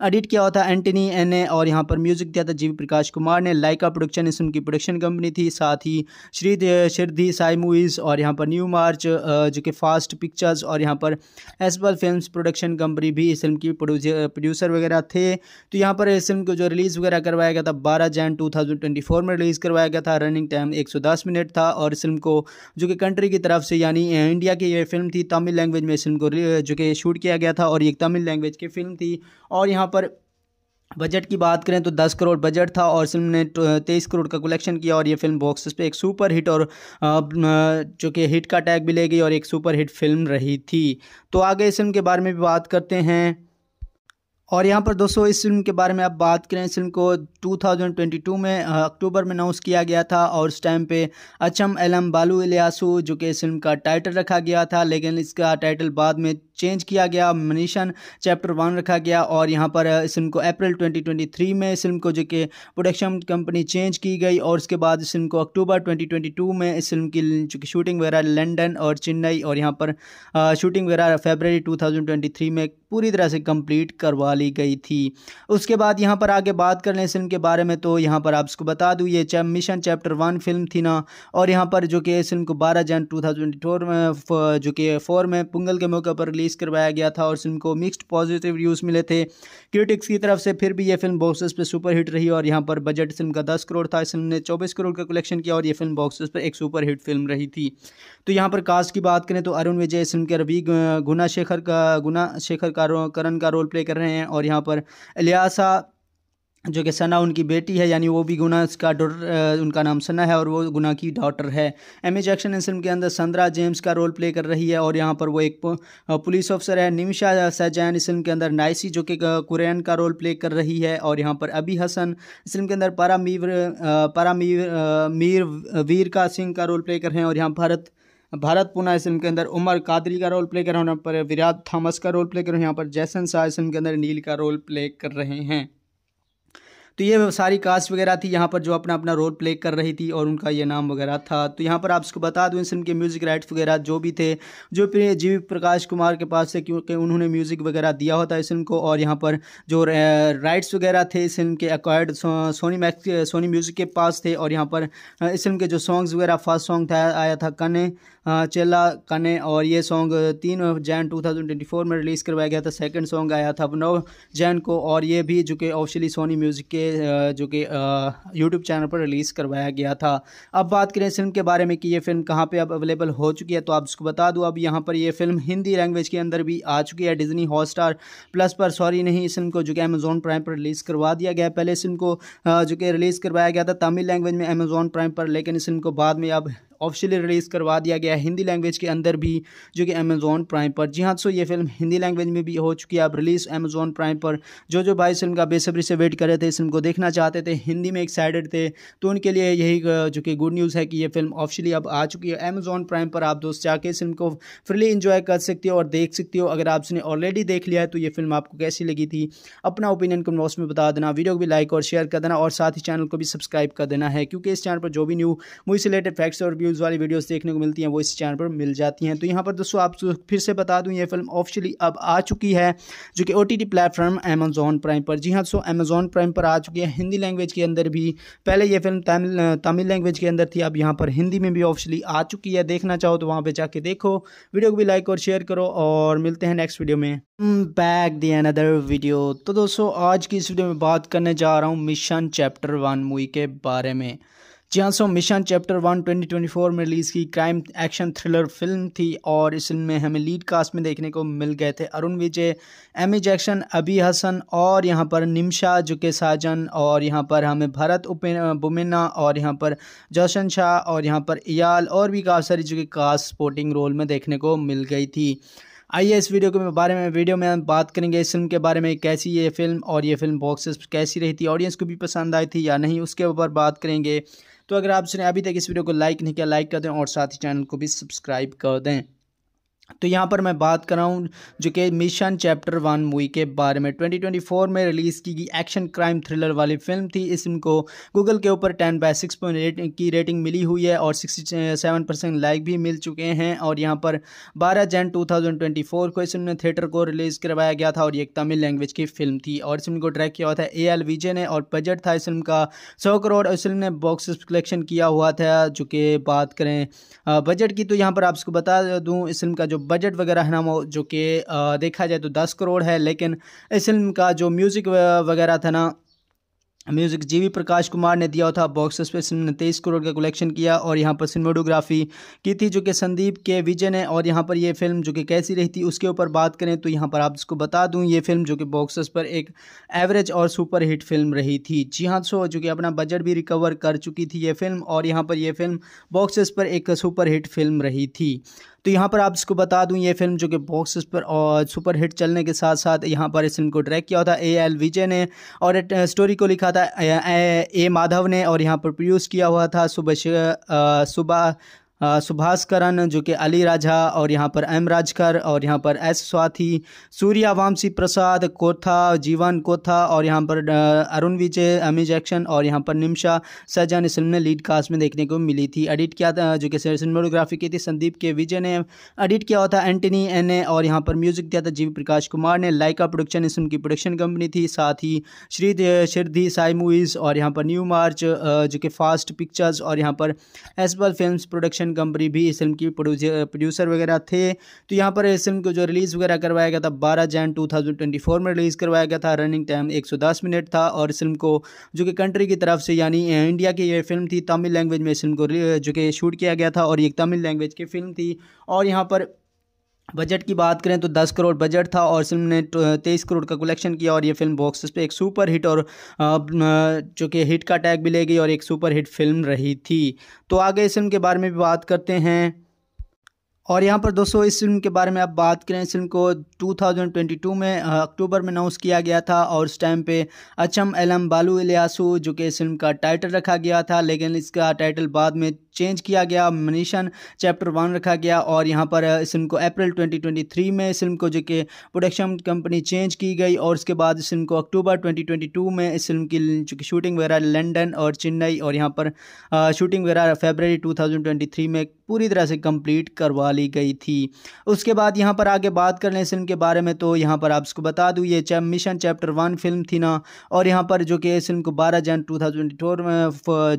एडिट किया हुआ था एंटनी एन ए और यहाँ पर म्यूजिक दिया था जीवी प्रकाश कुमार ने लाइका प्रोडक्शन इस फिल्म की प्रोडक्शन कंपनी थी साथ ही श्री शिरधी साई मूवीज़ और यहाँ पर न्यू मार्च जो कि फास्ट पिक्चर्स और यहाँ पर एसबल फिल्म प्रोडक्शन प्रोडक्शन कंपनी भी इस फिल्म की प्रोड्यूसर वगैरह थे तो यहाँ पर इस फिल्म को जो रिलीज़ वगैरह करवाया गया था बारह जैन टू में रिलीज़ करवाया गया था रनिंग टाइम एक मिनट था और इस फिल्म को जो कि कंट्री की तरफ से यानी इंडिया की ये फिल्म थी तमिल लैंग्वेज में इस फिल्म को जो कि शूट किया गया था और ये तमिल लैंग्वेज की फिल्म थी और यहाँ पर बजट की बात करें तो 10 करोड़ बजट था और फिल्म ने 23 तो, करोड़ का कलेक्शन किया और ये फिल्म बॉक्स पे एक सुपर हिट और जो कि हिट का टैग भी ले गई और एक सुपर हिट फिल्म रही थी तो आगे इस फिल्म के बारे में भी बात करते हैं और यहाँ पर दोस्तों इस फिल्म के बारे में आप बात करें इस फिल्म को 2022 में अक्टूबर में अनाउंस किया गया था और उस टाइम पे अचम एलम बालू इलियासु जो कि इस फिल्म का टाइटल रखा गया था लेकिन इसका टाइटल बाद में चेंज किया गया मनीषन चैप्टर वन रखा गया और यहाँ पर इस फिल्म को अप्रैल 2023 में इस फिल्म को जो कि प्रोडक्शन कंपनी चेंज की गई और उसके बाद इस फिल्म को अक्टूबर 2022 में इस फिल्म की चूँकि शूटिंग वगैरह लंदन और चेन्नई और यहाँ पर शूटिंग वगैरह फेबररी 2023 में पूरी तरह से कंप्लीट करवा निकाली गई थी उसके बाद यहाँ पर आगे बात कर लें फिल्म के बारे में तो यहाँ पर आपको बता दूँ ये chap mission chapter one film थी ना और यहाँ पर जो कि इस फिल्म को बारह जन टू थाउजेंड फोर में जो कि फोर में पुंगल के मौके पर रिलीज़ करवाया गया था और फिल्म को मिक्सड पॉजिटिव रिव्यूज़ मिले थे क्रिटिक्स की तरफ से फिर भी ये फिल्म बॉक्सेस पर सुपर हिट रही और यहाँ पर बजट फिल्म का दस करोड़ था इस फिल्म ने चौबीस करोड़ का कलेक्शन किया और ये फिल्म बॉक्सेस पर एक सुपर हिट फिल्म रही थी तो यहाँ पर कास्ट की बात करें तो अरुण विजय इस फिल्म के रवि गुना शेखर का गुना शेखर का करण का रोल प्ले कर रहे हैं हैं और यहाँ पर अलियासा जो कि सना उनकी बेटी है यानी वो भी गुना इसका डॉटर उनका नाम सना है और वो गुना की डॉटर है एम ए जैक्शन फिल्म के अंदर संद्रा जेम्स का रोल प्ले कर रही है और यहाँ पर वो एक पुलिस ऑफिसर है निमिशा सैजैन इस फिल्म के अंदर नाइसी जो कि कुरैन का रोल प्ले कर रही है और यहाँ पर अबी हसन इस फिल्म के अंदर पारा पारामीर पारा मीर वीर का सिंह का रोल प्ले कर रहे हैं और यहाँ भारत भारत पुना इस फिल्म के अंदर उमर कादरी का रोल प्ले कर रहे हैं यहाँ पर विराट थॉमस का रोल प्ले कर रहे हैं यहाँ पर जैसन शाह इस फिल्म के अंदर नील का रोल प्ले कर रहे हैं तो ये सारी कास्ट वगैरह थी यहाँ पर जो अपना अपना रोल प्ले कर रही थी और उनका ये नाम वगैरह था तो यहाँ पर आप इसको बता दूँ इस फिल्म के म्यूज़िक राइट्स वगैरह जो भी थे जो जीवी प्रकाश कुमार के पास थे क्योंकि उन्होंने म्यूज़िक वगैरह दिया होता इस फिल्म को और यहाँ पर जो राइट्स वगैरह थे इस फिल्म के acquired Sony Max Sony music के पास थे और यहाँ पर इस फिल्म के जो सॉन्ग्स वगैरह फर्स्ट सॉन्ग था आया था कने हाँ, चेला कने और ये सॉन्ग तीन जैन 2024 में रिलीज़ करवाया गया था सेकंड सॉन्ग आया था नौ जैन को और ये भी जो कि ऑफिशियली सोनी म्यूज़िक के जो कि यूट्यूब चैनल पर रिलीज़ करवाया गया था अब बात करें इस फिल्म के बारे में कि ये फिल्म कहाँ पर अब अवेलेबल हो चुकी है तो आप उसको बता दूँ अब यहाँ पर यह फिल्म हिंदी लैंग्वेज के अंदर भी आ चुकी है डिजनी हॉट प्लस पर सॉरी नहीं इस फिल्म को जो कि अमेजोन प्राइम पर रिलीज़ करवा दिया गया पहले इस फिल्म को जो कि रिलीज़ करवाया गया था तमिल लैंग्वेज में अमेजोन प्राइम पर लेकिन इस फिल्म को बाद में अब ऑफिशियली रिलीज़ करवा दिया गया है हिंदी लैंग्वेज के अंदर भी जो कि अमेज़ोन प्राइम पर जी हाँ सो तो ये फिल्म हिंदी लैंग्वेज में भी हो चुकी है अब रिलीज़ अमेज़ोन प्राइम पर जो जो भाई फिल्म का बेसब्री से वेट कर रहे थे इस फिल्म को देखना चाहते थे हिंदी में एक्साइटेड थे तो उनके लिए यही जो कि गुड न्यूज़ है कि यह फिल्म ऑफिशियली अब आ चुकी है अमेज़ोन प्राइम पर आप दोस्त जाके इस फिल्म को फ्रीली इंजॉय कर सकते हो और देख सकते हो अगर आपने ऑलरेडी देख लिया है तो ये फिल्म आपको कैसी लगी थी अपना ओपिनियन कमेंट बॉक्स में बता देना वीडियो को भी लाइक और शेयर कर देना और साथ ही चैनल को भी सब्सक्राइब कर देना है क्योंकि इस चैनल पर जो भी न्यू मूवी से रिलेटेड फैक्ट्स और व्यूज़ न्यूज़ वाली वीडियोस देखने को मिलती हैं वो इस चैनल पर मिल जाती हैं तो यहाँ पर दोस्तों आप फिर से बता दूँ ये फिल्म ऑफिशियली अब आ चुकी है जो कि O T T platform Amazon Prime पर जी हाँ दोस्तों अमेजोन प्राइम पर आ चुकी है हिंदी लैंग्वेज के अंदर भी पहले ये फिल्म तमिल तमिल लैंग्वेज के अंदर थी अब यहाँ पर हिंदी में भी ऑफिशियली आ चुकी है देखना चाहो तो वहाँ पर जाके देखो वीडियो को भी लाइक और शेयर करो और मिलते हैं नेक्स्ट वीडियो में बैक दी अनदर वीडियो तो दोस्तों आज की इस वीडियो में बात करने जा रहा हूँ मिशन चैप्टर वन मूवी के बारे में जी हाँ सो मिशन चैप्टर वन 2024 में रिलीज़ की क्राइम एक्शन थ्रिलर फिल्म थी और इस फिल्म में हमें लीड कास्ट में देखने को मिल गए थे अरुण विजय एमी जैक्शन अभी हसन और यहाँ पर निमशा जुके साजन और यहाँ पर हमें भरत बुमेना और यहाँ पर जोशन शाह और यहाँ पर इयाल और भी काफ़ी सारी जो कि कास्ट स्पोर्टिंग रोल में देखने को मिल गई थी आइए इस वीडियो के बारे में वीडियो में हम बात करेंगे इस फिल्म के बारे में कैसी ये फिल्म और ये फिल्म बॉक्सेस कैसी रही थी ऑडियंस को भी पसंद आई थी या नहीं उसके ऊपर बात करेंगे तो अगर आपने अभी तक इस वीडियो को लाइक नहीं किया लाइक कर दें और साथ ही चैनल को भी सब्सक्राइब कर दें तो यहाँ पर मैं बात कर रहा हूँ जो कि मिशन चैप्टर वन मूवी के बारे में 2024 में रिलीज़ की गई एक्शन क्राइम थ्रिलर वाली फिल्म थी इस फिल्म को गूगल के ऊपर 10 बाय 6.8 की रेटिंग मिली हुई है और 67 परसेंट लाइक भी मिल चुके हैं और यहाँ पर 12 जन 2024 को इस फिल्म ने थिएटर को रिलीज़ करवाया गया था और ये एक तमिल लैंग्वेज की फिल्म थी और इस फिल्म को ट्रैक किया हुआ था ए एल विजय ने और बजट था इस फिल्म का सौ करोड़ इस फिल्म ने बॉक्स कलेक्शन किया हुआ था जो कि बात करें बजट की तो यहाँ पर आपको बता दूँ इस फिल्म का जो बजट वगैरह है ना वो जो कि देखा जाए तो दस करोड़ है लेकिन इस फिल्म का जो म्यूज़िक वगैरह था ना म्यूज़िक जीवी प्रकाश कुमार ने दिया था बॉक्स ऑफिस पर फिल्म ने तेईस करोड़ का कलेक्शन किया और यहाँ पर सिनेमाटोग्राफी की थी जो कि संदीप के विजय ने और यहाँ पर ये फिल्म जो कि कैसी रही थी उसके ऊपर बात करें तो यहाँ पर आप इसको बता दूँ ये फिल्म जो कि बॉक्स ऑफिस पर एक एवरेज और सुपर हिट फिल्म रही थी जी हाँ सो जो कि अपना बजट भी रिकवर कर चुकी थी ये फिल्म और यहाँ पर यह फिल्म बॉक्स ऑफिस पर एक सुपर हिट फिल्म रही थी तो यहाँ पर आप इसको बता दूँ ये फिल्म जो कि बॉक्सेस पर और सुपर हिट चलने के साथ साथ यहाँ पर इस फिल्म को ट्रैक किया था ए एल विजय ने और स्टोरी uh, को लिखा था ए, ए माधव ने और यहाँ पर प्रोड्यूस किया हुआ था सुबह uh, सुबह सुभाष करण जो कि अली राजा और यहाँ पर एम राजकर और यहाँ पर एस स्वाथी सूर्या वामसी प्रसाद कोथा जीवन कोथा और यहाँ पर अरुण विजय अमी जैक्शन और यहाँ पर निमशा सहजान इस फिल्म ने लीड कास्ट में देखने को मिली थी एडिट किया था जो कि सिनेमाटोग्राफी की थी संदीप के विजय ने एडिट किया हुआ था एंटनी एन ने और यहाँ पर म्यूजिक दिया था जी प्रकाश कुमार ने लाइका प्रोडक्शन इस उनकी की प्रोडक्शन कंपनी थी साथ ही श्री शिरधि साई मूवीज़ और यहाँ पर न्यू मार्च जो कि फास्ट पिक्चर्स और यहाँ पर एसबल फिल्म प्रोडक्शन कंपनी भी इस फिल्म की प्रोड्यूसर वगैरह थे तो यहाँ पर इस फिल्म को जो रिलीज़ वगैरह करवाया गया था बारह जैन टू में रिलीज़ करवाया गया था रनिंग टाइम एक मिनट था और इस फिल्म को जो कि कंट्री की तरफ से यानी इंडिया की यह फिल्म थी तमिल लैंग्वेज में इस फिल्म को जो कि शूट किया गया था और ये तमिल लैंग्वेज की फिल्म थी और यहाँ पर बजट की बात करें तो 10 करोड़ बजट था और फिल्म ने 23 तो, करोड़ का कलेक्शन किया और ये फिल्म बॉक्स पे एक सुपर हिट और जो कि हिट का टैग भी ले गई और एक सुपर हिट फिल्म रही थी तो आगे इस फिल्म के बारे में भी बात करते हैं और यहाँ पर दोस्तों इस फिल्म के बारे में आप बात करें इस फिल्म को 2022 में अक्टूबर में अनाउंस किया गया था और उस टाइम पे अचम एलम बालू इलियासू जो कि इस फिल्म का टाइटल रखा गया था लेकिन इसका टाइटल बाद में चेंज किया गया मनीषन चैप्टर वन रखा गया और यहाँ पर इस फिल्म को अप्रैल 2023 में इस फिल्म को जो कि प्रोडक्शन कंपनी चेंज की गई और उसके बाद इस फिल्म को अक्टूबर 2022 में इस फिल्म की चूँकि शूटिंग वगैरह लंदन और चेन्नई और यहाँ पर शूटिंग वगैरह फेबररी 2023 में पूरी तरह से कंप्लीट करवा ली गई थी उसके बाद यहाँ पर आगे बात कर लें इस फिल्म के बारे में तो यहाँ पर आप इसको बता दूँ ये चै, मिशन चैप्टर वन फिल्म थी ना और यहाँ पर जो कि इस फिल्म को बारह जन टू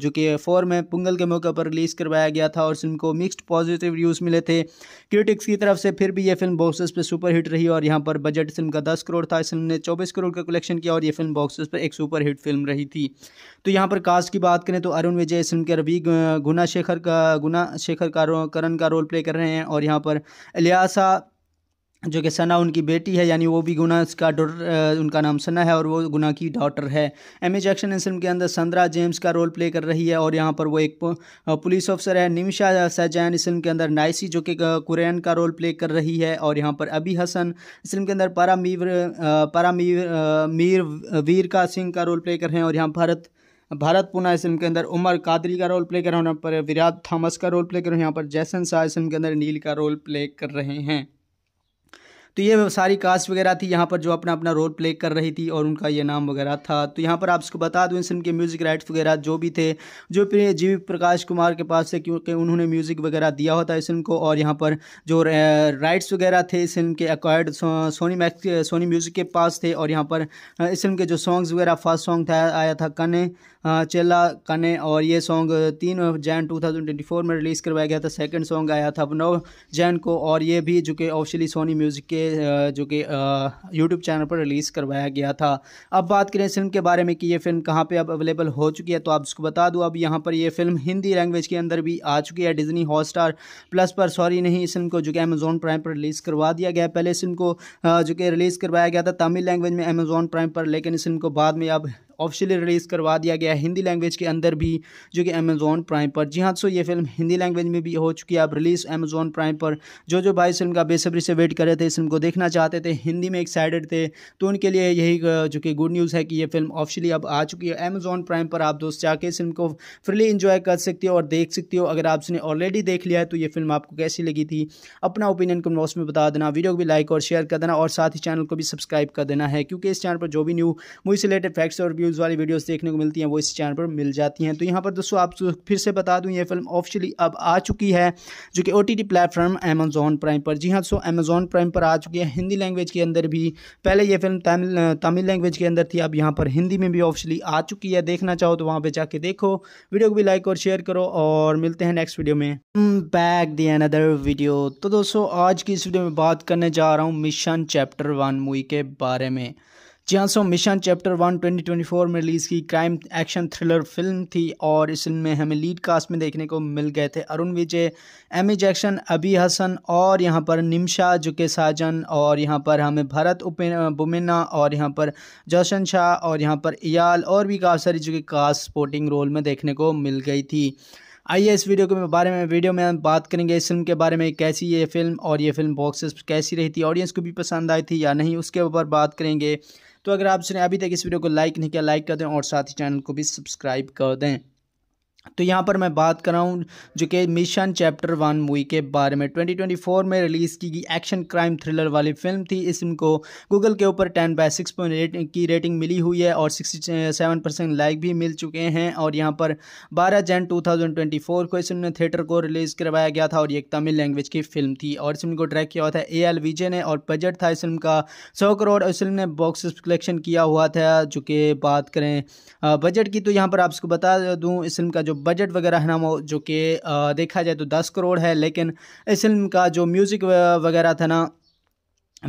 जो कि फोर में पुंगल के मौके पर रिलीज रिलीज़ करवाया गया था और फिल्म को मिक्सड पॉजिटिव रिव्यूज़ मिले थे क्रिटिक्स की तरफ से फिर भी ये फिल्म बॉक्सेस पर सुपर हिट रही और यहाँ पर बजट फिल्म का दस करोड़ था इस फिल्म ने चौबीस करोड़ का कलेक्शन किया और ये फिल्म बॉक्सेस पर एक सुपर हिट फिल्म रही थी तो यहाँ पर कास्ट की बात करें तो अरुण विजय इस फिल्म के रवि गुना शेखर का गुना शेखर का करण का रोल प्ले कर रहे हैं और यहाँ पर अलियासा जो कि सना उनकी बेटी है यानी वो भी गुना इसका डॉटर उनका नाम सना है और वो गुना की डॉटर है एम ए जैक्शन इस फिल्म के अंदर संद्रा जेम्स का रोल प्ले कर रही है और यहाँ पर वो एक पुलिस ऑफिसर है निमिशा सैजैन इस फिल्म के अंदर नाइसी जो कि कुरैन का रोल प्ले कर रही है और यहाँ पर अबी हसन इस फिल्म के अंदर पारा पारा मीर मीर वीर का सिंह का रोल प्ले कर रहे हैं और यहाँ भारत भारत पुना इस फिल्म के अंदर उमर कादरी का रोल प्ले कर रहे हैं यहाँ पर विराट थॉमस का रोल प्ले कर रहे हैं यहाँ पर जैसन शाह इस फिल्म के अंदर नील का रोल प्ले कर रहे हैं तो ये सारी कास्ट वगैरह थी यहाँ पर जो अपना अपना रोल प्ले कर रही थी और उनका ये नाम वगैरह था तो यहाँ पर आप उसको बता दूँ इस फिल्म के म्यूज़िक राइट्स वगैरह जो भी थे जो जी प्रकाश कुमार के पास थे क्योंकि उन्होंने म्यूज़िक वगैरह दिया होता इस फिल्म को और यहाँ पर जो राइट्स वगैरह थे इस फिल्म के acquired Sony Max Sony music के पास थे और यहाँ पर इस फिल्म के जो सॉन्ग्स वगैरह फर्स्ट सॉन्ग था आया था कने चेला कने और ये सॉन्ग तीन जैन फोर में रिलीज़ करवाया गया था सेकंड सॉन्ग आया था नौ जैन को और ये भी जो कि ऑफिशियली सोनी म्यूज़िक के जो कि यूट्यूब चैनल पर रिलीज़ करवाया गया था अब बात करें फिल्म के बारे में कि ये फिल्म कहाँ पे अब अवेलेबल हो चुकी है तो आप इसको बता दूँ अब यहाँ पर ये फिल्म हिंदी लैंग्वेज के अंदर भी आ चुकी है डिजनी हॉटस्टार प्लस पर सॉरी नहीं इस फिल्म को जो कि अमेज़ॉन प्राइम पर रिलीज़ करवा दिया गया पहले इस फिल्म को जो कि रिलीज़ करवाया गया था तमिल लैंग्वेज में अमेज़ॉन प्राइम पर लेकिन इस फिल्म को बाद में अब ऑफिशियली रिलीज़ करवा दिया गया है हिंदी लैंग्वेज के अंदर भी जो कि अमेज़ोन प्राइम पर जी हाँ सो ये फिल्म हिंदी लैंग्वेज में भी हो चुकी है अब रिलीज़ अमेज़ोन प्राइम पर जो जो भाई फिल्म का बेसब्री से वेट कर रहे थे इस फिल्म को देखना चाहते थे हिंदी में एक्साइटेड थे तो उनके लिए यही जो कि गुड न्यूज़ है कि ये फिल्म ऑफिशियली अब आ चुकी है अमेज़ोन प्राइम पर आप दोस्त जाके इस फिल्म को फ्रीली इंजॉय कर सकते हो और देख सकते हो अगर आपने ऑलरेडी देख लिया है तो ये फिल्म आपको कैसी लगी थी अपना ओपिनियन को बॉक्स में बता देना वीडियो को भी लाइक और शेयर कर देना और साथ ही चैनल को भी सब्सक्राइब कर देना है क्योंकि इस चैनल पर जो भी न्यू मूवी से रिलेटेड फैक्ट्स और रिव्यूज़ वाली वीडियोस देखने को मिलती हैं वो इस चैनल पर मिल जाती हैं तो यहाँ पर दोस्तों आप फिर से बता दूँ ये फिल्म ऑफिशियली अब आ चुकी है जो कि O T T platform Amazon Prime पर जी हाँ दोस्तों अमेजोन प्राइम पर आ चुकी है हिंदी लैंग्वेज के अंदर भी पहले ये फिल्म तमिल तमिल लैंग्वेज के अंदर थी अब यहाँ पर हिंदी में भी ऑफिशियली आ चुकी है देखना चाहो तो वहाँ पर जाके देखो वीडियो को भी लाइक और शेयर करो और मिलते हैं नेक्स्ट वीडियो में बैक दी अनदर वीडियो तो दोस्तों आज की इस वीडियो में बात करने जा रहा हूँ मिशन चैप्टर वन मूवी के बारे में जियांसो मिशन चैप्टर वन 2024 में रिलीज़ की क्राइम एक्शन थ्रिलर फिल्म थी और इस फिल्म में हमें लीड कास्ट में देखने को मिल गए थे अरुण विजय एमी जैक्शन अभी हसन और यहाँ पर निमशा जुके साजन और यहाँ पर हमें भरत उपे बुमेना और यहाँ पर जौशन शाह और यहाँ पर इयाल और भी काफ़ी सारी जो कि कास्ट स्पोर्टिंग रोल में देखने को मिल गई थी आइए इस वीडियो के बारे में वीडियो में हम बात करेंगे इस फिल्म के बारे में कैसी ये फिल्म और ये फिल्म बॉक्सेस कैसी रही थी ऑडियंस को भी पसंद आई थी या नहीं उसके ऊपर बात करेंगे तो अगर आपने अभी तक इस वीडियो को लाइक नहीं किया लाइक कर दें और साथ ही चैनल को भी सब्सक्राइब कर दें तो यहाँ पर मैं बात कर रहा हूँ जो कि मिशन चैप्टर वन मूवी के बारे में 2024 में रिलीज़ की गई एक्शन क्राइम थ्रिलर वाली फिल्म थी इसको गूगल के ऊपर 10 बाय 6.8 की रेटिंग मिली हुई है और 67 परसेंट लाइक भी मिल चुके हैं और यहाँ पर 12 जन 2024 को इस फिल्म थिएटर को रिलीज़ करवाया गया था और ये एक तमिल लैंग्वेज की फिल्म थी और इसमें को ट्रैक किया हुआ था ए एल विजय ने और बजट था इस फिल्म का सौ करोड़ और इस फिल्म ने बॉक्स कलेक्शन किया हुआ था जो कि बात करें बजट की तो यहाँ पर आपको बता दूँ इस फिल्म का जो बजट वगैरह है ना वो जो कि देखा जाए तो दस करोड़ है लेकिन इस फिल्म का जो म्यूज़िक वगैरह था ना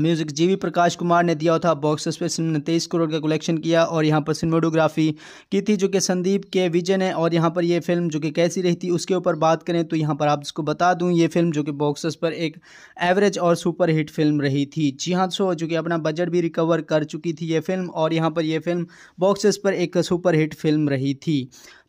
music G V Prakash Kumar ने दिया था बॉक्स ऑफिस ने तेईस करोड़ का कलेक्शन किया और यहाँ पर सिनेमाटोग्राफी की थी जो कि संदीप के विजय ने और यहाँ पर ये फिल्म जो कि कैसी रही थी उसके ऊपर बात करें तो यहाँ पर आप इसको बता दूँ ये फिल्म जो कि बॉक्स पर एक एवरेज और सुपर हिट फिल्म रही थी जी हाँ सो जो कि अपना बजट भी रिकवर कर चुकी थी ये फिल्म और यहाँ पर यह फिल्म बॉक्स पर एक सुपर हिट फिल्म रही थी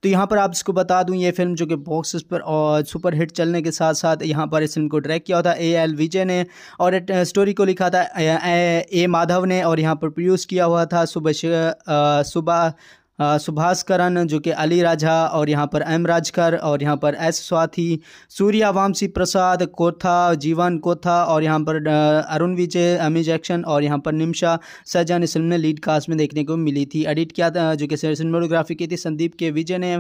तो यहाँ पर आप इसको बता दूँ ये फिल्म जो कि बॉक्स पर और सुपर हिट चलने के साथ साथ यहाँ पर इस फिल्म को ड्रैक किया था ए एल विजय ने और स्टोरी uh, को लिखा था ए, ए माधव ने और यहाँ पर प्रोड्यूस किया हुआ था सुबह uh, सुबह सुभाषकरण जो कि अली राजा और यहाँ पर एम राजकर और यहाँ पर एस स्वाथी सूर्या वामसी प्रसाद कोथा जीवन कोथा और यहाँ पर अरुण विजय अमी जैक्शन और यहाँ पर निमशा सजान इस फिल्म ने लीड कास्ट में देखने को मिली थी एडिट किया था जो कि सिनेमाटोग्राफी की थी संदीप के विजय ने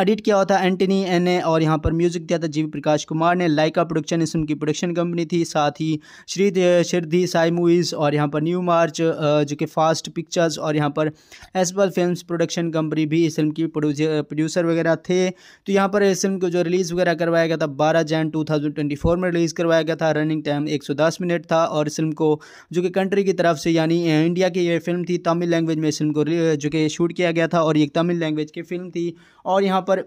एडिट किया हुआ था एंटनी एन ने और यहाँ पर म्यूजिक दिया था जीवी प्रकाश कुमार ने लाइका प्रोडक्शन इस फिल्म की प्रोडक्शन कंपनी थी साथ ही श्री शिरधी साई मूवीज़ और यहाँ पर न्यू मार्च जो कि फास्ट पिक्चर्स और यहाँ पर एसबल फिल्म प्रोडक्शन प्रोडक्शन कंपनी भी इस फिल्म की प्रोड्यूसर वगैरह थे तो यहाँ पर इस फिल्म को जो रिलीज़ वगैरह करवाया गया था बारह जैन टू में रिलीज़ करवाया गया था रनिंग टाइम एक मिनट था और इस फिल्म को जो कि कंट्री की तरफ से यानी इंडिया की यह फिल्म थी तमिल लैंग्वेज में इस फिल्म को जो कि शूट किया गया था और ये तमिल लैंग्वेज की फिल्म थी और यहाँ पर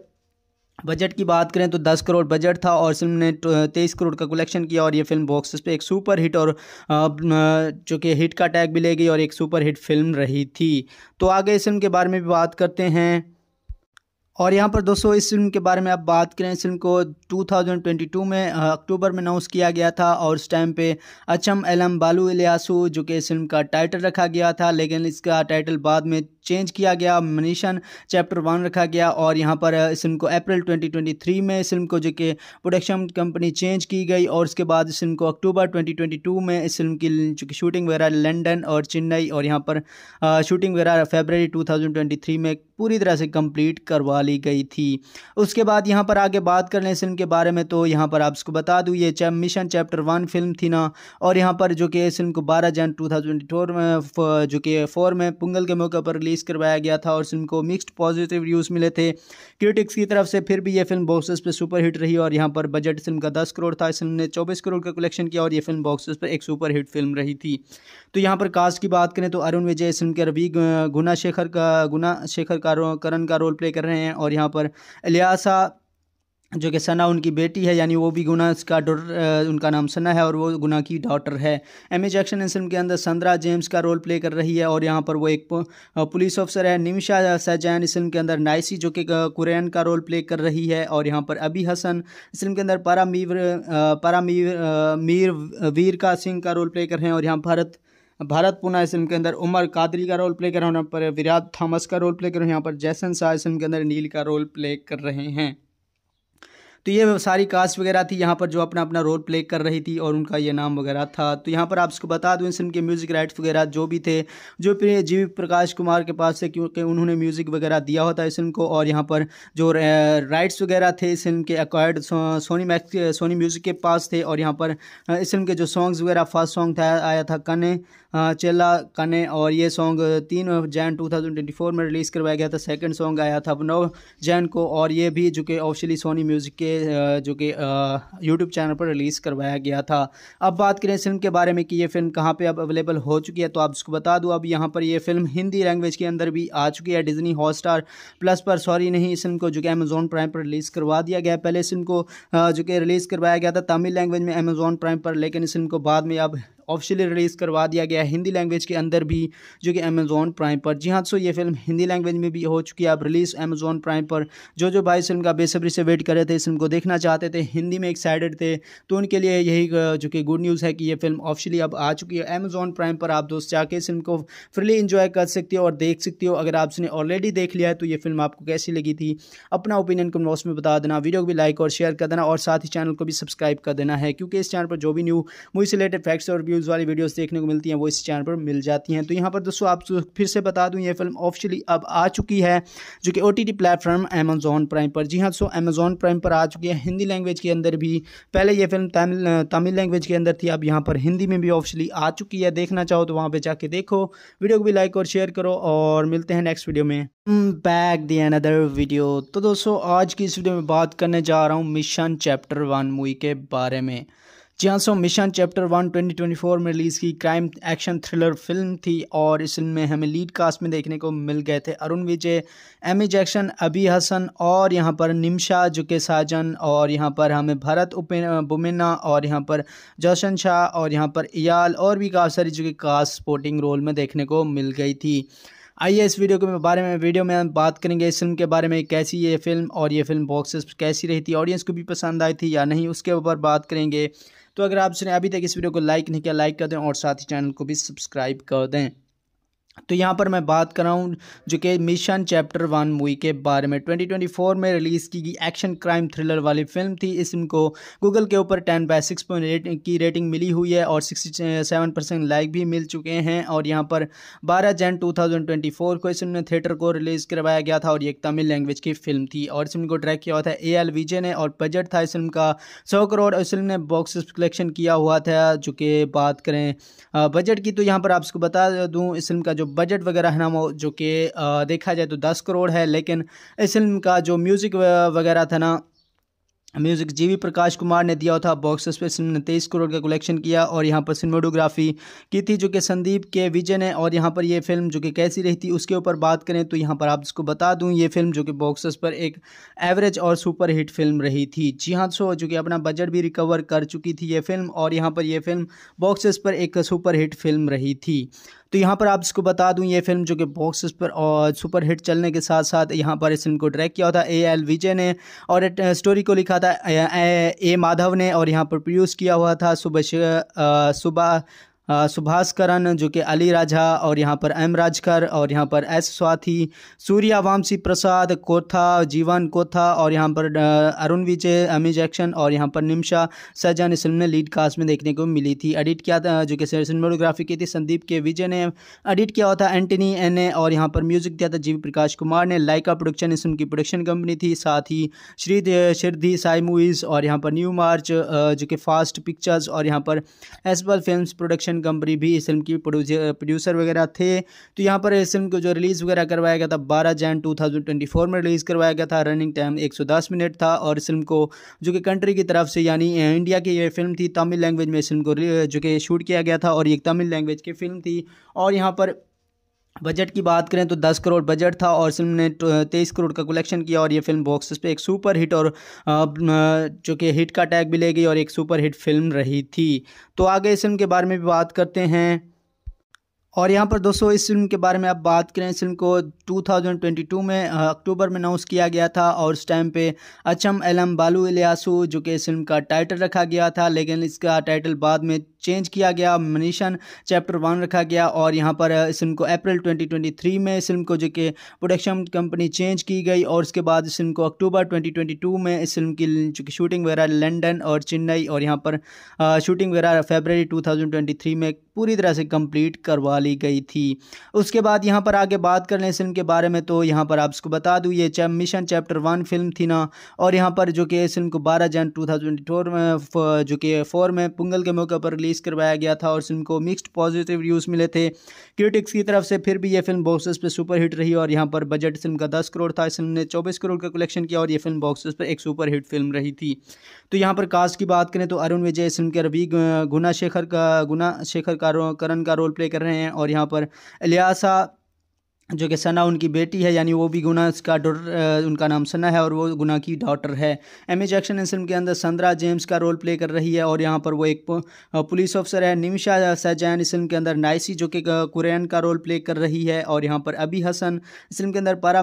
बजट की बात करें तो 10 करोड़ बजट था और फिल्म ने 23 तो, करोड़ का कलेक्शन किया और ये फिल्म बॉक्स पे एक सुपर हिट और जो कि हिट का टैग भी ले गई और एक सुपर हिट फिल्म रही थी तो आगे इस फिल्म के बारे में भी बात करते हैं और यहाँ पर दोस्तों इस फिल्म के बारे में आप बात करें इस फिल्म को 2022 में अक्टूबर में अनाउंस किया गया था और उस टाइम पे अचम एलम बालू इलियासू जो कि इस फिल्म का टाइटल रखा गया था लेकिन इसका टाइटल बाद में चेंज किया गया मनीषन चैप्टर वन रखा गया और यहाँ पर uh, इस फिल्म को अप्रैल 2023 में इस फिल्म को जो कि प्रोडक्शन कंपनी चेंज की गई और उसके बाद इस फिल्म को अक्टूबर 2022 में इस फिल्म की चूँकि शूटिंग वगैरह लंदन और चेन्नई और यहाँ पर शूटिंग uh, वगैरह फेबररी 2023 में पूरी तरह से कंप्लीट करवा ली गई थी उसके बाद यहाँ पर आगे बात कर लें इस फिल्म के बारे में तो यहाँ पर आप इसको बता दूँ ये chap mission chapter one film थी ना और यहाँ पर जो कि इस फिल्म को बारह जन टू में जो कि फोर में पुंगल के मौके पर रिलीज़ करवाया गया था और फिल्म को मिक्सड पॉजिटिव रिव्यूज़ मिले थे क्रिटिक्स की तरफ से फिर भी ये फिल्म बॉक्सेस पर सुपर हिट रही और यहाँ पर बजट फिल्म का दस करोड़ था इस फिल्म ने चौबीस करोड़ का कलेक्शन किया और ये फिल्म बॉक्सेस पर एक सुपर हिट फिल्म रही थी तो यहाँ पर कास्ट की बात करें तो अरुण विजय इस फिल्म के रवि गुना शेखर का गुना शेखर का करण का रोल प्ले कर रहे हैं और यहाँ पर अलियासा जो कि सना उनकी बेटी है यानी वो भी गुना इसका डॉटर उनका नाम सना है और वो गुना की डॉटर है एम ए एक्शन इस फिल्म के अंदर संद्रा जेम्स का रोल प्ले कर रही है और यहाँ पर वो एक पुलिस ऑफिसर है निमिशा सैजैन इस फिल्म के अंदर नाइसी जो कि कुरैन का रोल प्ले कर रही है और यहाँ पर अबी हसन इस फिल्म के अंदर पारा पारा मीर मीर वीर का सिंह का रोल प्ले कर रहे हैं और यहाँ भारत भारत पुना इस फिल्म के अंदर उमर कादरी का रोल प्ले कर रहे हैं यहाँ पर विराट थॉमस का रोल प्ले कर रहे हैं यहाँ पर जैसन शाह इस फिल्म के अंदर नील का रोल प्ले कर रहे हैं तो ये सारी कास्ट वगैरह थी यहाँ पर जो अपना अपना रोल प्ले कर रही थी और उनका ये नाम वगैरह था तो यहाँ पर आपको बता दूँ इस फिल्म के म्यूज़िक राइट्स वगैरह जो भी थे जो जी प्रकाश कुमार के पास थे क्योंकि उन्होंने म्यूज़िक वगैरह दिया होता है इस फिल्म को और यहाँ पर जो राइट्स वगैरह थे इस फिल्म के accord Sony Max Sony music के पास थे और यहाँ पर इस फिल्म के जो सॉन्ग्स वगैरह फर्स्ट सॉन्ग था आया था कने चेला कने और ये सॉन्ग तीन जैन 2024 में रिलीज़ करवाया गया था सेकंड सॉन्ग आया था नौ जैन को और ये भी जो कि ऑफिशियली सोनी म्यूज़िक के के जो कि यूट्यूब चैनल पर रिलीज़ करवाया गया था अब बात करें इस फिल्म के बारे में कि ये फिल्म कहाँ पे अब अवेलेबल हो चुकी है तो आप उसको बता दूँ अब यहाँ पर ये फिल्म हिंदी लैंग्वेज के अंदर भी आ चुकी है डिजनी हॉट प्लस पर सॉरी नहीं इस फिल्म को जो कि अमेज़ोन प्राइम पर रिलीज़ करवा दिया गया पहले इस फिल्म को जो कि रिलीज़ करवाया गया था तमिल लैंग्वेज में अमेज़ोन प्राइम पर लेकिन इस फिल्म को बाद में अब ऑफिशियली रिलीज़ करवा दिया गया है हिंदी लैंग्वेज के अंदर भी जो कि अमेज़ॉन प्राइम पर जी हाँ सो ये फिल्म हिंदी लैंग्वेज में भी हो चुकी है अब रिलीज़ अमेज़ॉन प्राइम पर जो जो भाई फिल्म का बेसब्री से वेट कर रहे थे इस फिल्म को देखना चाहते थे हिंदी में एक्साइटेड थे तो उनके लिए यही जो कि गुड न्यूज़ है कि ये फिल्म ऑफिशियली अब आ चुकी है अमेज़ॉन प्राइम पर आप दोस्त जाके इस फिल्म को फ्रीली इंजॉय कर सकते हो और देख सकते हो अगर आपने ऑलरेडी देख लिया है तो ये फिल्म आपको कैसी लगी थी अपना ओपिनियन कमेंट बॉक्स में बता देना वीडियो को भी लाइक और शेयर कर देना और साथ ही चैनल को भी सब्सक्राइब कर देना है क्योंकि इस चैनल पर जो भी न्यू मूवी से रिलेटेड फैक्ट्स और व्यूज रिव्यूज़ वाली वीडियोस देखने को मिलती हैं वो इस चैनल पर मिल जाती हैं तो यहाँ पर दोस्तों आप फिर से बता दूँ ये फिल्म ऑफिशियली अब आ चुकी है जो कि O T platform Amazon Prime पर जी हाँ दोस्तों अमेजोन प्राइम पर आ चुकी है हिंदी लैंग्वेज के अंदर भी पहले ये फिल्म तमिल तमिल लैंग्वेज के अंदर थी अब यहाँ पर हिंदी में भी ऑफिशियली आ चुकी है देखना चाहो तो वहाँ पर जाके देखो वीडियो को भी लाइक और शेयर करो और मिलते हैं नेक्स्ट वीडियो में बैक दी अनदर वीडियो तो दोस्तों आज की इस वीडियो में बात करने जा रहा हूँ मिशन चैप्टर वन मूवी के बारे में जियांसो मिशन चैप्टर वन 2024 में रिलीज़ की क्राइम एक्शन थ्रिलर फिल्म थी और इस फिल्म में हमें लीड कास्ट में देखने को मिल गए थे अरुण विजय एमी जैक्शन अभी हसन और यहाँ पर निमशा जुके साजन और यहाँ पर हमें भरत बुमेना और यहाँ पर जोशन शाह और यहाँ पर इयाल और भी काफ़ी सारी जो कि कास्ट स्पोर्टिंग रोल में देखने को मिल गई थी आइए इस वीडियो के बारे में वीडियो में हम बात करेंगे इस फिल्म के बारे में कैसी ये फिल्म और ये फिल्म बॉक्सेस कैसी रही थी ऑडियंस को भी पसंद आई थी या नहीं उसके ऊपर बात करेंगे तो अगर आपने अभी तक इस वीडियो को लाइक नहीं किया लाइक कर दें और साथ ही चैनल को भी सब्सक्राइब कर दें तो यहाँ पर मैं बात कर रहा हूँ जो कि मिशन चैप्टर वन मूवी के बारे में 2024 में रिलीज़ की गई एक्शन क्राइम थ्रिलर वाली फिल्म थी इस फिल्म को गूगल के ऊपर 10 बाय 6.8 की रेटिंग मिली हुई है और 67 परसेंट लाइक भी मिल चुके हैं और यहाँ पर 12 जन 2024 को इस फिल्म ने थिएटर को रिलीज़ करवाया गया था और ये एक तमिल लैंग्वेज की फिल्म थी और इस को ट्रैक किया हुआ था ए एल विजय ने और बजट था इस फिल्म का सौ करोड़ इस फिल्म ने बॉक्स कलेक्शन किया हुआ था जो कि बात करें बजट की तो यहाँ पर आपको बता दूँ इस फिल्म का जो बजट वगैरह है ना वो जो कि देखा जाए तो दस करोड़ है लेकिन इस फिल्म का जो म्यूज़िक वगैरह था ना म्यूज़िक जीवी प्रकाश कुमार ने दिया था बॉक्स ऑफिस फिल्म ने तेईस करोड़ का कलेक्शन किया और यहाँ पर सिनेमाटोग्राफी की थी जो कि संदीप के विजय ने और यहाँ पर ये फिल्म जो कि कैसी रही थी उसके ऊपर बात करें तो यहाँ पर आप इसको बता दूँ ये फिल्म जो कि बॉक्सेस पर एक एवरेज और सुपर हिट फिल्म रही थी जी हाँ सो जो कि अपना बजट भी रिकवर कर चुकी थी ये फिल्म और यहाँ पर यह फिल्म बॉक्सेस पर एक सुपर हिट फिल्म रही थी तो यहाँ पर आप इसको बता दूँ ये फिल्म जो कि बॉक्स पर और सुपर हिट चलने के साथ साथ यहाँ पर इस फिल्म को ट्रैक किया था ए एल विजय ने और स्टोरी uh, को लिखा था ए uh, माधव uh, ने और यहाँ पर प्रोड्यूस किया हुआ था सुबह सुबह सुभाष जो कि अली राजा और यहाँ पर एम राजकर और यहाँ पर एस स्वाथी सूर्या वामसी प्रसाद कोथा जीवन कोथा और यहाँ पर अरुण विजय अमी जैक्शन और यहाँ पर निमशा सहजान इस फिल्म ने लीड कास्ट में देखने को मिली थी एडिट किया था जो कि सिनेमाटोग्राफी की थी संदीप के विजय ने एडिट किया हुआ था एंटनी एन ए और यहाँ पर म्यूजिक दिया था जी प्रकाश कुमार ने लाइका प्रोडक्शन इस फिल्म की प्रोडक्शन कंपनी थी साथ ही श्री शिरधी साई मूवीज़ और यहाँ पर न्यू मार्च जो कि फास्ट पिक्चर्स और यहाँ पर एसबल फिल्म प्रोडक्शन प्रोडक्शन कंपनी भी इस फिल्म की प्रोड्यूसर वगैरह थे तो यहाँ पर इस फिल्म को जो रिलीज़ वगैरह करवाया गया था बारह जैन टू में रिलीज़ करवाया गया था रनिंग टाइम एक मिनट था और इस फिल्म को जो कि कंट्री की तरफ से यानी इंडिया की ये फिल्म थी तमिल लैंग्वेज में इस फिल्म को जो कि शूट किया गया था और ये तमिल लैंग्वेज की फिल्म थी और यहाँ पर बजट की बात करें तो 10 करोड़ बजट था और फिल्म ने 23 तो, करोड़ का कलेक्शन किया और ये फिल्म बॉक्स पे एक सुपर हिट और जो कि हिट का टैग भी ले गई और एक सुपर हिट फिल्म रही थी तो आगे इस फिल्म के बारे में भी बात करते हैं और यहाँ पर दोस्तों इस फिल्म के बारे में आप बात करें इस फिल्म को 2022 में अक्टूबर में अनाउंस किया गया था और उस टाइम पे अचम एलम बालू इलियासु जो कि इस फिल्म का टाइटल रखा गया था लेकिन इसका टाइटल बाद में चेंज किया गया मनीषन चैप्टर वन रखा गया और यहाँ पर इस फिल्म को अप्रैल 2023 में इस फिल्म को जो कि प्रोडक्शन कंपनी चेंज की गई और उसके बाद इस फिल्म को अक्टूबर 2022 में इस फिल्म की चूँकि शूटिंग वगैरह लंदन और चेन्नई और यहाँ पर शूटिंग वगैरह फेबररी 2023 में पूरी तरह से कंप्लीट करवा ली गई थी उसके बाद यहाँ पर आगे बात कर लें इस फिल्म के बारे में तो यहाँ पर आपको बता दूँ ये chap mission chapter one film थी ना और यहाँ पर जो कि इस फिल्म को बारह जन टू फोर में जो कि फोर में पुंगल के मौके पर रिलीज़ करवाया गया था और फिल्म को मिक्सड पॉजिटिव रिव्यूज़ मिले थे क्रिटिक्स की तरफ से फिर भी ये फिल्म बॉक्सेस पर सुपर हिट रही और यहाँ पर बजट फिल्म का दस करोड़ था इस फिल्म ने चौबीस करोड़ का कलेक्शन किया और ये फिल्म बॉक्सेस पर एक सुपर हिट फिल्म रही थी तो यहाँ पर कास्ट की बात करें तो अरुण विजय इस फिल्म के रवि गुना शेखर का गुना शेखर का करण का रोल प्ले कर रहे हैं और यहाँ पर इलियासा जो कि सना उनकी बेटी है यानी वो भी गुना का डॉटर उनका नाम सना है और वो गुना की डॉटर है एम ए जैक्शन इस फिल्म के अंदर संद्रा जेम्स का रोल प्ले कर रही है और यहाँ पर वो एक पुलिस ऑफिसर है निमिशा सैजैन इस फिल्म के अंदर नाइसी जो कि कुरैन का रोल प्ले कर रही है और यहाँ पर अभी हसन इस फिल्म के अंदर पारा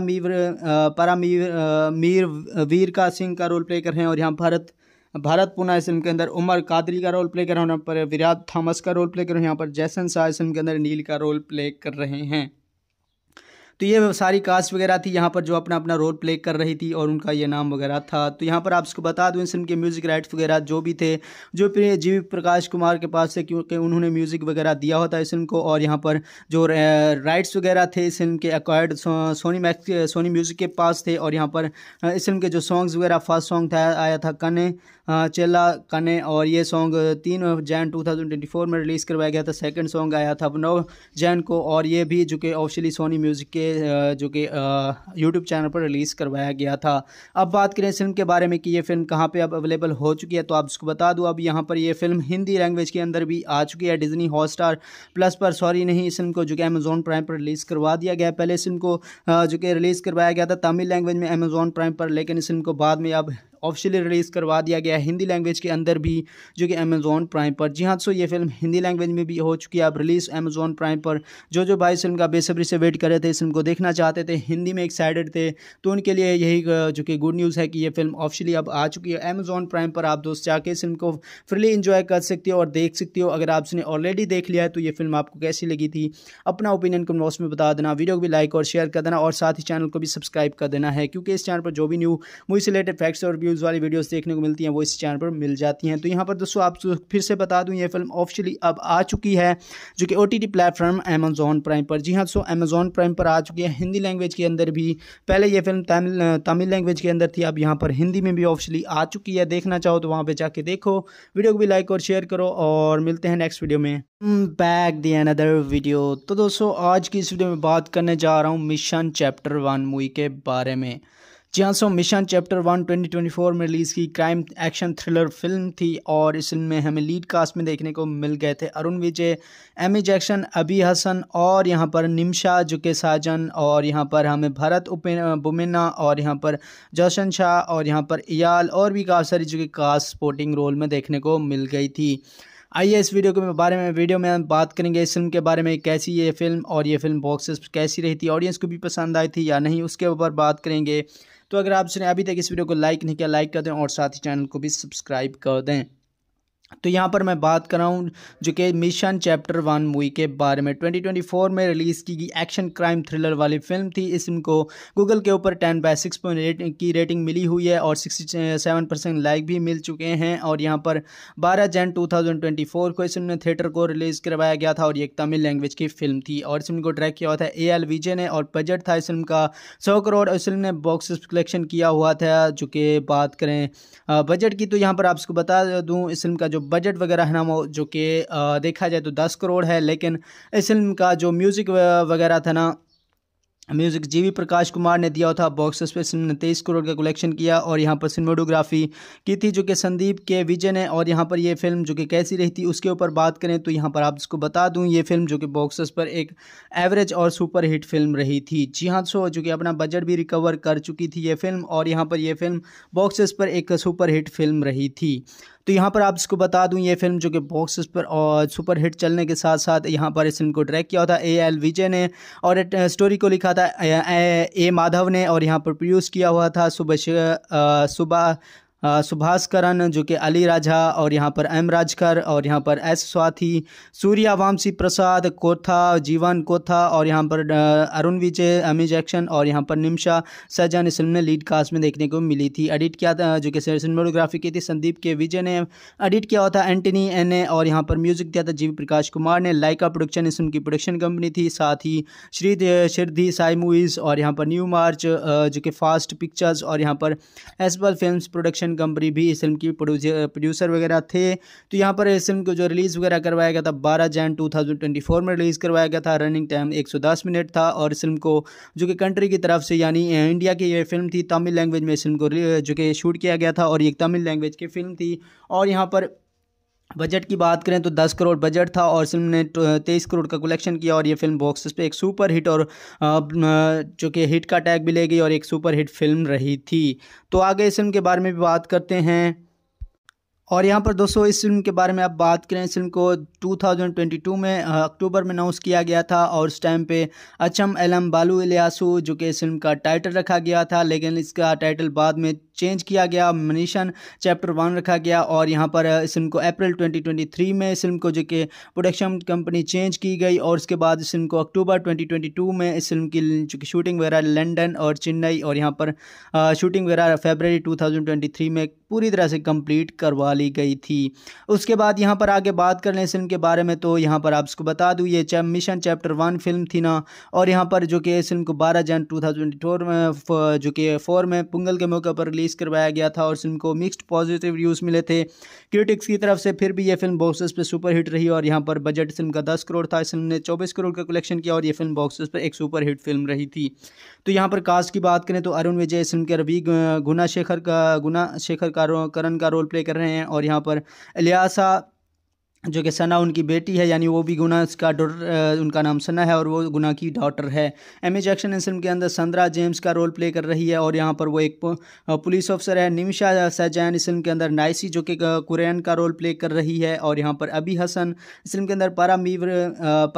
पारा मीर मीर वीर का सिंह का रोल प्ले कर रहे हैं और यहाँ भारत भारत पुना इस फिल्म के अंदर उमर कादरी का रोल प्ले कर रहे हैं यहाँ पर विराट थॉमस का रोल प्ले कर रहे हैं यहाँ पर जैसन शाह इस फिल्म के अंदर नील का रोल प्ले कर रहे हैं तो ये सारी कास्ट वगैरह थी यहाँ पर जो अपना अपना रोल प्ले कर रही थी और उनका ये नाम वगैरह था तो यहाँ पर आप इसको बता दूँ इस फिल्म के म्यूज़िक राइट्स वगैरह जो भी थे जो जी प्रकाश कुमार के पास थे क्योंकि उन्होंने म्यूज़िक वगैरह दिया होता इस फिल्म को और यहाँ पर जो राइट्स वगैरह थे इस फिल्म के acquired Sony Max Sony music के पास थे और यहाँ पर इस फिल्म के जो सॉन्ग्स वगैरह फर्स्ट सॉन्ग था आया था कने हाँ, चेला कने और ये सॉन्ग तीन जैन 2024 में रिलीज़ करवाया गया था सेकंड सॉन्ग आया था नौ जैन को और ये भी जो कि ऑफिशियली सोनी म्यूज़िक के जो कि यूट्यूब चैनल पर रिलीज़ करवाया गया था अब बात करें इस फिल्म के बारे में कि ये फिल्म कहाँ पर अब अवेलेबल हो चुकी है तो आप उसको बता दूँ अब यहाँ पर यह फिल्म हिंदी लैंग्वेज के अंदर भी आ चुकी है डिजनी हॉट प्लस पर सॉरी नहीं इस फिल्म को जो कि अमेज़ोन प्राइम पर रिलीज़ करवा दिया गया पहले इस फिल्म को जो कि रिलीज़ करवाया गया था तमिल लैंग्वेज में अमेज़ोन प्राइम पर लेकिन इस फिल्म को बाद में अब ऑफिशियली रिलीज़ करवा दिया गया है हिंदी लैंग्वेज के अंदर भी जो कि अमेज़ोन प्राइम पर जी हाँ सो ये फिल्म हिंदी लैंग्वेज में भी हो चुकी है अब रिलीज़ अमेज़ोन प्राइम पर जो जो भाई फिल्म का बेसब्री से वेट कर रहे थे इस फिल्म को देखना चाहते थे हिंदी में एक्साइटेड थे तो उनके लिए यही जो कि गुड न्यूज़ है कि यह फिल्म ऑफिशियली अब आ चुकी है अमेज़ोन प्राइम पर आप दोस्त जाके इस फिल्म को फ्रीली इंजॉय कर सकते हो और देख सकते हो अगर आपने ऑलरेडी देख लिया है तो ये फिल्म आपको कैसी लगी थी अपना ओपिनियन को बॉक्स में बता देना वीडियो को भी लाइक और शेयर कर देना और साथ ही चैनल को भी सब्सक्राइब कर देना है क्योंकि इस चैनल पर जो भी न्यू मूवी से रिलेटेड फैक्ट्स और व्यूज़ वाली वीडियोस देखने को मिलती हैं वो इस चैनल पर मिल जाती हैं तो यहाँ पर दोस्तों आप फिर से बता दूँ ये फिल्म ऑफिशियली अब आ चुकी है जो कि O T platform Amazon Prime पर जी हाँ दोस्तों अमेजोन प्राइम पर आ चुकी है हिंदी लैंग्वेज के अंदर भी पहले ये फिल्म तमिल तमिल लैंग्वेज के अंदर थी अब यहाँ पर हिंदी में भी ऑफिशियली आ चुकी है देखना चाहो तो वहाँ पर जाके देखो वीडियो को भी लाइक और शेयर करो और मिलते हैं नेक्स्ट वीडियो में बैक दी अनदर वीडियो तो दोस्तों आज की इस वीडियो में बात करने जा रहा हूँ मिशन चैप्टर वन मूवी के बारे में जियांसो मिशन चैप्टर वन 2024 में रिलीज़ की क्राइम एक्शन थ्रिलर फिल्म थी और इस फिल्म में हमें लीड कास्ट में देखने को मिल गए थे अरुण विजय एमी जैक्शन अभी हसन और यहाँ पर निमशा जुके साजन और यहाँ पर हमें भरत बुमेना और यहाँ पर जोशन शाह और यहाँ पर इयाल और भी काफ़ी सारी जो कि कास्ट स्पोर्टिंग रोल में देखने को मिल गई थी आइए इस वीडियो के बारे में वीडियो में हम बात करेंगे इस फिल्म के बारे में कैसी ये फिल्म और ये फिल्म बॉक्सेस कैसी रही थी ऑडियंस को भी पसंद आई थी या नहीं उसके ऊपर बात करेंगे तो अगर आपने अभी तक इस वीडियो को लाइक नहीं किया लाइक कर दें और साथ ही चैनल को भी सब्सक्राइब कर दें तो यहाँ पर मैं बात कर रहा हूँ जो कि मिशन चैप्टर वन मूवी के बारे में 2024 में रिलीज़ की गई एक्शन क्राइम थ्रिलर वाली फिल्म थी इस फिल्म को गूगल के ऊपर 10 बाय 6.8 की रेटिंग मिली हुई है और 67 परसेंट लाइक भी मिल चुके हैं और यहाँ पर 12 जन 2024 को इस फिल्म ने थिएटर को रिलीज़ करवाया गया था और ये एक तमिल लैंग्वेज की फिल्म थी और इस फिल्म को ट्रैक किया हुआ था ए एल विजय ने और बजट था इस फिल्म का सौ करोड़ इस फिल्म ने बॉक्स कलेक्शन किया हुआ था जो कि बात करें बजट की तो यहाँ पर आपको बता दूँ इस फिल्म का जो बजट वगैरह है ना वो जो कि देखा जाए तो दस करोड़ है लेकिन इस फिल्म का जो म्यूज़िक वगैरह था ना म्यूज़िक जीवी प्रकाश कुमार ने दिया था बॉक्स ऑफिस ने तेईस करोड़ का कलेक्शन किया और यहाँ पर सिनेमाटोग्राफी की थी जो कि संदीप के विजय ने और यहाँ पर ये फिल्म जो कि कैसी रही थी उसके ऊपर बात करें तो यहाँ पर आप इसको बता दूँ ये फिल्म जो कि बॉक्स ऑफिस पर एक एवरेज और सुपर हिट फिल्म रही थी जी हाँ सो जो कि अपना बजट भी रिकवर कर चुकी थी ये फिल्म और यहाँ पर यह फिल्म बॉक्स ऑफिस पर एक सुपर हिट फिल्म रही थी तो यहाँ पर आप इसको बता दूँ ये फिल्म जो कि बॉक्सेस पर और सुपर हिट चलने के साथ साथ यहाँ पर इस फिल्म को ट्रैक किया था ए एल विजय ने और स्टोरी uh, को लिखा था ए, ए माधव ने और यहाँ पर प्रोड्यूस किया हुआ था सुबह uh, सुबह सुभाष करण जो कि अली राजा और यहाँ पर एम राजकर और यहाँ पर एस स्वाथी सूर्या वामसी प्रसाद कोथा जीवन कोथा और यहाँ पर अरुण विजय अमी जैक्शन और यहाँ पर निम्शा सहजान इस फिल्म ने लीड कास्ट में देखने को मिली थी एडिट किया था जो कि सिनेमाटोग्राफी की थी संदीप के विजय ने एडिट किया हुआ था एंटनी एन ने और यहाँ पर म्यूजिक दिया था जी प्रकाश कुमार ने लाइका प्रोडक्शन इस उनकी की प्रोडक्शन कंपनी थी साथ ही श्री शिरधि साई मूवीज़ और यहाँ पर न्यू मार्च जो कि फास्ट पिक्चर्स और यहाँ पर एसबल फिल्म प्रोडक्शन कंपनी भी इस फिल्म की प्रोड्यूसर वगैरह थे तो यहाँ पर इस फिल्म को जो रिलीज़ वगैरह करवाया गया था बारह जैन टू में रिलीज़ करवाया गया था रनिंग टाइम एक मिनट था और इस फिल्म को जो कि कंट्री की तरफ से यानी इंडिया की यह फिल्म थी तमिल लैंग्वेज में इस फिल्म को जो कि शूट किया गया था और ये तमिल लैंग्वेज की फिल्म थी और यहाँ पर बजट की बात करें तो 10 करोड़ बजट था और फिल्म ने 23 तो, करोड़ का कलेक्शन किया और ये फिल्म बॉक्स पे एक सुपर हिट और जो कि हिट का टैग भी ले गई और एक सुपर हिट फिल्म रही थी तो आगे इस फिल्म के बारे में भी बात करते हैं और यहाँ पर दोस्तों इस फिल्म के बारे में आप बात करें इस फिल्म को 2022 में अक्टूबर में अनाउंस किया गया था और उस टाइम पे अचम एलम बालू इलियासू जो कि इस फिल्म का टाइटल रखा गया था लेकिन इसका टाइटल बाद में चेंज किया गया मनीषन चैप्टर वन रखा गया और यहाँ पर इस फिल्म को अप्रैल 2023 में इस फिल्म को जो कि प्रोडक्शन कंपनी चेंज की गई और उसके बाद इस फिल्म को अक्टूबर 2022 में इस फिल्म की जो कि शूटिंग वगैरह लंदन और चेन्नई और यहाँ पर शूटिंग वगैरह फेबररी 2023 में पूरी तरह से कंप्लीट करवा ली गई थी उसके बाद यहाँ पर आगे बात कर लें फिल्म के बारे में तो यहाँ पर आपको बता दूँ ये chap mission chapter one film थी ना और यहाँ पर जो कि इस फिल्म को बारह जन टू थाउजेंड फोर में जो कि फोर में पुंगल के मौके पर रिलीज़ करवाया गया था और फिल्म को मिक्सड पॉजिटिव रिव्यूज़ मिले थे क्रिटिक्स की तरफ से फिर भी ये फिल्म बॉक्सेस पर सुपर हिट रही और यहाँ पर बजट फिल्म का दस करोड़ था इस फिल्म ने चौबीस करोड़ का कलेक्शन किया और ये फिल्म बॉक्सेस पर एक सुपर हिट फिल्म रही थी तो यहाँ पर कास्ट की बात करें तो अरुण विजय इस फिल्म के रवि गुना शेखर का गुना शेखर का करण का रोल प्ले कर रहे हैं और यहाँ पर अलियासा जो कि सना उनकी बेटी है यानी वो भी गुना का डॉटर उनका नाम सना है और वो गुना की डॉटर है एम ए जैक्शन इस फिल्म के अंदर संद्रा जेम्स का रोल प्ले कर रही है और यहाँ पर वो एक पुलिस ऑफिसर है निमिशा सैजैन इस फिल्म के अंदर नाइसी जो कि कुरैन का रोल प्ले कर रही है और यहाँ पर अबी हसन इस फिल्म के अंदर पारा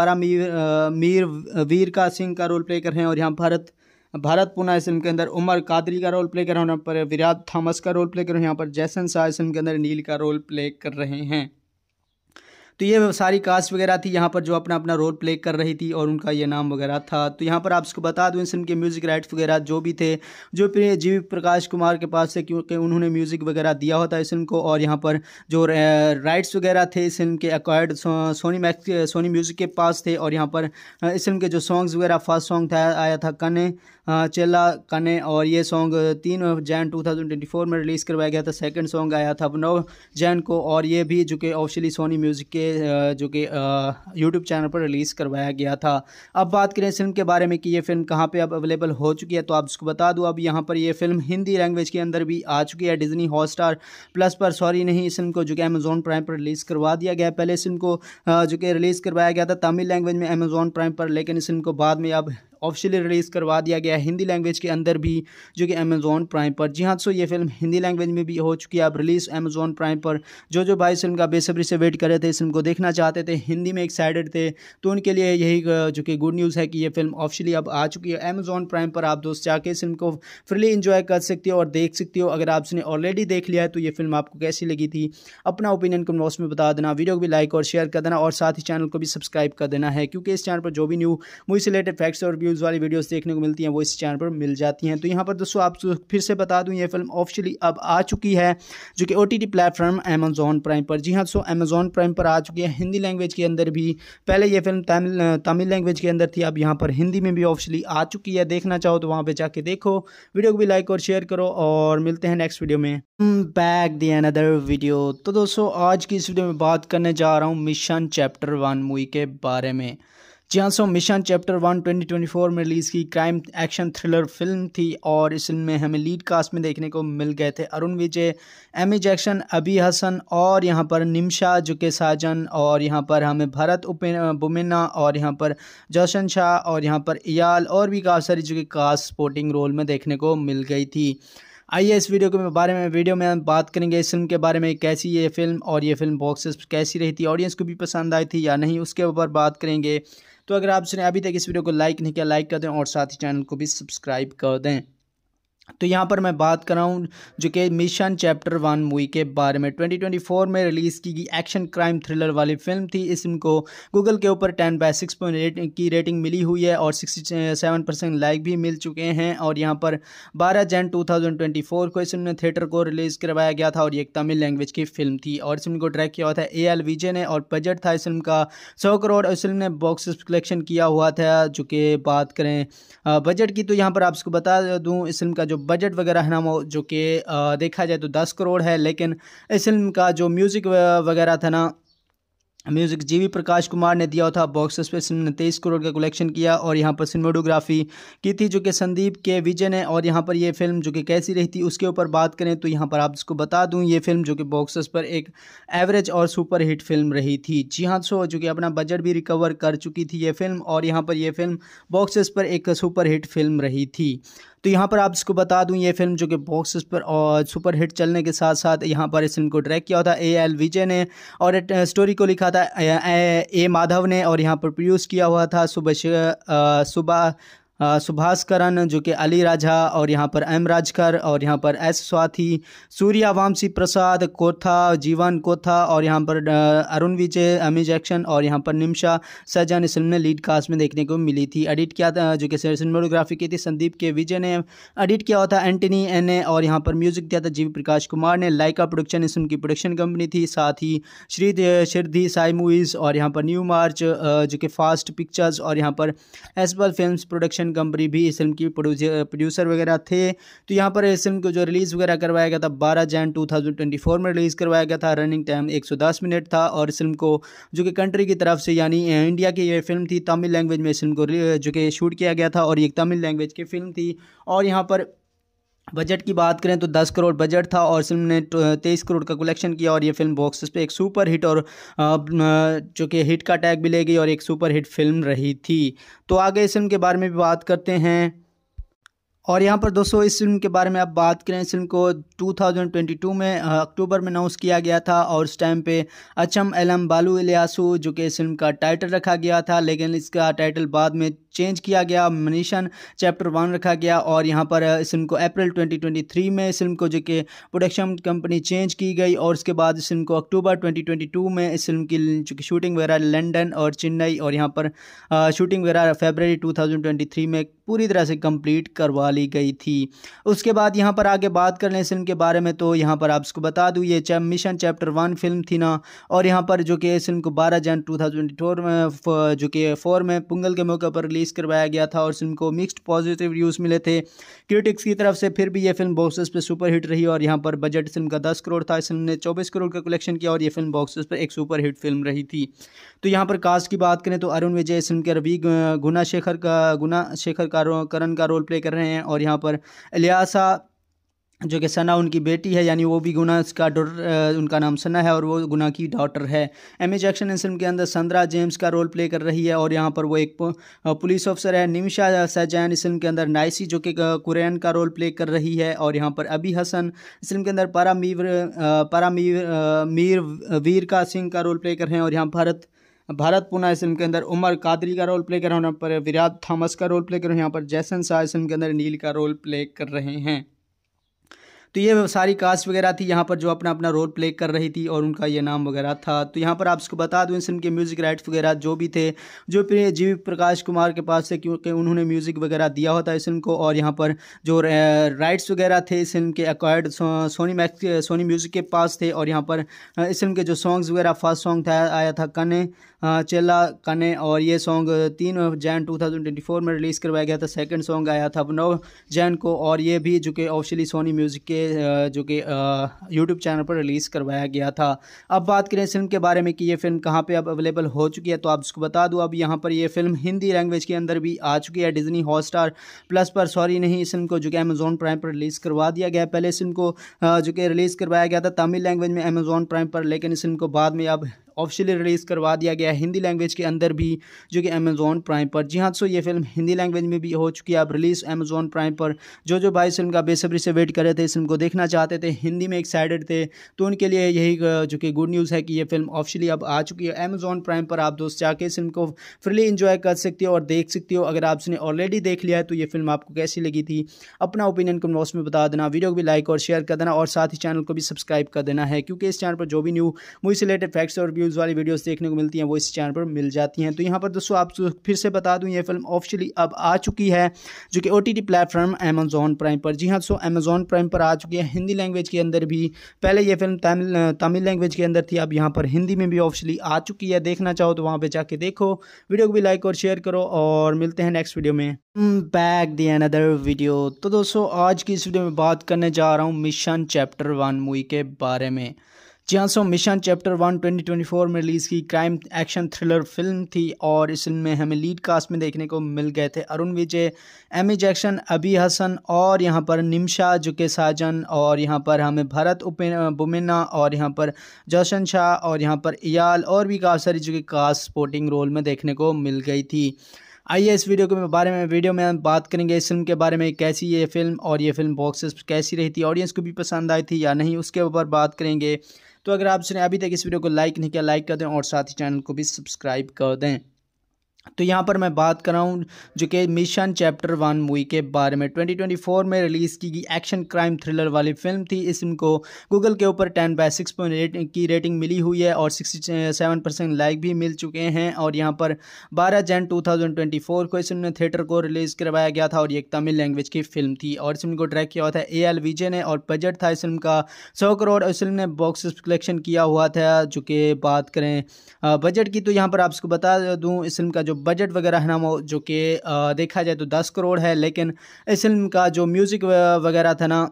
पारा मीर मीर वीर का सिंह का रोल प्ले कर रहे हैं और यहाँ भारत भारत पुना इस फिल्म के अंदर उमर कादरी का रोल प्ले कर रहे हैं यहाँ पर विराट थॉमस का रोल प्ले कर रहे हैं यहाँ पर जैसन शाह इस फिल्म के अंदर नील का रोल प्ले कर रहे हैं तो ये सारी कास्ट वगैरह थी यहाँ पर जो अपना अपना रोल प्ले कर रही थी और उनका ये नाम वगैरह था तो यहाँ पर आप इसको बता दूँ इस फिल्म के म्यूज़िक राइट्स वगैरह जो भी थे जो जी प्रकाश कुमार के पास थे क्योंकि उन्होंने म्यूज़िक वगैरह दिया होता इस फिल्म को और यहाँ पर जो राइट्स वगैरह थे इस फिल्म के accord Sony Max Sony music के पास थे और यहाँ पर इस फिल्म के जो सॉन्ग्स वगैरह फर्स्ट सॉन्ग था आया था कने हाँ, चेला कने और ये सॉन्ग तीन जैन 2024 में रिलीज़ करवाया गया था सेकंड सॉन्ग आया था नौ जैन को और ये भी जो कि ऑफिशियली सोनी म्यूज़िक के जो कि यूट्यूब चैनल पर रिलीज़ करवाया गया था अब बात करें फिल्म के बारे में कि ये फिल्म कहाँ पर अब अवेलेबल हो चुकी है तो आप उसको बता दूँ अब यहाँ पर यह फिल्म हिंदी लैंग्वेज के अंदर भी आ चुकी है डिजनी हॉट प्लस पर सॉरी नहीं इस फिल्म को जो कि अमेज़ोन प्राइम पर रिलीज़ करवा दिया गया पहले इस फिल्म को जो कि रिलीज़ करवाया गया था तमिल लैंग्वेज में अमेज़ोन प्राइम पर लेकिन इस फिल्म को बाद में अब ऑफिशियली रिलीज़ करवा दिया गया है हिंदी लैंग्वेज के अंदर भी जो कि अमेज़ोन प्राइम पर जी हाँ सो ये फिल्म हिंदी लैंग्वेज में भी हो चुकी है अब रिलीज़ अमेज़ोन प्राइम पर जो जो भाई फिल्म का बेसब्री से वेट कर रहे थे इस फिल्म को देखना चाहते थे हिंदी में एक्साइटेड थे तो उनके लिए यही जो कि गुड न्यूज़ है कि ये फिल्म ऑफिशियली अब आ चुकी है अमेज़ोन प्राइम पर आप दोस्त जाके इस फिल्म को फ्रीली इंजॉय कर सकते हो और देख सकते हो अगर आपने ऑलरेडी देख लिया है तो ये फिल्म आपको कैसी लगी थी अपना ओपिनियन कमेंट बॉक्स में बता देना वीडियो को भी लाइक और शेयर कर देना और साथ ही चैनल को भी सब्सक्राइब कर देना है क्योंकि इस चैनल पर जो भी न्यू मूवी से रिलेटेड फैक्ट्स और रिव्यूज़ वाली वीडियोस देखने को मिलती हैं वो इस चैनल पर मिल जाती हैं तो यहाँ पर दोस्तों आप फिर से बता दूँ ये फिल्म ऑफिशियली अब आ चुकी है जो कि O T T platform Amazon Prime पर जी हाँ दोस्तों अमेजोन प्राइम पर आ चुकी है हिंदी लैंग्वेज के अंदर भी पहले ये फिल्म तमिल तमिल लैंग्वेज के अंदर थी अब यहाँ पर हिंदी में भी ऑफिशियली आ चुकी है देखना चाहो तो वहाँ पर जाके देखो वीडियो को भी लाइक और शेयर करो और मिलते हैं नेक्स्ट वीडियो में बैक दी अनदर वीडियो तो दोस्तों आज की इस वीडियो में बात करने जा रहा हूँ मिशन चैप्टर वन मूवी के बारे में जियांसो मिशन चैप्टर वन 2024 में रिलीज़ की क्राइम एक्शन थ्रिलर फिल्म थी और इस फिल्म में हमें लीड कास्ट में देखने को मिल गए थे अरुण विजय एमी जैक्शन अभी हसन और यहाँ पर निमशा जुके साजन और यहाँ पर हमें भरत बुमेना और यहाँ पर जौशन शाह और यहाँ पर इयाल और भी काफ़ी सारी जो कि कास्ट स्पोर्टिंग रोल में देखने को मिल गई थी आइए इस वीडियो के बारे में वीडियो में हम बात करेंगे इस फिल्म के बारे में कैसी ये फिल्म और ये फिल्म बॉक्सेस कैसी रही थी ऑडियंस को भी पसंद आई थी या नहीं उसके ऊपर बात करेंगे तो अगर आपने अभी तक इस वीडियो को लाइक नहीं किया लाइक कर दें और साथ ही चैनल को भी सब्सक्राइब कर दें तो यहाँ पर मैं बात कर रहा हूँ जो कि मिशन चैप्टर वन मूवी के बारे में 2024 में रिलीज़ की गई एक्शन क्राइम थ्रिलर वाली फिल्म थी इसको गूगल के ऊपर 10 बाय 6.8 की रेटिंग मिली हुई है और 67 परसेंट लाइक भी मिल चुके हैं और यहाँ पर 12 जन 2024 को इस फिल्म थिएटर को रिलीज़ करवाया गया था और ये एक तमिल लैंग्वेज की फिल्म थी और इसमें को ट्रैक किया हुआ था ए एल विजय ने और बजट था इस फिल्म का सौ करोड़ और इस फिल्म ने बॉक्स कलेक्शन किया हुआ था जो कि बात करें बजट की तो यहाँ पर आपको बता दूँ इस फिल्म का जो बजट वगैरह है ना वो जो कि देखा जाए तो दस करोड़ है लेकिन इस फिल्म का जो म्यूज़िक वगैरह था ना म्यूज़िक जीवी प्रकाश कुमार ने दिया था बॉक्स ऑफिस ने तेईस करोड़ का कलेक्शन किया और यहाँ पर सिनेमाटोग्राफी की थी जो कि संदीप के विजय ने और यहाँ पर ये फिल्म जो कि कैसी रही थी उसके ऊपर बात करें तो यहाँ पर आप इसको बता दूँ ये फिल्म जो कि बॉक्स पर एक एवरेज और सुपर हिट फिल्म रही थी जी हाँ सो जो कि अपना बजट भी रिकवर कर चुकी थी ये फिल्म और यहाँ पर यह फिल्म बॉक्स पर एक सुपर हिट फिल्म रही थी तो यहाँ पर आप इसको बता दूँ ये फिल्म जो कि बॉक्स पर और सुपर हिट चलने के साथ साथ यहाँ पर इस फिल्म को ड्रैक किया था ए एल विजय ने और स्टोरी को लिखा था ए, ए माधव ने और यहाँ पर प्रोड्यूस किया हुआ था सुबह सुबह सुभाषकरण जो कि अली राजा और यहाँ पर एम राजकर और यहाँ पर एस स्वाथी सूर्या वामसी प्रसाद कोथा जीवन कोथा और यहाँ पर अरुण विजय अमी जैक्शन और यहाँ पर निमशा सहजान इस फिल्म ने लीड कास्ट में देखने को मिली थी एडिट किया था जो कि सिनेमाटोग्राफी की थी संदीप के विजय ने एडिट किया हुआ था एंटनी एन ने और यहाँ पर म्यूजिक दिया था जीवी प्रकाश कुमार ने लाइका प्रोडक्शन इस फिल्म की प्रोडक्शन कंपनी थी साथ ही श्री शिरधी साई मूवीज़ और यहाँ पर न्यू मार्च जो कि फास्ट पिक्चर्स और यहाँ पर एसबल फिल्म प्रोडक्शन प्रोडक्शन कंपनी भी इस फिल्म की प्रोड्यूसर वगैरह थे तो यहाँ पर इस फिल्म को जो रिलीज़ वगैरह करवाया गया था बारह जैन टू में रिलीज़ करवाया गया था रनिंग टाइम एक मिनट था और इस फिल्म को जो कि कंट्री की तरफ से यानी इंडिया की यह फिल्म थी तमिल लैंग्वेज में इस फिल्म को जो कि शूट किया गया था और ये तमिल लैंग्वेज की फिल्म थी और यहाँ पर बजट की बात करें तो 10 करोड़ बजट था और फिल्म ने 23 तो, करोड़ का कलेक्शन किया और ये फिल्म बॉक्स पे एक सुपर हिट और जो कि हिट का टैग भी ले गई और एक सुपर हिट फिल्म रही थी तो आगे इस फिल्म के बारे में भी बात करते हैं और यहाँ पर दोस्तों इस फिल्म के बारे में आप बात करें इस फिल्म को 2022 में अक्टूबर में अनाउंस किया गया था और उस टाइम पे अचम एलम बालू इलियासू जो कि इस फिल्म का टाइटल रखा गया था लेकिन इसका टाइटल बाद में चेंज किया गया मनीषन चैप्टर वन रखा गया और यहाँ पर इस फिल्म को अप्रैल 2023 में इस फिल्म को जो कि प्रोडक्शन कंपनी चेंज की गई और उसके बाद इस फिल्म को अक्टूबर 2022 में इस फिल्म की चूँकि शूटिंग वगैरह लंदन और चेन्नई और यहाँ पर शूटिंग वगैरह फेबररी 2023 में पूरी तरह से कंप्लीट करवा ली गई थी उसके बाद यहाँ पर आगे बात कर लें इस फिल्म के बारे में तो यहाँ पर आप इसको बता दूँ ये chap mission chapter one film थी ना और यहाँ पर जो कि इस फिल्म को बारह जन टू फोर में जो कि फोर में पुंगल के मौके पर रिलीज़ करवाया गया था और फिल्म को मिक्सड पॉजिटिव रिव्यूज़ मिले थे क्रिटिक्स की तरफ से फिर भी ये फिल्म बॉक्सेस पर सुपर हिट रही और यहाँ पर बजट फिल्म का दस करोड़ था इस फिल्म ने चौबीस करोड़ का कलेक्शन किया और ये फिल्म बॉक्सेस पर एक सुपर हिट फिल्म रही थी तो यहाँ पर कास्ट की बात करें तो अरुण विजय इस फिल्म के रवि गुना शेखर का गुना शेखर का का करण का रोल प्ले कर रहे हैं और यहाँ पर अलियासा जो कि सना उनकी बेटी है यानी वो भी गुना इसका डॉटर उनका नाम सना है और वो गुना की डॉटर है एम एच एक्शन इस फिल्म के अंदर संद्रा जेम्स का रोल प्ले कर रही है और यहाँ पर वो एक पुलिस ऑफिसर है निमिशा सैजैन इस फिल्म के अंदर नाइसी जो कि कुरैन का रोल प्ले कर रही है और यहाँ पर अबी हसन इस फिल्म के अंदर पारा पारामीर पारामीर मीर वीर का सिंह का रोल प्ले कर रहे हैं और यहाँ भारत भारत पुना इस फिल्म के अंदर उमर कादरी का रोल प्ले कर रहे हैं यहाँ पर विराट थॉमस का रोल प्ले कर रहे हैं यहाँ पर जैसन शाह इस फिल्म के अंदर नील का रोल प्ले कर रहे हैं तो ये सारी कास्ट वगैरह थी यहाँ पर जो अपना अपना रोल प्ले कर रही थी और उनका ये नाम वगैरह था तो यहाँ पर आपको बता दूँ इस फिल्म के म्यूज़िक राइट्स वगैरह जो भी थे जो जी प्रकाश कुमार के पास थे क्योंकि उन्होंने म्यूज़िक वगैरह दिया होता इस फिल्म को और यहाँ पर जो राइट्स वगैरह थे इस फिल्म के accord Sony Max Sony music के पास थे और यहाँ पर इस फिल्म के जो सॉन्ग्स वगैरह फर्स्ट सॉन्ग था आया था कने चेला कने और ये सॉन्ग तीन जैन 2024 में रिलीज़ करवाया गया था सेकंड सॉन्ग आया था नौ जैन को और ये भी जो कि ऑफिशियली सोनी म्यूज़िक के जो कि यूट्यूब चैनल पर रिलीज़ करवाया गया था अब बात करें इस फिल्म के बारे में कि ये फिल्म कहाँ पर अब अवेलेबल हो चुकी है तो आप उसको बता दूँ अब यहाँ पर यह फिल्म हिंदी लैंग्वेज के अंदर भी आ चुकी है डिजनी हॉट प्लस पर सॉरी नहीं इस फिल्म को जो कि अमेजोन प्राइम पर रिलीज़ करवा दिया गया पहले इस फिल्म को जो कि रिलीज़ करवाया गया था तमिल लैंग्वेज में अमेजोन प्राइम पर लेकिन इस फिल्म को बाद में अब ऑफिशियली रिलीज़ करवा दिया गया है हिंदी लैंग्वेज के अंदर भी जो कि अमेजोन प्राइम पर जी हाँ सो ये फिल्म हिंदी लैंग्वेज में भी हो चुकी है अब रिलीज़ अमेजोन प्राइम पर जो जो भाई फिल्म का बेसब्री से वेट कर रहे थे इस फिल्म को देखना चाहते थे हिंदी में एक्साइटेड थे तो उनके लिए यही जो कि गुड न्यूज़ है कि ये फिल्म ऑफिशियली अब आ चुकी है अमेजोन प्राइम पर आप दोस्त जाके इस फिल्म को फ्रीली इंजॉय कर सकते हो और देख सकते हो अगर आपने ऑलरेडी देख लिया है तो ये फिल्म आपको कैसी लगी थी अपना ओपिनियन कमेंट बॉक्स में बता देना वीडियो को भी लाइक और शेयर कर देना और साथ ही चैनल को भी सब्सक्राइब कर देना है क्योंकि इस चैनल पर जो भी न्यू मूवी से रिलेटेड फैक्ट्स और व्यूज रिव्यूज वाली वीडियोस देखने को मिलती हैं वो इस चैनल पर मिल जाती हैं तो यहाँ पर दोस्तों आप फिर से बता दूँ ये फिल्म ऑफिशियली अब आ चुकी है जो कि O T platform Amazon Prime पर जी हाँ दोस्तों अमेजोन प्राइम पर आ चुकी है हिंदी लैंग्वेज के अंदर भी पहले ये फिल्म तमिल तमिल लैंग्वेज के अंदर थी अब यहाँ पर हिंदी में भी ऑफिशियली आ चुकी है देखना चाहो तो वहाँ पर जाके देखो वीडियो को भी लाइक और शेयर करो और मिलते हैं नेक्स्ट वीडियो में बैक दी अनदर वीडियो तो दोस्तों आज की इस वीडियो में बात करने जा रहा हूँ मिशन चैप्टर वन मूवी के बारे में जियांसो मिशन चैप्टर वन 2024 में रिलीज़ की क्राइम एक्शन थ्रिलर फिल्म थी और इस फिल्म में हमें लीड कास्ट में देखने को मिल गए थे अरुण विजय एमी जैक्शन अभी हसन और यहाँ पर निमशा जुके साजन और यहाँ पर हमें भरत बुमेना और यहाँ पर जोशन शाह और यहाँ पर इयाल और भी काफ़ी सारी जो कि कास्ट स्पोर्टिंग रोल में देखने को मिल गई थी आइए इस वीडियो के बारे में वीडियो में हम बात करेंगे इस फिल्म के बारे में कैसी ये फिल्म और ये फिल्म बॉक्सेस कैसी रही थी ऑडियंस को भी पसंद आई थी या नहीं उसके ऊपर बात करेंगे तो अगर आपने अभी तक इस वीडियो को लाइक नहीं किया लाइक कर दें और साथ ही चैनल को भी सब्सक्राइब कर दें तो यहाँ पर मैं बात कर रहा हूँ जो कि मिशन चैप्टर वन मूवी के बारे में 2024 में रिलीज़ की गई एक्शन क्राइम थ्रिलर वाली फिल्म थी इस गूगल के ऊपर 10 बाय 6.8 की रेटिंग मिली हुई है और 67 परसेंट लाइक भी मिल चुके हैं और यहाँ पर 12 जन 2024 को इस फिल्म थिएटर को रिलीज़ करवाया गया था और ये एक तमिल लैंग्वेज की फिल्म थी और इस को ट्रैक किया हुआ था ए एल विजय ने और बजट था इस फिल्म का सौ करोड़ इस फिल्म ने बॉक्स कलेक्शन किया हुआ था जो कि बात करें बजट की तो यहाँ पर आपको बता दूँ इस फिल्म का जो बजट वगैरह है ना वो जो कि देखा जाए तो दस करोड़ है लेकिन इस फिल्म का जो म्यूज़िक वगैरह था ना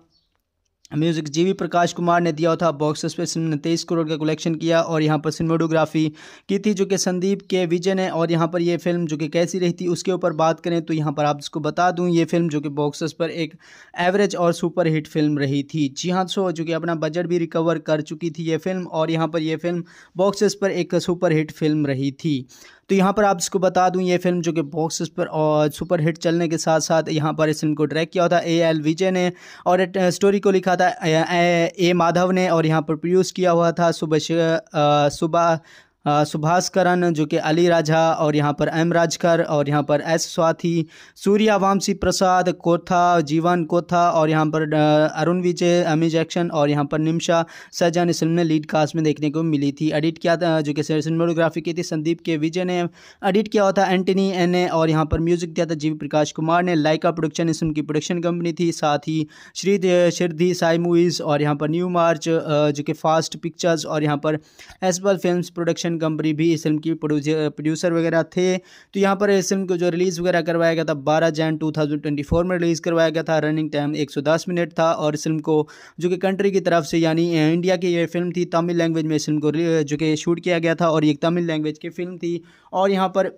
म्यूज़िक जीवी प्रकाश कुमार ने दिया था बॉक्स ऑफिस फिल्म ने तेईस करोड़ का कलेक्शन किया और यहाँ पर सिनेमाटोग्राफी की थी जो कि संदीप के विजय ने और यहाँ पर ये फिल्म जो कि कैसी रही थी उसके ऊपर बात करें तो यहाँ पर आप इसको बता दूँ ये फिल्म जो कि बॉक्सेस पर एक एवरेज और सुपर हिट फिल्म रही थी जी हाँ सो जो कि अपना बजट भी रिकवर कर चुकी थी ये फिल्म और यहाँ पर यह फिल्म बॉक्सेस पर एक सुपर हिट फिल्म रही थी तो यहाँ पर आप इसको बता दूँ ये फिल्म जो कि बॉक्स पर और सुपर हिट चलने के साथ साथ यहाँ पर इस फिल्म को ट्रैक किया था ए एल विजय ने और स्टोरी uh, को लिखा था ए uh, माधव uh, ने और यहाँ पर प्रोड्यूस किया हुआ था सुबह सुबह सुभाष जो कि अली राजा और यहाँ पर एम राजकर और यहाँ पर एस स्वाथी सूर्या वामसी प्रसाद कोथा जीवन कोथा और यहाँ पर अरुण विजय अमी जैक्शन और यहाँ पर निमशा सहजान इस फिल्म ने लीड कास्ट में देखने को मिली थी एडिट किया था जो कि सिनेमाटोग्राफी की थी संदीप के विजय ने एडिट किया हुआ था एंटनी एन ए और यहाँ पर म्यूजिक दिया था जी प्रकाश कुमार ने लाइका प्रोडक्शन इस फिल्म की प्रोडक्शन कंपनी थी साथ ही श्री शिरधी साई मूवीज़ और यहाँ पर न्यू मार्च जो कि फास्ट पिक्चर्स और यहाँ पर एसबल फिल्म प्रोडक्शन प्रोडक्शन कंपनी भी इस फिल्म की प्रोड्यूसर वगैरह थे तो यहाँ पर इस फिल्म को जो रिलीज़ वगैरह करवाया गया था बारह जैन टू में रिलीज़ करवाया गया था रनिंग टाइम एक मिनट था और इस फिल्म को जो कि कंट्री की तरफ से यानी इंडिया की यह फिल्म थी तमिल लैंग्वेज में इस फिल्म को जो कि शूट किया गया था और एक तमिल लैंग्वेज की फिल्म थी और यहाँ पर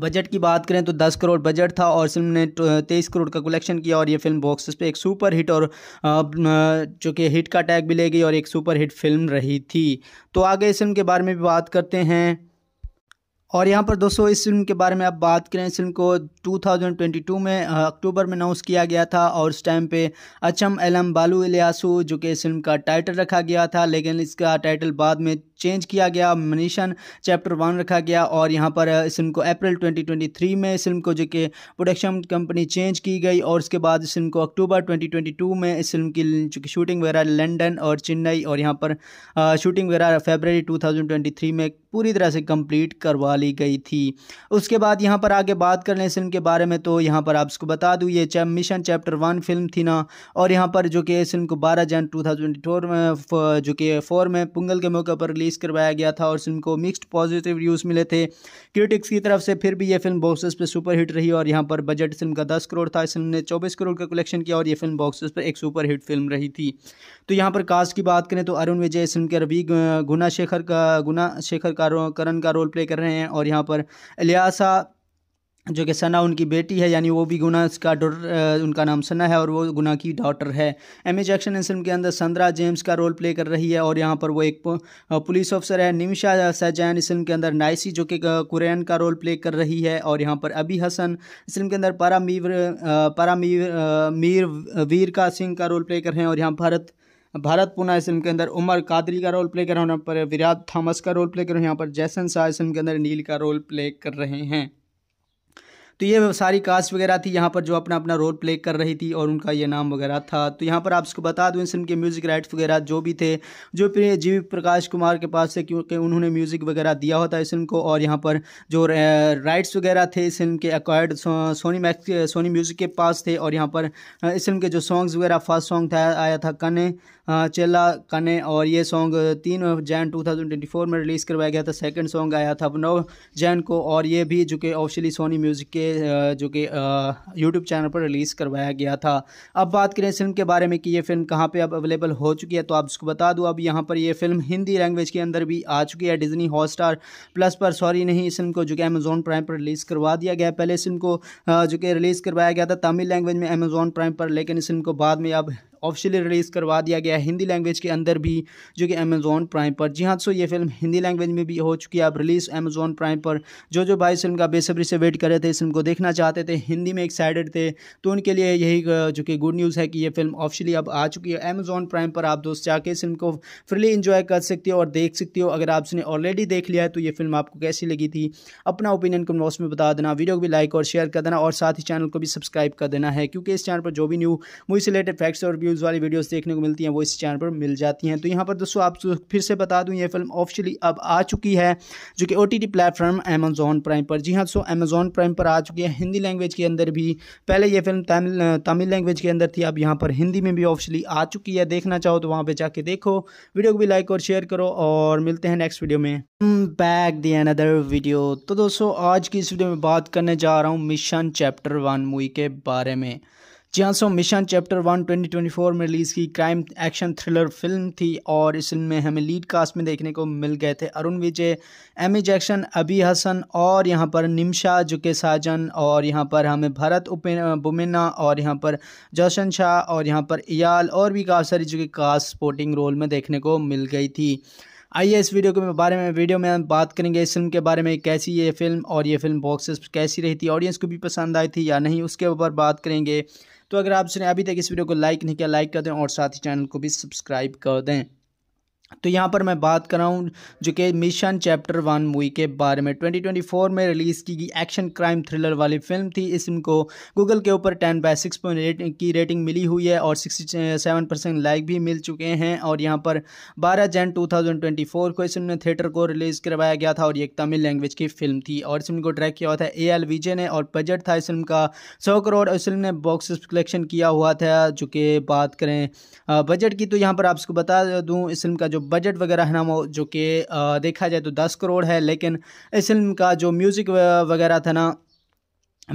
बजट की बात करें तो 10 करोड़ बजट था और फिल्म ने 23 तो, करोड़ का कलेक्शन किया और ये फिल्म बॉक्स पे एक सुपर हिट और जो कि हिट का टैग भी ले गई और एक सुपर हिट फिल्म रही थी तो आगे इस फिल्म के बारे में भी बात करते हैं और यहाँ पर दोस्तों इस फिल्म के बारे में आप बात करें इस फिल्म को 2022 में अक्टूबर में अनाउंस किया गया था और उस टाइम पे अचम एलम बालू इलियासू जो कि इस फिल्म का टाइटल रखा गया था लेकिन इसका टाइटल बाद में चेंज किया गया मनीषन चैप्टर वन रखा गया और यहाँ पर इस फिल्म को अप्रैल 2023 में इस फिल्म को जो कि प्रोडक्शन कंपनी चेंज की गई और उसके बाद इस फिल्म को अक्टूबर 2022 में इस फिल्म की चूँकि शूटिंग वगैरह लंदन और चेन्नई और यहाँ पर शूटिंग वगैरह फेबररी 2023 में पूरी तरह से कंप्लीट करवा ली गई थी उसके बाद यहाँ पर आगे बात कर लें इस फिल्म के बारे में तो यहाँ पर आप इसको बता दूँ ये मिशन चैप्टर वन फिल्म थी ना और यहाँ पर जो कि इस फिल्म को बारह जन टू में जो कि फोर में पुंगल के मौके पर रिलीज रिलीज़ करवाया गया था और फिल्म को मिक्सड पॉजिटिव रिव्यूज़ मिले थे क्रिटिक्स की तरफ से फिर भी ये फिल्म बॉक्सेस पर सुपर हिट रही और यहाँ पर बजट फिल्म का दस करोड़ था इस फिल्म ने चौबीस करोड़ का कलेक्शन किया और ये फिल्म बॉक्सेस पर एक सुपर हिट फिल्म रही थी तो यहाँ पर कास्ट की बात करें तो अरुण विजय इस फिल्म के रवि गुना शेखर का गुना शेखर का करण का रोल प्ले कर रहे हैं और यहाँ पर अलियासा जो कि सना उनकी बेटी है यानी वो भी गुना का डॉटर उनका नाम सना है और वो गुना की डॉटर है एम ए जैक्शन इस फिल्म के अंदर संद्रा जेम्स का रोल प्ले कर रही है और यहाँ पर वो एक पुलिस ऑफिसर है निमिशा सैजैन इस फिल्म के अंदर नाइसी जो कि कुरैन का रोल प्ले कर रही है और यहाँ पर अभी हसन इस फिल्म के अंदर पारा पारा मीर मीर वीर का सिंह का रोल प्ले कर रहे हैं और यहाँ भारत भारत पुना इस फिल्म के अंदर उमर कादरी का रोल प्ले कर रहे हैं यहाँ पर विराट थॉमस का रोल प्ले कर रहे हैं यहाँ पर जैसन शाह इस फिल्म के अंदर नील का रोल प्ले कर रहे हैं तो ये सारी कास्ट वगैरह थी यहाँ पर जो अपना अपना रोल प्ले कर रही थी और उनका ये नाम वगैरह था तो यहाँ पर आप इसको बता दूँ इस फिल्म के म्यूज़िक राइट्स वगैरह जो भी थे जो जी प्रकाश कुमार के पास थे क्योंकि उन्होंने म्यूज़िक वगैरह दिया होता इस फिल्म को और यहाँ पर जो राइट्स वगैरह थे इस फिल्म के accord Sony Max Sony music के पास थे और यहाँ पर इस फिल्म के जो सॉन्ग्स वगैरह फर्स्ट सॉन्ग था आया था कने चेला कने और ये सॉन्ग तीन जैन 2024 में रिलीज़ करवाया गया था सेकंड सॉन्ग आया था नौ जैन को और ये भी जो कि ऑफिशियली सोनी म्यूज़िक के जो कि यूट्यूब चैनल पर रिलीज़ करवाया गया था अब बात करें इस फिल्म के बारे में कि ये फिल्म कहाँ पे अब अवेलेबल हो चुकी है तो आप इसको बता दूँ अब यहाँ पर ये फिल्म हिंदी लैंग्वेज के अंदर भी आ चुकी है डिजनी स्टार प्लस पर सॉरी नहीं इस फिल्म को जो कि अमेज़ोन प्राइम पर रिलीज़ करवा दिया गया पहले इस फिल्म को जो कि रिलीज़ करवाया गया था तमिल लैंग्वेज में अमेज़ोन प्राइम पर लेकिन इस फिल्म को बाद में अब ऑफिशियली रिलीज़ करवा दिया गया है हिंदी लैंग्वेज के अंदर भी जो कि अमेज़ोन प्राइम पर जी हाँ सो ये फिल्म हिंदी लैंग्वेज में भी हो चुकी है अब रिलीज़ अमेज़ोन प्राइम पर जो जो भाई फिल्म का बेसब्री से वेट कर रहे थे इस फिल्म को देखना चाहते थे हिंदी में एक्साइटेड थे तो उनके लिए यही जो कि गुड न्यूज़ है कि यह फिल्म ऑफिशियली अब आ चुकी है अमेज़ोन प्राइम पर आप दोस्त जाके इस फिल्म को फ्रीली इंजॉय कर सकते हो और देख सकते हो अगर आपने ऑलरेडी देख लिया है तो ये फिल्म आपको कैसी लगी थी अपना ओपिनियन कमेंट बॉक्स में बता देना वीडियो को भी लाइक और शेयर कर देना और साथ ही चैनल को भी सब्सक्राइब कर देना है क्योंकि इस चैनल पर जो भी न्यू मूवी से रिलेटेड फैक्ट्स और व्यूज़ न्यूज़ वाली वीडियोस देखने को मिलती हैं वो इस चैनल पर मिल जाती हैं तो यहाँ पर दोस्तों आप फिर से बता दूँ ये फिल्म ऑफिशियली अब आ चुकी है जो कि O T platform Amazon Prime पर जी हाँ दोस्तों अमेजोन प्राइम पर आ चुकी है हिंदी लैंग्वेज के अंदर भी पहले ये फिल्म तमिल तमिल लैंग्वेज के अंदर थी अब यहाँ पर हिंदी में भी ऑफिशियली आ चुकी है देखना चाहो तो वहाँ पर जाके देखो वीडियो को भी लाइक और शेयर करो और मिलते हैं नेक्स्ट वीडियो में बैक दी अनदर वीडियो तो दोस्तों आज की इस वीडियो में बात करने जा रहा हूँ मिशन चैप्टर वन मूवी के बारे में जियांसो मिशन चैप्टर वन फोर में रिलीज़ की क्राइम एक्शन थ्रिलर फिल्म थी और इस फिल्म में हमें लीड कास्ट में देखने को मिल गए थे अरुण विजय एमी जैक्शन अभी हसन और यहाँ पर निमशा जुके साजन और यहाँ पर हमें भरत बुमेना और यहाँ पर जोशन शाह और यहाँ पर इयाल और भी काफ़ी सारी जो कि कास्ट स्पोर्टिंग रोल में देखने को मिल गई थी आइए इस वीडियो के बारे में वीडियो में हम बात करेंगे इस फिल्म के बारे में कैसी ये फिल्म और ये फिल्म बॉक्सेस कैसी रही थी ऑडियंस को भी पसंद आई थी या नहीं उसके ऊपर बात करेंगे तो अगर आपने अभी तक इस वीडियो को लाइक नहीं किया लाइक कर दें और साथ ही चैनल को भी सब्सक्राइब कर दें तो यहाँ पर मैं बात कर रहा हूँ जो कि मिशन चैप्टर वन मूवी के बारे में 2024 में रिलीज़ की गई एक्शन क्राइम थ्रिलर वाली फिल्म थी इस फिल्म को गूगल के ऊपर 10 बाय 6.8 की रेटिंग मिली हुई है और 67 परसेंट लाइक भी मिल चुके हैं और यहाँ पर 12 जन 2024 को इस फिल्म ने थिएटर को रिलीज़ करवाया गया था और ये एक तमिल लैंग्वेज की फिल्म थी और इस फिल्म को ट्रैक किया हुआ था ए एल विजय ने और बजट था इस फिल्म का सौ करोड़ इस फिल्म ने बॉक्स कलेक्शन किया हुआ था जो कि बात करें बजट की तो यहाँ पर आपको बता दूँ इस फिल्म का जो बजट वगैरह है ना वो जो कि देखा जाए तो दस करोड़ है लेकिन इस फिल्म का जो म्यूज़िक वगैरह था ना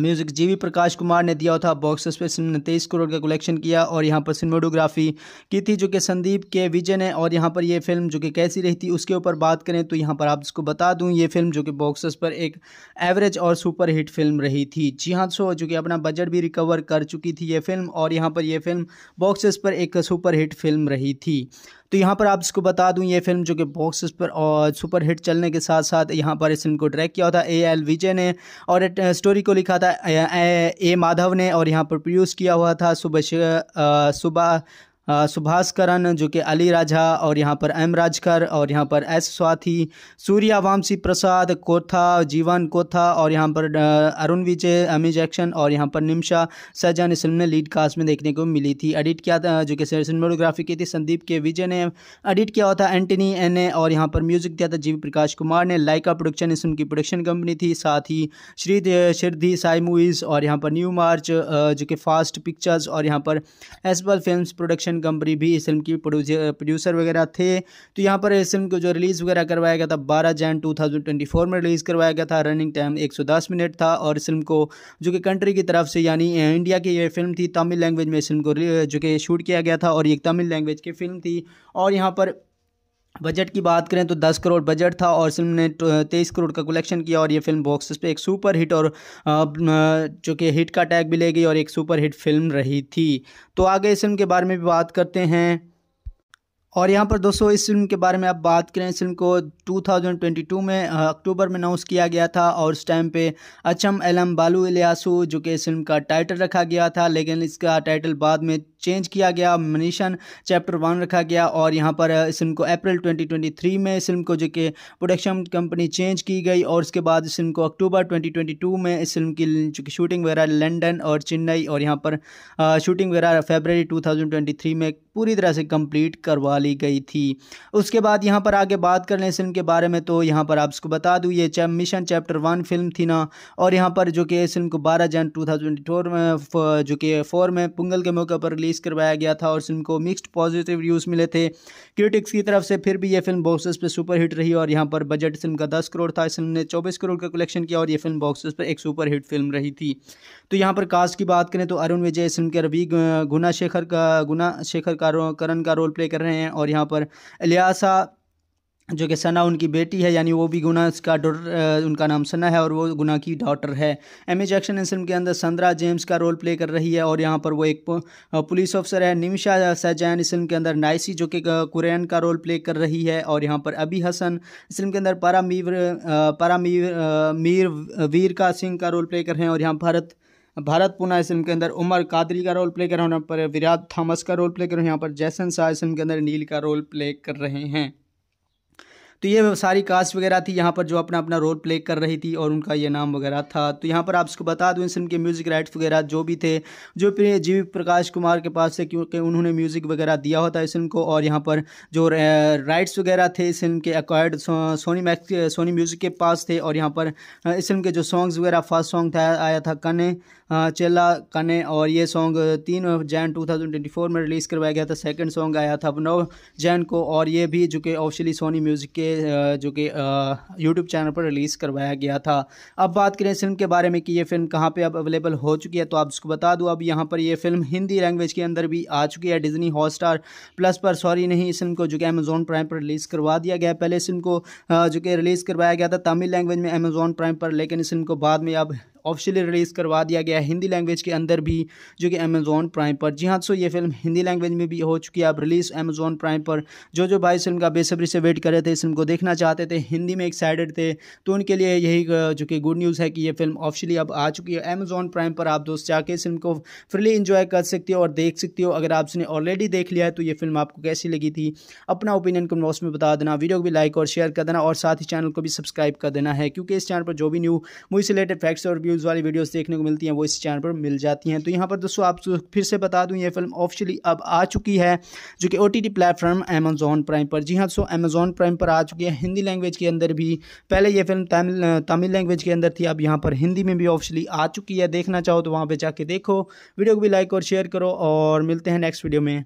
म्यूज़िक जीवी प्रकाश कुमार ने दिया था बॉक्स ऑफिस पर फिल्म ने तेईस करोड़ का कलेक्शन किया और यहाँ पर सिनेमाटोग्राफी की थी जो कि संदीप के विजय ने और यहाँ पर ये फिल्म जो कि कैसी रही थी उसके ऊपर बात करें तो यहाँ पर आप इसको बता दूँ ये फिल्म जो कि बॉक्स ऑफिस पर एक एवरेज और सुपर हिट फिल्म रही थी जी हाँ सो जो कि अपना बजट भी रिकवर कर चुकी थी ये फिल्म और यहाँ पर यह फिल्म बॉक्स ऑफिस पर एक सुपर हिट फिल्म रही थी तो यहाँ पर आप इसको बता दूँ ये फिल्म जो कि बॉक्सेस पर और सुपर हिट चलने के साथ साथ यहाँ पर इस फिल्म को ट्रैक किया था ए एल विजय ने और स्टोरी को लिखा था ए, ए माधव ने और यहाँ पर प्रोड्यूस किया हुआ था सुबह सुबह सुभाष करण जो कि अली राजा और यहाँ पर एम राजकर और यहाँ पर एस स्वाथी सूर्या वामसी प्रसाद कोथा जीवन कोथा और यहाँ पर अरुण विजय अमी जैक्शन और यहाँ पर निम्शा सहजान इस फिल्म ने लीड कास्ट में देखने को मिली थी एडिट किया था जो कि सिनेमाटोग्राफी की थी संदीप के विजय ने एडिट किया हुआ था एंटनी एन ने और यहाँ पर म्यूजिक दिया था जी प्रकाश कुमार ने लाइका प्रोडक्शन इस उनकी की प्रोडक्शन कंपनी थी साथ ही श्री शिरधी साई मूवीज़ और यहाँ पर न्यू मार्च जो कि फास्ट पिक्चर्स और यहाँ पर एसबल फिल्म प्रोडक्शन प्रोडक्शन कंपनी भी इस फिल्म की प्रोड्यूसर वगैरह थे तो यहाँ पर इस फिल्म को जो रिलीज़ वगैरह करवाया गया था बारह जैन टू में रिलीज़ करवाया गया था रनिंग टाइम एक मिनट था और इस फिल्म को जो कि कंट्री की तरफ से यानी इंडिया की यह फिल्म थी तमिल लैंग्वेज में इस फिल्म को जो कि शूट किया गया था और एक तमिल लैंग्वेज की फिल्म थी और यहाँ पर बजट की बात करें तो 10 करोड़ बजट था और फिल्म ने 23 तो, करोड़ का कलेक्शन किया और ये फिल्म बॉक्स पे एक सुपर हिट और जो कि हिट का टैग भी ले गई और एक सुपर हिट फिल्म रही थी तो आगे इस फिल्म के बारे में भी बात करते हैं और यहाँ पर दोस्तों इस फिल्म के बारे में आप बात करें इस फिल्म को 2022 में अक्टूबर में अनाउंस किया गया था और उस टाइम पे अचम एलम बालू इलियासू जो कि इस फिल्म का टाइटल रखा गया था लेकिन इसका टाइटल बाद में चेंज किया गया मनीषन चैप्टर वन रखा गया और यहाँ पर इस फिल्म को अप्रैल 2023 में इस फिल्म को जो कि प्रोडक्शन कंपनी चेंज की गई और उसके बाद इस फिल्म को अक्टूबर 2022 में इस फिल्म की जो कि शूटिंग वगैरह लंदन और चेन्नई और यहाँ पर शूटिंग वगैरह फेबररी 2023 में पूरी तरह से कंप्लीट करवा ली गई थी उसके बाद यहाँ पर आगे बात कर लें इस फिल्म के के बारे में तो यहाँ पर आपको बता दूँ ये chap mission chapter one film थी ना और यहाँ पर जो कि इस फिल्म को बारह जन टू फोर में जो कि फोर में पुंगल के मौके पर रिलीज़ करवाया गया था और फिल्म को मिक्सड पॉजिटिव रिव्यूज़ मिले थे क्रिटिक्स की तरफ से फिर भी ये फिल्म बॉक्सेस पर सुपर हिट रही और यहाँ पर बजट फिल्म का दस करोड़ था इस फिल्म ने चौबीस करोड़ का कलेक्शन किया और ये फिल्म बॉक्सेस पर एक सुपर हिट फिल्म रही थी तो यहाँ पर कास्ट की बात करें तो अरुण विजय इस फिल्म के रवि गुना शेखर का गुना शेखर का करण का रोल प्ले कर रहे हैं और यहाँ पर इलियासा जो कि सना उनकी बेटी है यानी वो भी गुना इसका डॉटर उनका नाम सना है और वो गुना की डॉटर है एम ए जैक्शन इस फिल्म के अंदर संद्रा जेम्स का रोल प्ले कर रही है और यहाँ पर वो एक पुलिस ऑफिसर है निमिशा सैजैन इस फिल्म के अंदर नाइसी जो कि कुरैन का रोल प्ले कर रही है और यहाँ पर अबी हसन इस फिल्म के अंदर पारा मीर पारा मीर वीर का सिंह का रोल प्ले कर रहे हैं और यहाँ भारत भारत पुना इस फिल्म के अंदर उमर कादरी का रोल प्ले कर रहे हैं यहाँ पर विराट थामस का रोल प्ले कर रहे हैं यहाँ पर जैसन शाह इस फिल्म के अंदर नील का रोल प्ले कर रहे हैं तो ये सारी कास्ट वगैरह थी यहाँ पर जो अपना अपना रोल प्ले कर रही थी और उनका ये नाम वगैरह था तो यहाँ पर आप उसको बता दूँ इस फिल्म के म्यूज़िक राइट्स वगैरह जो भी थे जो जी प्रकाश कुमार के पास थे क्योंकि उन्होंने म्यूज़िक वगैरह दिया होता इस फिल्म को और यहाँ पर जो राइट्स वगैरह थे इस फिल्म के acquired Sony Max Sony music के पास थे और यहाँ पर इस फिल्म के जो सॉन्ग्स वगैरह फर्स्ट सॉन्ग था आया था कने हाँ, चेला कने और ये सॉन्ग तीन जैन 2024 में रिलीज़ करवाया गया था सेकंड सॉन्ग आया था नौ जैन को और ये भी जो कि ऑफिशियली सोनी म्यूज़िक के जो कि यूट्यूब चैनल पर रिलीज़ करवाया गया था अब बात करें फिल्म के बारे में कि ये फिल्म कहाँ पर अब अवेलेबल हो चुकी है तो आप उसको बता दूँ अब यहाँ पर यह फिल्म हिंदी लैंग्वेज के अंदर भी आ चुकी है डिजनी हॉट प्लस पर सॉरी नहीं इस फिल्म को जो कि अमेज़ोन प्राइम पर रिलीज़ करवा दिया गया पहले इस फिल्म को जो कि रिलीज़ करवाया गया था तमिल लैंग्वेज में अमेज़ोन प्राइम पर लेकिन इस फिल्म को बाद में अब ऑफिशियली रिलीज़ करवा दिया गया है हिंदी लैंग्वेज के अंदर भी जो कि अमेज़ोन प्राइम पर जी हाँ सो ये फिल्म हिंदी लैंग्वेज में भी हो चुकी है अब रिलीज़ अमेज़ोन प्राइम पर जो जो भाई फिल्म का बेसब्री से वेट कर रहे थे इस फिल्म को देखना चाहते थे हिंदी में एक्साइटेड थे तो उनके लिए यही जो कि गुड न्यूज़ है कि ये फिल्म ऑफिशियली अब आ चुकी है अमेज़ोन प्राइम पर आप दोस्त जाके इस फिल्म को फ्रीली इंजॉय कर सकते हो और देख सकते हो अगर आपने ऑलरेडी देख लिया है तो ये फिल्म आपको कैसी लगी थी अपना ओपिनियन कमेंट बॉक्स में बता देना वीडियो को भी लाइक और शेयर कर देना और साथ ही चैनल को भी सब्सक्राइब कर देना है क्योंकि इस चैनल पर जो भी न्यू मूवी से रिलेटेड फैक्ट्स और रिव्यूज़ वाली वीडियोस देखने को मिलती हैं वो इस चैनल पर मिल जाती हैं तो यहाँ पर दोस्तों आप फिर से बता दूँ ये फिल्म ऑफिशियली अब आ चुकी है जो कि O T T platform Amazon Prime पर जी हाँ दोस्तों अमेजोन प्राइम पर आ चुकी है हिंदी लैंग्वेज के अंदर भी पहले ये फिल्म तमिल तमिल लैंग्वेज के अंदर थी अब यहाँ पर हिंदी में भी ऑफिशियली आ चुकी है देखना चाहो तो वहाँ पर जाके देखो वीडियो को भी लाइक और शेयर करो और मिलते हैं नेक्स्ट वीडियो में